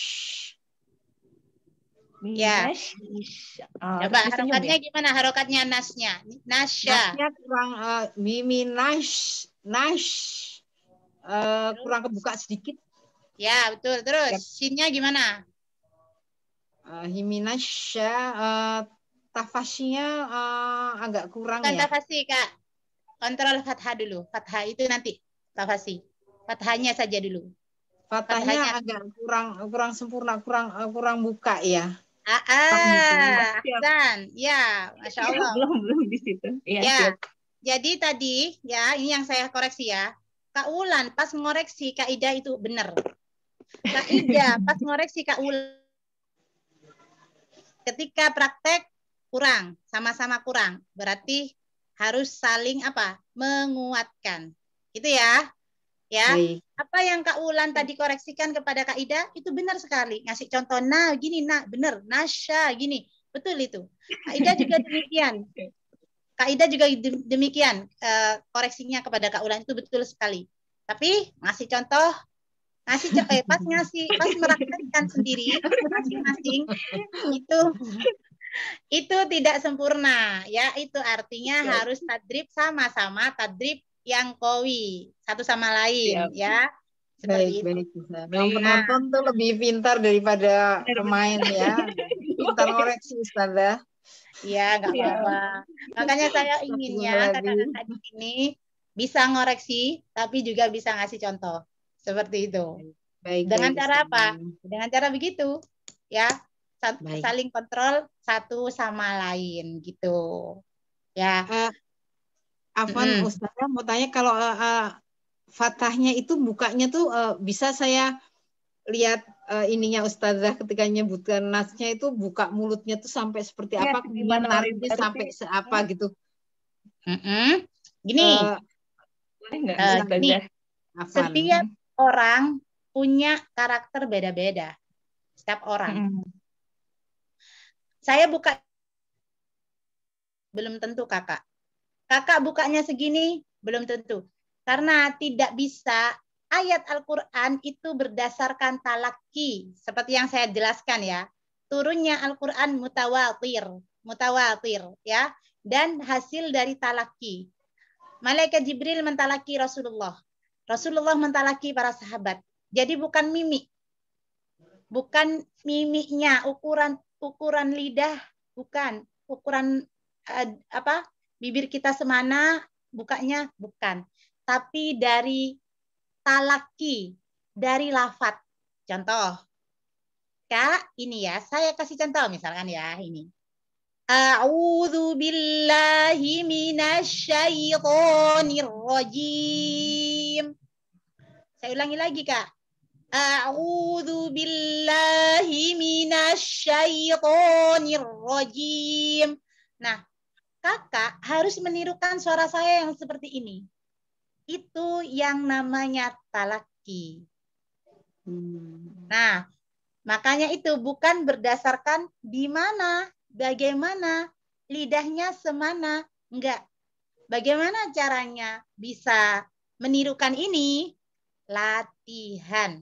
Speaker 2: Ya. uh, Coba harokatnya ya? gimana? Harokatnya
Speaker 1: nasnya. Nasya. Nasnya kurang uh, eh, mimi nash nash uh, kurang kebuka sedikit. Ya, betul. Terus ya. sinnya gimana? Eh, Himinasya uh, eh, tafasinya uh, eh, agak kurang Bukan ya. tafasi kak. Kontrol fathah dulu. Fathah itu nanti tafasi. Fathahnya saja dulu. Fathahnya, fathahnya agak kurang kurang sempurna kurang kurang buka ya. Ah, ah dan ya, masya iya, Allah. belum
Speaker 3: belum di situ. Iya, ya. ya.
Speaker 1: Jadi tadi ya ini yang saya koreksi ya. Kak Ulan pas ngoreksi Kak Ida itu benar. Kak Ida pas ngoreksi Kak Ulan Ketika praktek kurang, sama-sama kurang, berarti harus saling apa? Menguatkan. Itu ya. Ya. Baik. Apa yang Kak Ulan tadi koreksikan kepada Kak Ida itu benar sekali. Ngasih contoh nah gini nah benar, nasya gini. Betul itu. Kak Ida juga demikian. Kak Ida juga demikian eh, koreksinya kepada Kak Ulan itu betul sekali. Tapi ngasih contoh ngasih eh, pas ngasih pas merasakan sendiri masing-masing itu itu tidak sempurna ya itu artinya iya. harus tadrib sama-sama tadrib yang kowi satu sama lain Siap. ya
Speaker 3: seperti baik, itu. baik Yang nah. penonton
Speaker 1: tuh lebih pintar
Speaker 2: daripada pemain ya. Pintar koreksi Ustazah. Iya, nggak iya. apa-apa.
Speaker 1: Makanya saya ingin ya kakak di ini bisa ngoreksi tapi juga bisa ngasih contoh. Seperti itu. Baik, Dengan cara apa? Dengan cara begitu, ya. baik. Saling kontrol satu sama lain gitu. Ya. Uh, eh, Afan hmm. Ustaz mau tanya kalau uh, eh, eh, fatahnya itu bukanya tuh uh, bisa saya lihat uh, ininya ustazah ketika nyebutkan nasnya itu buka mulutnya tuh sampai seperti ya, apa gimana nariknya sampai seapa mm. gitu. Mm -hmm. Gini. Uh, boleh uh, Setiap orang punya karakter beda-beda. Setiap orang. Mm Saya buka belum tentu kakak. Kakak bukanya segini belum tentu. Karena tidak bisa ayat Al-Qur'an itu berdasarkan talaki seperti yang saya jelaskan ya. Turunnya Al-Qur'an mutawatir, mutawatir ya dan hasil dari talaki. Malaikat Jibril mentalaki Rasulullah. Rasulullah mentalaki para sahabat. Jadi bukan mimik. Bukan mimiknya, ukuran ukuran lidah bukan, ukuran eh, apa? bibir kita semana bukanya bukan, tapi dari talaki, dari lafat. Contoh, Kak, ini ya, saya kasih contoh misalkan ya, ini. A'udzu billahi من الشيطان الرجيم Saya ulangi lagi kak A'udzu billahi minasyaitonir rajim. Nah, kakak harus menirukan suara saya yang seperti ini. Itu yang namanya talaki. Hmm. Nah, makanya itu bukan berdasarkan di mana Bagaimana? Lidahnya semana? Enggak. Bagaimana caranya bisa menirukan ini? Latihan.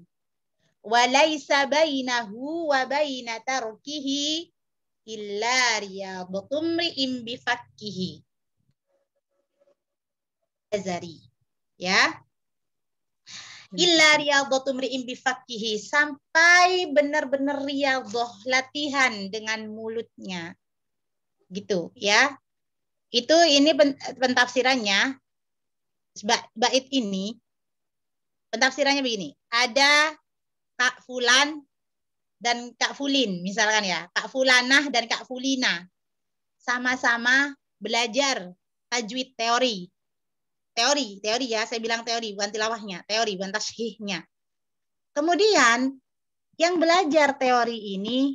Speaker 1: Walaisa bainahu wa baina tarkihi illa riyadatum ri'im bifakkihi. Azari. Ya. Iya. Illa riyadhatu mri'in bifakihi sampai benar-benar riyadhah latihan dengan mulutnya. Gitu ya. Itu ini pentafsirannya. Bait ini pentafsirannya begini. Ada Kak Fulan dan Kak Fulin misalkan ya. Kak Fulanah dan Kak Fulina sama-sama belajar tajwid teori Teori, teori ya, saya bilang teori, bukan tilawahnya, teori, bukan tashihnya. Kemudian, yang belajar teori ini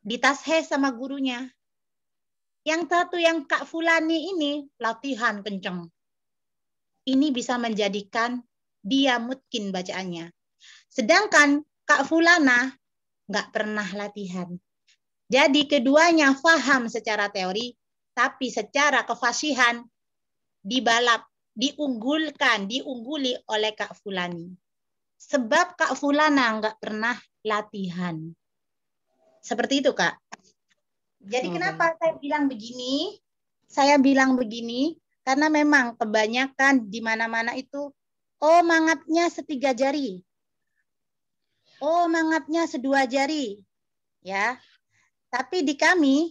Speaker 1: ditasheh sama gurunya. Yang satu yang Kak Fulani ini latihan kenceng. Ini bisa menjadikan dia mungkin bacaannya. Sedangkan Kak Fulana nggak pernah latihan. Jadi keduanya faham secara teori, tapi secara kefasihan dibalap, diunggulkan, diungguli oleh Kak Fulani. Sebab Kak Fulana nggak pernah latihan. Seperti itu, Kak. Jadi hmm. kenapa saya bilang begini? Saya bilang begini karena memang kebanyakan di mana-mana itu oh mangapnya setiga jari. Oh mangapnya sedua jari. Ya. Tapi di kami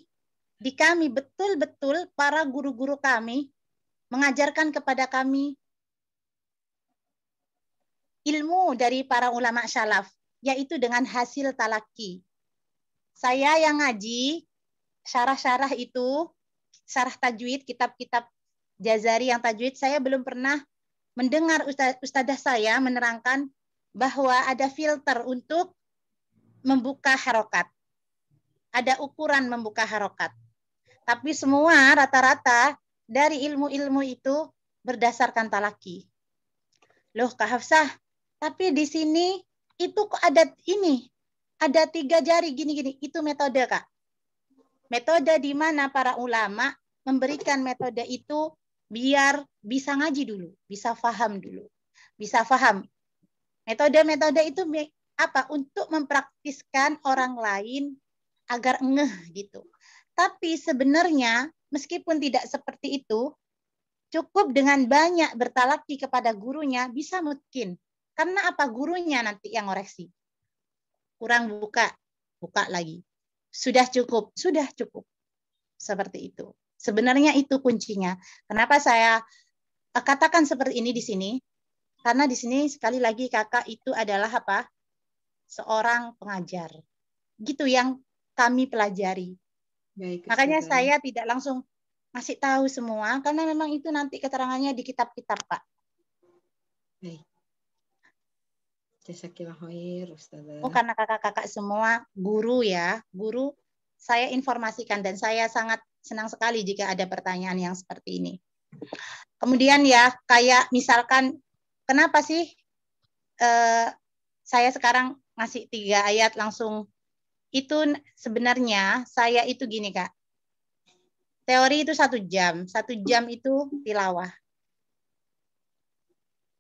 Speaker 1: di kami betul-betul para guru-guru kami mengajarkan kepada kami ilmu dari para ulama salaf, yaitu dengan hasil talaki. Saya yang ngaji syarah-syarah itu, syarah tajwid, kitab-kitab jazari yang tajwid, saya belum pernah mendengar ustadzah saya menerangkan bahwa ada filter untuk membuka harokat. Ada ukuran membuka harokat. Tapi semua rata-rata dari ilmu-ilmu itu berdasarkan talaki. Loh, Kak Hafsah, tapi di sini itu kok ada ini, ada tiga jari gini-gini. Itu metode, Kak. Metode di mana para ulama memberikan metode itu biar bisa ngaji dulu, bisa faham dulu, bisa faham. Metode-metode itu apa? Untuk mempraktiskan orang lain agar ngeh gitu. Tapi sebenarnya meskipun tidak seperti itu, cukup dengan banyak bertalaki kepada gurunya bisa mungkin. Karena apa gurunya nanti yang ngoreksi. Kurang buka, buka lagi. Sudah cukup, sudah cukup. Seperti itu. Sebenarnya itu kuncinya. Kenapa saya katakan seperti ini di sini? Karena di sini sekali lagi kakak itu adalah apa? Seorang pengajar. Gitu yang kami pelajari. Baik, Makanya sudah. saya tidak langsung masih tahu semua karena memang itu nanti keterangannya di kitab-kitab, Pak. Baik. Oh, karena kakak-kakak semua guru ya, guru saya informasikan dan saya sangat senang sekali jika ada pertanyaan yang seperti ini. Kemudian ya, kayak misalkan kenapa sih eh, saya sekarang ngasih tiga ayat langsung itu sebenarnya saya itu gini kak teori itu satu jam satu jam itu tilawah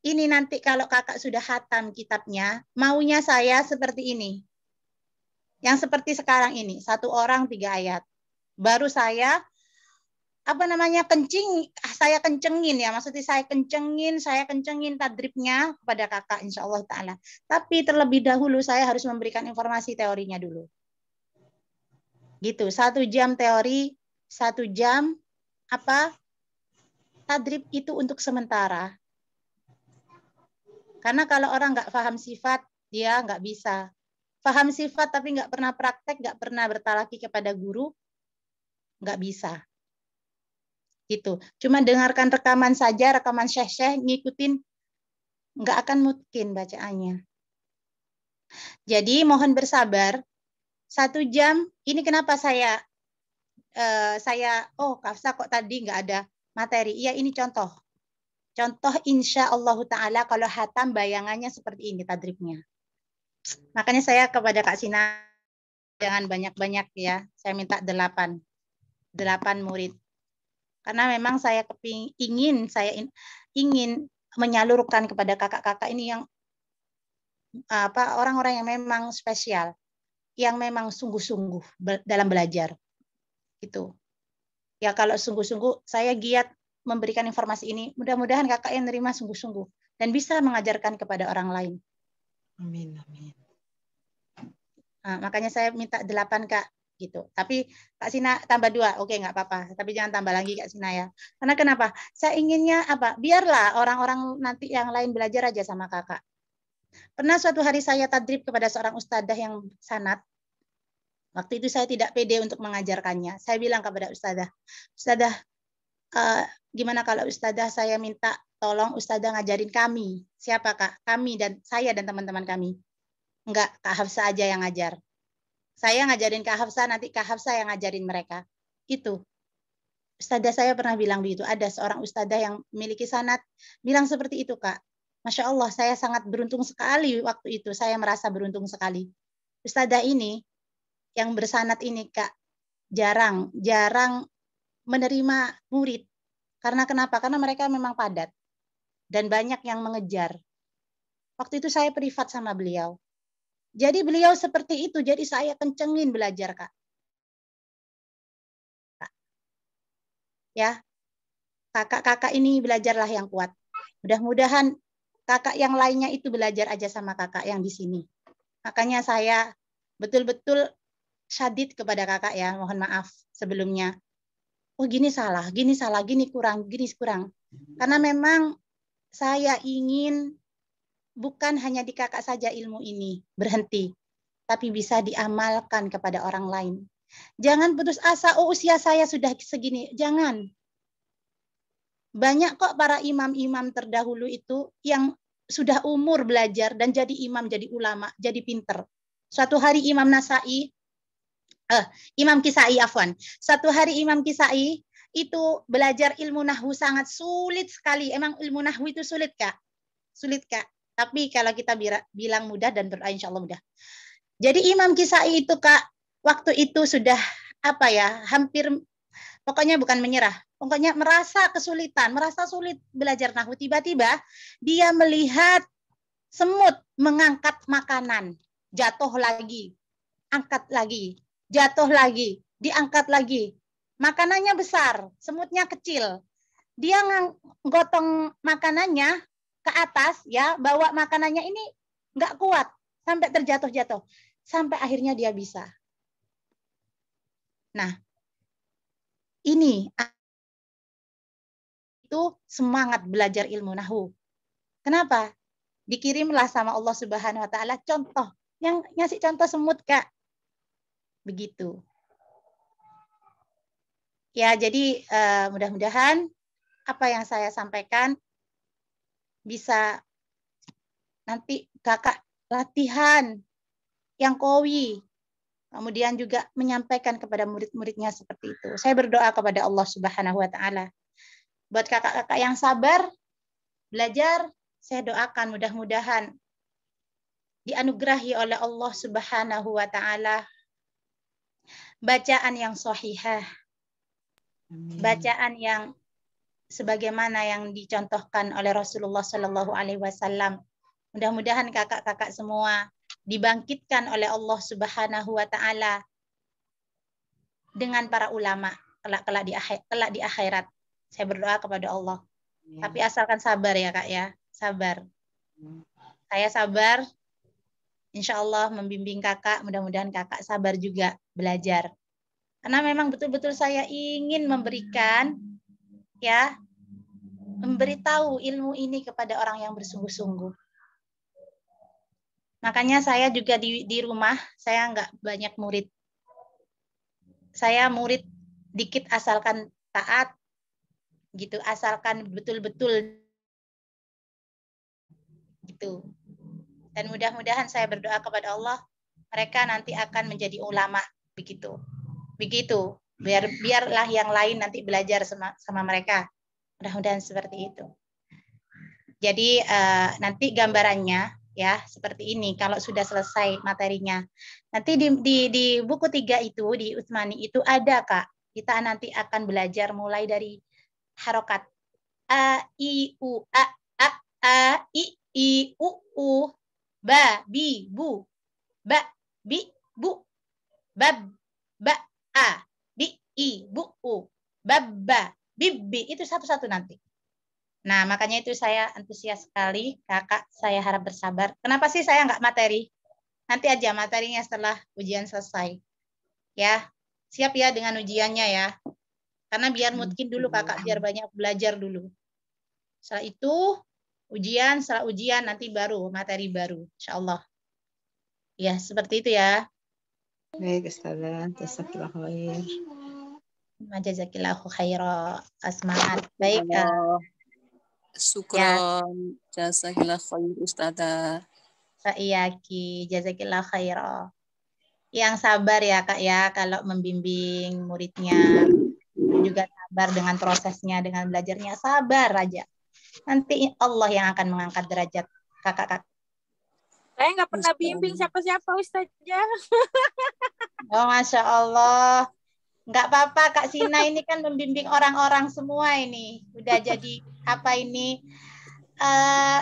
Speaker 1: ini nanti kalau kakak sudah hatam kitabnya maunya saya seperti ini yang seperti sekarang ini satu orang tiga ayat baru saya apa namanya kencing saya kencengin ya maksudnya saya kencengin saya kencengin tadripnya kepada kakak insya Allah taala tapi terlebih dahulu saya harus memberikan informasi teorinya dulu Gitu, satu jam teori, satu jam apa? Tadrib itu untuk sementara. Karena kalau orang nggak paham sifat, dia nggak bisa. Paham sifat tapi nggak pernah praktek, nggak pernah bertalaki kepada guru, nggak bisa. Gitu. Cuma dengarkan rekaman saja, rekaman syekh-syekh, ngikutin, nggak akan mungkin bacaannya. Jadi mohon bersabar satu jam ini kenapa saya uh, saya oh Kafsa kok tadi nggak ada materi iya ini contoh contoh insya Allah taala kalau hatam bayangannya seperti ini tadribnya makanya saya kepada Kak Sina jangan banyak-banyak ya saya minta delapan delapan murid karena memang saya ingin saya in, ingin menyalurkan kepada kakak-kakak ini yang apa orang-orang yang memang spesial yang memang sungguh-sungguh dalam belajar. Itu. Ya kalau sungguh-sungguh saya giat memberikan informasi ini, mudah-mudahan kakak yang nerima sungguh-sungguh dan bisa mengajarkan kepada orang lain. Amin, amin. Nah, makanya saya minta delapan kak gitu. Tapi Kak Sina tambah dua, oke nggak apa-apa. Tapi jangan tambah lagi Kak Sina ya. Karena kenapa? Saya inginnya apa? Biarlah orang-orang nanti yang lain belajar aja sama kakak. Pernah suatu hari saya tadrib kepada seorang ustadzah yang sanat. Waktu itu saya tidak pede untuk mengajarkannya. Saya bilang kepada ustadzah, ustadzah, uh, gimana kalau ustadzah saya minta tolong ustadzah ngajarin kami. Siapa kak? Kami dan saya dan teman-teman kami. Enggak, Kak Hafsa aja yang ngajar. Saya ngajarin Kak Hafsa, nanti Kak Hafsa yang ngajarin mereka. Itu. Ustadzah saya pernah bilang begitu. Ada seorang ustadzah yang memiliki sanat bilang seperti itu, Kak. Masya Allah, saya sangat beruntung sekali waktu itu. Saya merasa beruntung sekali. Ustazah ini, yang bersanat ini, Kak, jarang, jarang menerima murid. Karena kenapa? Karena mereka memang padat. Dan banyak yang mengejar. Waktu itu saya privat sama beliau. Jadi beliau seperti itu. Jadi saya kencengin belajar, Kak. Kak. Ya, kakak-kakak ini belajarlah yang kuat. Mudah-mudahan kakak yang lainnya itu belajar aja sama kakak yang di sini. Makanya saya betul-betul syadid kepada kakak ya, mohon maaf sebelumnya. Oh gini salah, gini salah, gini kurang, gini kurang. Karena memang saya ingin bukan hanya di kakak saja ilmu ini berhenti, tapi bisa diamalkan kepada orang lain. Jangan putus asa, oh usia saya sudah segini. Jangan. Banyak kok para imam-imam terdahulu itu yang sudah umur belajar dan jadi imam, jadi ulama, jadi pinter. Suatu hari Imam Nasai, eh, Imam Kisai Afwan, suatu hari Imam Kisai itu belajar ilmu nahu sangat sulit sekali. Emang ilmu nahu itu sulit, Kak? Sulit, Kak. Tapi kalau kita bilang mudah dan berdoa insya Allah mudah. Jadi Imam Kisai itu, Kak, waktu itu sudah apa ya hampir pokoknya bukan menyerah, pokoknya merasa kesulitan, merasa sulit belajar nahu. Tiba-tiba dia melihat semut mengangkat makanan, jatuh lagi, angkat lagi, jatuh lagi, diangkat lagi. Makanannya besar, semutnya kecil. Dia gotong makanannya ke atas ya, bawa makanannya ini nggak kuat sampai terjatuh-jatuh. Sampai akhirnya dia bisa. Nah, ini itu semangat belajar ilmu nahu. Kenapa? Dikirimlah sama Allah Subhanahu wa taala contoh yang ngasih contoh semut, Kak. Begitu. Ya, jadi uh, mudah-mudahan apa yang saya sampaikan bisa nanti kakak latihan yang kowi kemudian juga menyampaikan kepada murid-muridnya seperti itu. Saya berdoa kepada Allah Subhanahu wa taala. Buat kakak-kakak yang sabar belajar, saya doakan mudah-mudahan dianugerahi oleh Allah Subhanahu wa taala bacaan yang sahihah. Bacaan yang sebagaimana yang dicontohkan oleh Rasulullah Shallallahu alaihi wasallam. Mudah-mudahan kakak-kakak semua dibangkitkan oleh Allah Subhanahu wa taala dengan para ulama kelak kelak di akhir, kelak di akhirat. Saya berdoa kepada Allah. Ya. Tapi asalkan sabar ya kak ya, sabar. Ya. Saya sabar. Insya Allah membimbing kakak. Mudah-mudahan kakak sabar juga belajar. Karena memang betul-betul saya ingin memberikan ya memberitahu ilmu ini kepada orang yang bersungguh-sungguh. Makanya saya juga di, di rumah, saya nggak banyak murid. Saya murid dikit asalkan taat, gitu asalkan betul-betul gitu. Dan mudah-mudahan saya berdoa kepada Allah, mereka nanti akan menjadi ulama begitu. Begitu. Biar biarlah yang lain nanti belajar sama sama mereka. Mudah-mudahan seperti itu. Jadi uh, nanti gambarannya ya seperti ini kalau sudah selesai materinya. Nanti di, di, di buku tiga itu di Utsmani itu ada kak. Kita nanti akan belajar mulai dari harokat a i u a a a i i u u ba bi bu ba bi bu bab ba a bi i bu u b b itu satu-satu nanti Nah, makanya itu saya antusias sekali. Kakak, saya harap bersabar. Kenapa sih saya nggak materi? Nanti aja materinya setelah ujian selesai. Ya, siap ya dengan ujiannya ya. Karena biar mungkin dulu kakak, biar banyak belajar dulu. Setelah itu, ujian, setelah ujian nanti baru, materi baru. Insya Allah. Ya, seperti itu ya. Baik, Ustazah. khair. Majazakillahu khairah. Asma'at. Baik.
Speaker 3: Syukron.
Speaker 1: Ya. Jazakillah khair Ustazah. jasa Jazakillah khair. Yang sabar ya Kak ya kalau membimbing muridnya. Juga sabar dengan prosesnya, dengan belajarnya. Sabar aja. Nanti Allah yang akan mengangkat derajat kakak-kakak.
Speaker 3: Saya nggak pernah bimbing siapa-siapa Ustazah.
Speaker 1: oh Masya Allah. Enggak apa-apa Kak Sina ini kan membimbing orang-orang semua ini. Udah jadi apa ini? Uh,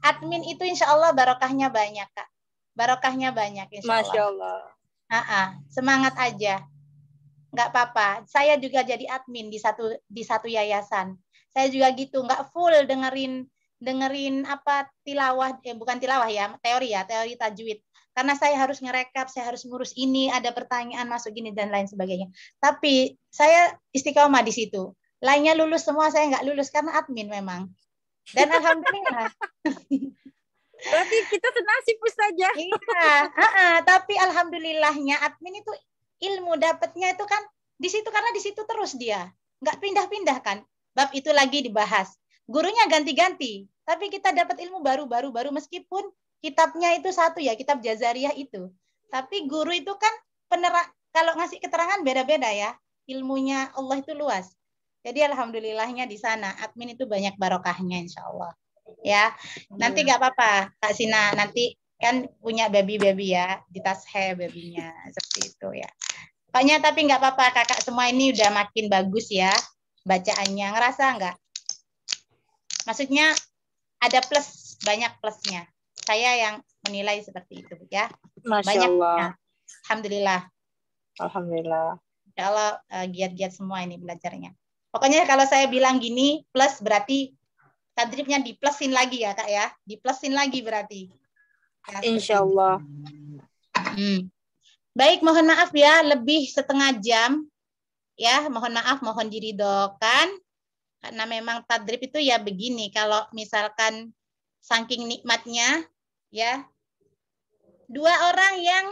Speaker 1: admin itu insya Allah barokahnya banyak Kak. Barokahnya banyak insya Allah. Masya Allah. Uh -uh. Semangat aja. Enggak apa-apa. Saya juga jadi admin di satu di satu yayasan. Saya juga gitu, enggak full dengerin dengerin apa tilawah eh bukan tilawah ya, teori ya, teori tajwid karena saya harus ngerekap, saya harus ngurus ini, ada pertanyaan masuk gini dan lain sebagainya. Tapi saya istiqomah di situ. Lainnya lulus semua, saya nggak lulus karena admin memang. Dan
Speaker 3: alhamdulillah.
Speaker 1: Berarti kita senasib saja. Iya, uh -uh. tapi alhamdulillahnya admin itu ilmu dapatnya itu kan di situ karena di situ terus dia nggak pindah-pindah kan bab itu lagi dibahas gurunya ganti-ganti tapi kita dapat ilmu baru-baru baru meskipun kitabnya itu satu ya, kitab Jazariah itu. Tapi guru itu kan penerak kalau ngasih keterangan beda-beda ya. Ilmunya Allah itu luas. Jadi alhamdulillahnya di sana admin itu banyak barokahnya insya Allah. Ya, nanti iya. nggak apa-apa Kak Sina nanti kan punya baby baby ya di tas he babynya seperti itu ya. Pokoknya tapi nggak apa-apa kakak semua ini udah makin bagus ya bacaannya ngerasa nggak? Maksudnya ada plus banyak plusnya saya yang menilai seperti itu ya. Masya Banyak. Allah. Ya. Alhamdulillah. Alhamdulillah. Kalau uh, eh, giat-giat semua ini belajarnya. Pokoknya kalau saya bilang gini plus berarti di plusin lagi ya kak ya, di plusin lagi berarti. Ya, nah, Insya Allah. Hmm. Baik, mohon maaf ya, lebih setengah jam. Ya, mohon maaf, mohon diridokan. Karena memang tadrib itu ya begini, kalau misalkan saking nikmatnya ya dua orang yang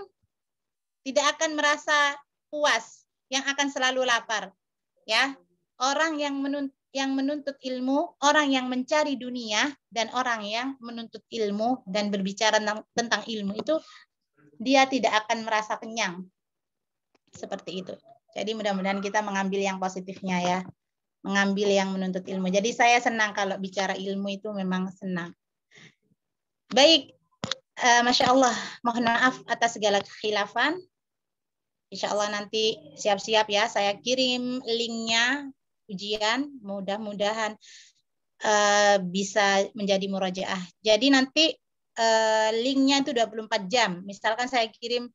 Speaker 1: tidak akan merasa puas yang akan selalu lapar ya orang yang menuntut yang menuntut ilmu, orang yang mencari dunia, dan orang yang menuntut ilmu dan berbicara tentang, tentang ilmu itu dia tidak akan merasa kenyang. Seperti itu. Jadi mudah-mudahan kita mengambil yang positifnya ya. Mengambil yang menuntut ilmu. Jadi saya senang kalau bicara ilmu itu memang senang. Baik, uh, Masya Allah, mohon maaf atas segala kekhilafan. Insya Allah nanti siap-siap ya, saya kirim linknya ujian, mudah-mudahan uh, bisa menjadi murajaah. Jadi nanti uh, linknya itu 24 jam. Misalkan saya kirim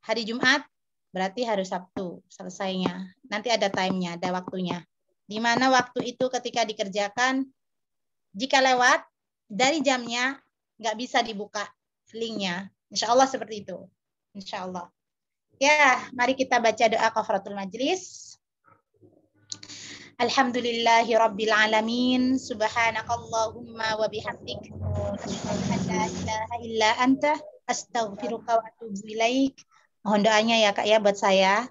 Speaker 1: hari Jumat, berarti hari Sabtu selesainya. Nanti ada timenya, ada waktunya. Di mana waktu itu ketika dikerjakan, jika lewat dari jamnya nggak bisa dibuka linknya. Insya Allah seperti itu. Insya Allah. Ya, mari kita baca doa kafaratul majlis. Alhamdulillahi rabbil alamin. Subhanakallahumma wa bihamdik. wa atubu Mohon doanya ya Kak ya buat saya.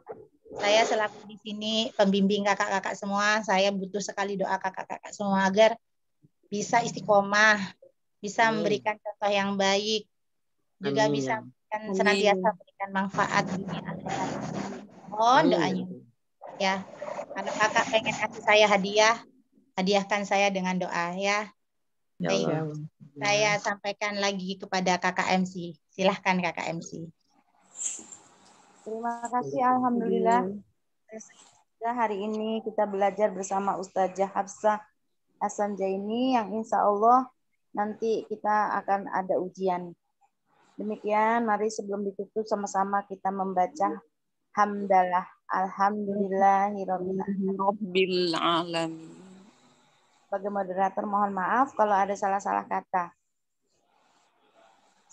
Speaker 1: Saya selaku di sini pembimbing kakak-kakak semua, saya butuh sekali doa kakak-kakak semua agar bisa istiqomah bisa Amin. memberikan contoh yang baik, juga Amin. bisa memberikan, Amin. senantiasa memberikan manfaat ini Mohon doanya. Ya, Kalau kakak pengen kasih saya hadiah, hadiahkan saya dengan doa ya. Ya Baik, saya sampaikan lagi kepada kakak MC. Silahkan kakak MC.
Speaker 3: Terima kasih, Alhamdulillah. Ya, hari ini kita
Speaker 1: belajar bersama Ustazah Hafsah Hasan Jaini yang insya Allah nanti kita akan ada ujian. Demikian, mari sebelum ditutup sama-sama kita membaca hamdalah. Alhamdulillahirobbilalamin. Sebagai moderator mohon maaf kalau ada salah-salah
Speaker 2: kata.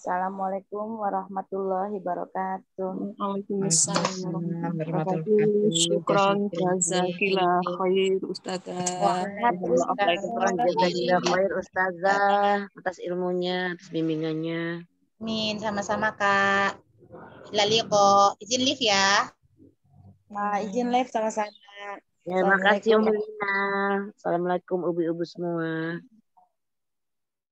Speaker 2: Assalamualaikum warahmatullahi wabarakatuh. Waalaikumsalam warahmatullahi wabarakatuh. jazakillah
Speaker 3: khair ustazah. khair ustazah
Speaker 1: atas ilmunya, atas bimbingannya. Amin, sama-sama Kak.
Speaker 2: Laliko, izin live ya. Ma, izin live sama-sama. Ya, makasih Umi
Speaker 3: Assalamualaikum ubi-ubi semua.